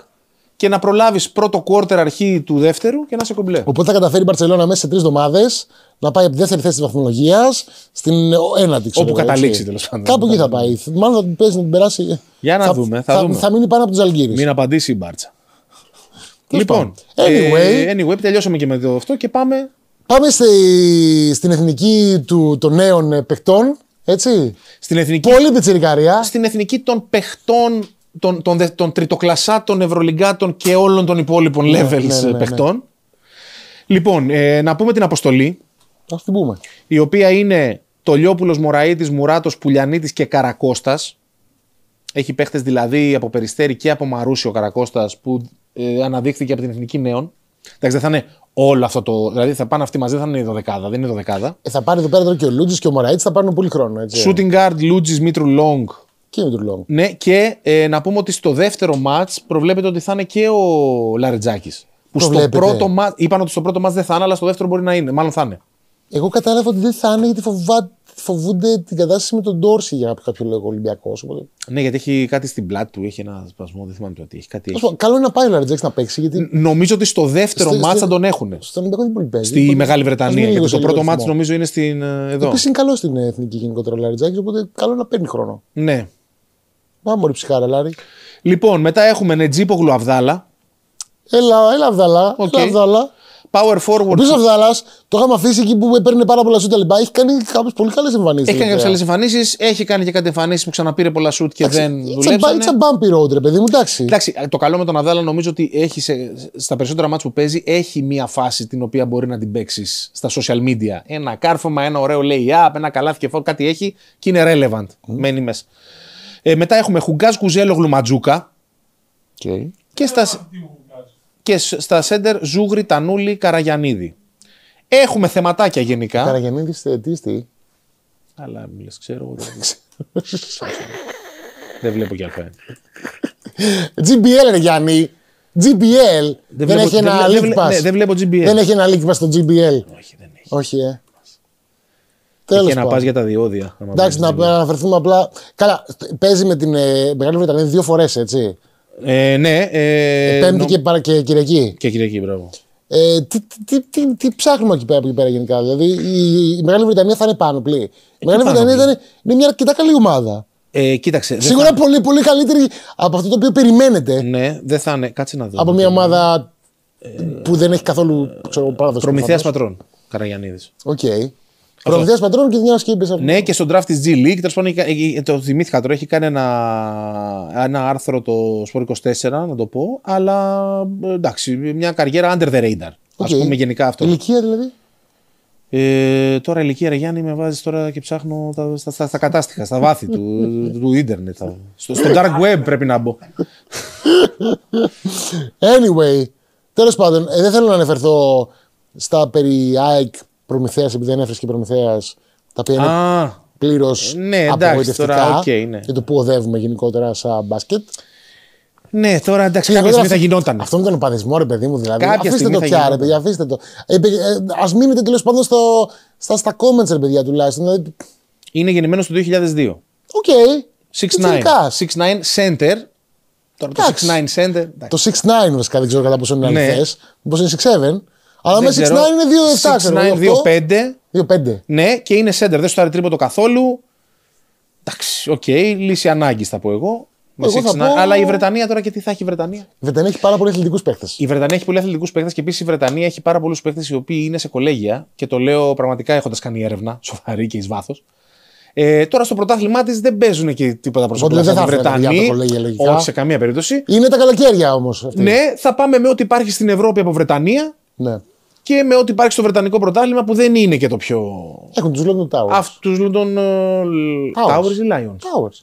και να προλάβεις πρώτο quarter αρχή του δεύτερου και να σε κομπλέ. Οπότε θα καταφέρει η Μπαρσελόνα μέσα σε τρεις εβδομάδες να πάει από τη δεύτερη θέση της βαθμολογίας στην ένατη. Ξέρω, Όπου καταλήξει τέλος πάντων. Κάπου εκεί θα πάει. Μάλλον θα την πέσει να την περάσει. Για να θα, δούμε. Θα, θα, δούμε. θα μείνει πάνω από τους Αλγύρι. Μην απαντήσει η Μπάρτσα. λοιπόν. Anyway, ε,
anyway τελειώσαμε
και με το αυτό και πάμε Πάμε στη, στην εθνική του, των νέων ε, παιχτών. Έτσι. Στην εθνική, Πολύ πιτσιρικαρία. Στην εθνική των παιχτών, των,
των, των, των τριτοκλασσάτων, ευρωλυγκάτων και όλων των υπόλοιπων ναι, levels ναι, ε, ναι, ναι, ναι, παιχτών. Λοιπόν, ε, να πούμε την αποστολή. Ας την πούμε. Η οποία είναι το Τολιόπουλος, Μωραήτης, Μουράτος, Πουλιανίτης και Καρακώστας. Έχει παίχτες δηλαδή από Περιστέρη και από Μαρούσιο Καρακώστας που ε, αναδείχθηκε από την Εθνική Νέων. Εντάξει, δεν θα είναι
όλο αυτό το. Δηλαδή θα πάνε αυτοί μαζί, δεν θα είναι η δωδεκάδα. Δεν είναι η δωδεκάδα. Ε, θα πάρει εδώ πέρα και ο Λούτζης και ο Μωραήτ, θα πάρουν πολύ χρόνο. Έτσι. Shooting
guard, Λούτζης, Μήτρου Λόγκ. Και Μήτρου Λόγκ.
Ναι, και ε, να πούμε ότι
στο δεύτερο ματ προβλέπεται ότι θα είναι και ο Λαρετζάκης. Που στο πρώτο ματ. Είπαν ότι στο πρώτο ματ δεν θα είναι, αλλά στο δεύτερο μπορεί να είναι. Μάλλον θα είναι.
Εγώ κατάλαβα ότι δεν θα είναι γιατί φοβάται φοβούνται την κατάσταση με τον Τόρση για κάποιο λόγο Ολυμπιακός. Ναι, γιατί έχει κάτι στην πλάτη του, έχει ένα
σπασμό, δεν θυμάμαι το τι έχει. Κάτι έχει.
Καλό είναι να πάει ο Λαρτζέξ να παίξει. Γιατί... Νομίζω ότι στο δεύτερο στο, θα τον έχουν. Στον Ολυμπιακό δεν μπορεί παίζει. Στη Μεγάλη Βρετανία. Γιατί το πρώτο μάτσα νομίζω είναι στην. Ε, εδώ. Επίση είναι καλό στην ε, εθνική γενικότερα ο Λαρτζέξ, οπότε καλό να παίρνει χρόνο. Ναι. Πάμε όλοι ψυχάρα, Λάρι. Λοιπόν, μετά έχουμε Νετζίπογλου Αβδάλα. Έλα, έλα Αβδάλα. Έλα, Power forward. Ο Μπίσοφ το είχαμε αφήσει εκεί που παίρνει πάρα πολλά σουτ. Έχει κάνει κάποιες πολύ καλές εμφανίσεις. Έχει κάνει κάποιε καλές
εμφανίσεις. Έχει κάνει και κάτι εμφανίσεις που ξαναπήρε πολλά σουτ και δεν δουλεύει. It's a
bumpy road, ρε
παιδί μου, εντάξει. εντάξει. Το καλό με τον Αδάλα νομίζω ότι έχει σε, στα περισσότερα μάτια που παίζει έχει μία φάση την οποία μπορεί να την παίξεις στα social media. Ένα κάρφωμα, ένα layup, ένα καλάθι και κάτι έχει και είναι relevant. Mm. Μένει μέσα. Ε, μετά έχουμε Χουγκάζ Κουζέλο Γλουματζούκα. Okay. Και στα και στα σέντερ Ζούγρι, Τανούλη, Καραγιανίδη. Έχουμε θεματάκια γενικά. Καραγιανίδη, τι είστε.
Αλλά μιλες ξέρω εγώ. Δεν βλέπω κι αλφα. GBL, ρε Γιάννη. GBL. Ναι, δεν, έχει ένα Ναι, δεν βλέπω GBL. Δεν έχει ένα leak στο GBL. Όχι, δεν έχει. Όχι, ε. Τέλος και να πα για τα διόδια. Εντάξει, να αναφερθούμε απλά. Καλά, παίζει με την ε, Μεγάλη Βρετανία δύο φορές, έτσι. Ε, ναι. Ε, Πέμπτη νο... και, παρα... και Κυριακή. Και Κυριακή, μπράβο. Ε, τι, τι, τι, τι, ψάχνουμε εκεί πέρα, εκεί πέρα γενικά. Δηλαδή η, η Μεγάλη Βρετανία θα είναι πάνω πλή. Η ε, Μεγάλη Βρετανία ήταν, είναι μια αρκετά καλή ομάδα.
Ε, κοίταξε.
Σίγουρα θα... πολύ, πολύ καλύτερη από αυτό το οποίο περιμένετε. Ναι,
δεν θα είναι. Κάτσε να
δω. Από μια ε, ομάδα ε... που δεν έχει καθόλου παράδοση. Προμηθείας πατρών. Καραγιανίδης. Οκ. Okay. Προμηθεία πατρών και και Κύπη. Ναι,
και στον draft της G League. το θυμήθηκα τώρα. Έχει κάνει ένα, ένα άρθρο το Σπορ 24, να το πω. Αλλά εντάξει, μια καριέρα under the radar. Okay. Ας πούμε γενικά αυτό. Ηλικία δηλαδή. Ε, τώρα ηλικία, ρε Γιάννη, με βάζεις τώρα και ψάχνω
τα, στα, στα, στα κατάστοιχα, στα βάθη του, του ίντερνετ. Στο, στο dark web πρέπει να μπω. anyway, τέλος πάντων, ε, δεν θέλω να αναφερθώ στα περί ΑΕΚ Προμηθέας, επειδή δεν έφερε και Προμηθέας, τα οποία είναι πλήρως ε, ναι, απογοητευτικά. Okay, ναι. Και το που οδεύουμε γενικότερα σαν μπάσκετ. Ναι, τώρα εντάξει, κάποια στιγμή θα γινόταν. Αυτό ήταν ο παθισμό, ρε παιδί μου. Δηλαδή. Κάποια αφήστε το πια, ρε παιδιά, αφήστε το. Ε, ε, Ας μείνετε τέλος πάντων στο, στα, στα comments, ρε παιδιά τουλάχιστον. Δηλαδή. Είναι γεννημένος το 2002. Οκ. Okay.
6-9. 6-9 center.
Τώρα το 6-9 center. Το 6-9 βασικά δεν ξέρω κατά πόσο είναι ναι. αληθές. Μήπω είναι 6-7. Αλλά μέσα 6-9 είναι 2-7. 6-9, 2-5. Ναι, και είναι σέντερ. Δεν σου τα τρίποντο
καθόλου. Εντάξει, οκ, okay, λύση ανάγκης θα πω εγώ. Με εγω πω... Αλλά η Βρετανία τώρα και τι θα έχει η Βρετανία. Η Βρετανία έχει πάρα πολλού αθλητικού παίχτε. Η Βρετανία έχει πολλού αθλητικού παίχτε και επίσης η Βρετανία έχει πάρα πολλούς παίχτε οι οποίοι είναι σε κολέγια. Και το λέω πραγματικά έχοντας κάνει έρευνα, σοβαρή και εις βάθος. Ε, τώρα στο πρωτάθλημά της δεν παίζουν και τίποτα προσωπικά. Δεν θα Βρετανοί. Όχι σε καμία περίπτωση. Είναι τα καλοκαίρια όμως. Ναι, θα πάμε με ό,τι υπάρχει στην Ευρώπη από Βρετανία. Ναι και με ό,τι υπάρχει στο Βρετανικό πρωτάθλημα που δεν είναι και το πιο. Έχουν τους London Towers. Αυτού τους London ε, Towers. Towers ή Lions. Towers.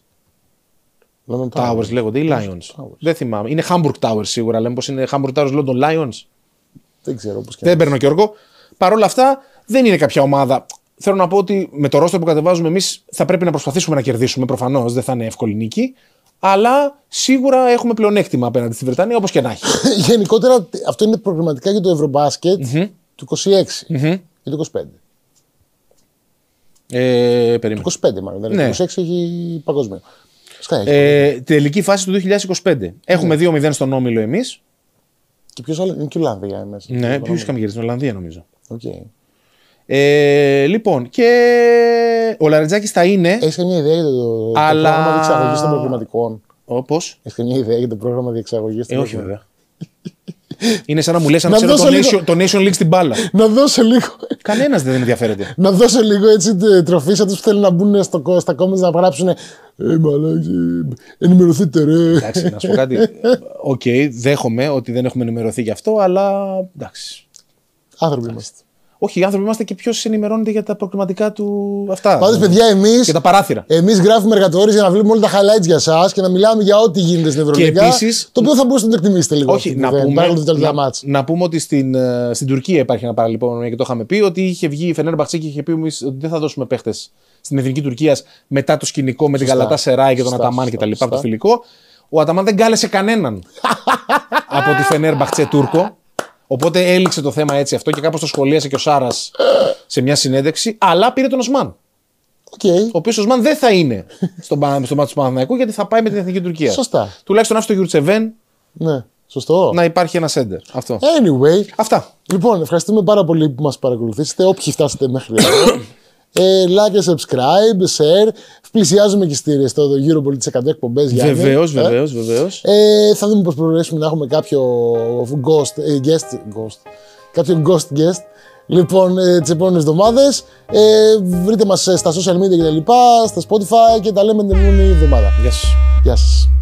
London Towers. Towers λέγονται ή Lions. Towers. Δεν θυμάμαι. Είναι Hamburg Towers σίγουρα. Λέμε πως είναι Hamburg Towers London Lions. Δεν ξέρω πώς και Δεν παίρνω και όργο. Παρ' όλα αυτά δεν είναι κάποια ομάδα. Θέλω να πω ότι με το ρόστο που κατεβάζουμε εμείς θα πρέπει να προσπαθήσουμε να κερδίσουμε προφανώς. Δεν θα είναι εύκολη νίκη αλλά σίγουρα έχουμε
πλεονέκτημα απέναντι στη Βρετανία, όπως και να έχει. Γενικότερα, αυτό είναι προβληματικά για το ευρωμπασκετ του 26 ή του 25. Ε, περίμενε. Του 25 μάλλον, δηλαδή, ναι. το 26 έχει παγκόσμιο. Ε,
τελική φάση του 2025. Έχουμε ναι. 2-0 στον Όμιλο εμείς. Και ποιος άλλο, είναι και η Ολλανδία μέσα. Ναι, ποιος είχαμε γυρίσει, Ολλανδία νομίζω. Okay. Ε, λοιπόν, και ο Λαρετζάκης θα είναι. Έχεις μια ιδέα για το, αλλά... πρόγραμμα διεξαγωγής των
προβληματικών. Όπω. Έχει μια ιδέα για το πρόγραμμα διεξαγωγής των προβληματικών. Ε, όχι
βέβαια. Είναι σαν να μου λες αν ξέρω το, nation, League στην
μπάλα. να δώσω λίγο. Κανένας δεν ενδιαφέρεται. να δώσω λίγο έτσι ε, τροφής σε αυτού που θέλουν να μπουν στο, στα κόμματα να γράψουν. Ε, «Ε μαλάκι, ενημερωθείτε, ρε. Εντάξει, να σου πω κάτι.
Οκ, okay, δέχομαι ότι δεν έχουμε ενημερωθεί γι' αυτό, αλλά εντάξει.
Άνθρωποι είμαστε.
Όχι, οι άνθρωποι είμαστε και ποιος ενημερώνεται για τα προκληματικά του αυτά. Πάντως, παιδιά,
εμείς. Και τα παράθυρα. Εμείς γράφουμε εργατορίε για να βλέπουμε όλα τα highlights για εσάς και να μιλάμε για ό,τι γίνεται στην Ευρωπαϊκή. Το οποίο θα μπορούσατε να το εκτιμήσετε λίγο. Όχι, να, πούμε, να, να, πούμε
ότι στην, ε, Τουρκία υπάρχει ένα παραλυπόμενο και το είχαμε πει ότι είχε βγει η Φενέρ και είχε πει ότι δεν θα δώσουμε παίχτες στην εθνική Τουρκίας μετά το σκηνικό με την Καλατά Σεράι και τον Αταμάν κτλ. το φιλικό. Ο Αταμάν δεν κάλεσε κανέναν από τη Φενέρ Μπαχτσέ Τούρκο. Οπότε έληξε το θέμα έτσι αυτό και κάπως το σχολίασε και ο Σάρας σε μια συνέντευξη. Αλλά πήρε τον Οσμάν. Okay. Ο οποίος Οσμάν δεν θα είναι στο, μάτι του Παναναναϊκού γιατί θα πάει με την εθνική Τουρκία. Σωστά. Τουλάχιστον αυτό το
Γιουρτσεβέν. Ναι. Σωστό. Να υπάρχει ένα σέντερ. Αυτό. Anyway. Αυτά. Λοιπόν, ευχαριστούμε πάρα πολύ που μας παρακολουθήσετε. Όποιοι φτάσετε μέχρι εδώ. Ε, like subscribe, share. Πλησιάζουμε και στη, στο τι 100 εκπομπέ. Βεβαίως, ε. βεβαίως, βεβαίως. Ε, θα δούμε πώς προχωρήσουμε να έχουμε κάποιο ghost, ε, guest, ghost, κάποιο ghost guest. Λοιπόν, ε, τις επόμενες εβδομάδες. βρείτε μας στα social media κτλ. Στα Spotify και τα λέμε την επόμενη εβδομάδα. Γεια σας. Γεια σας.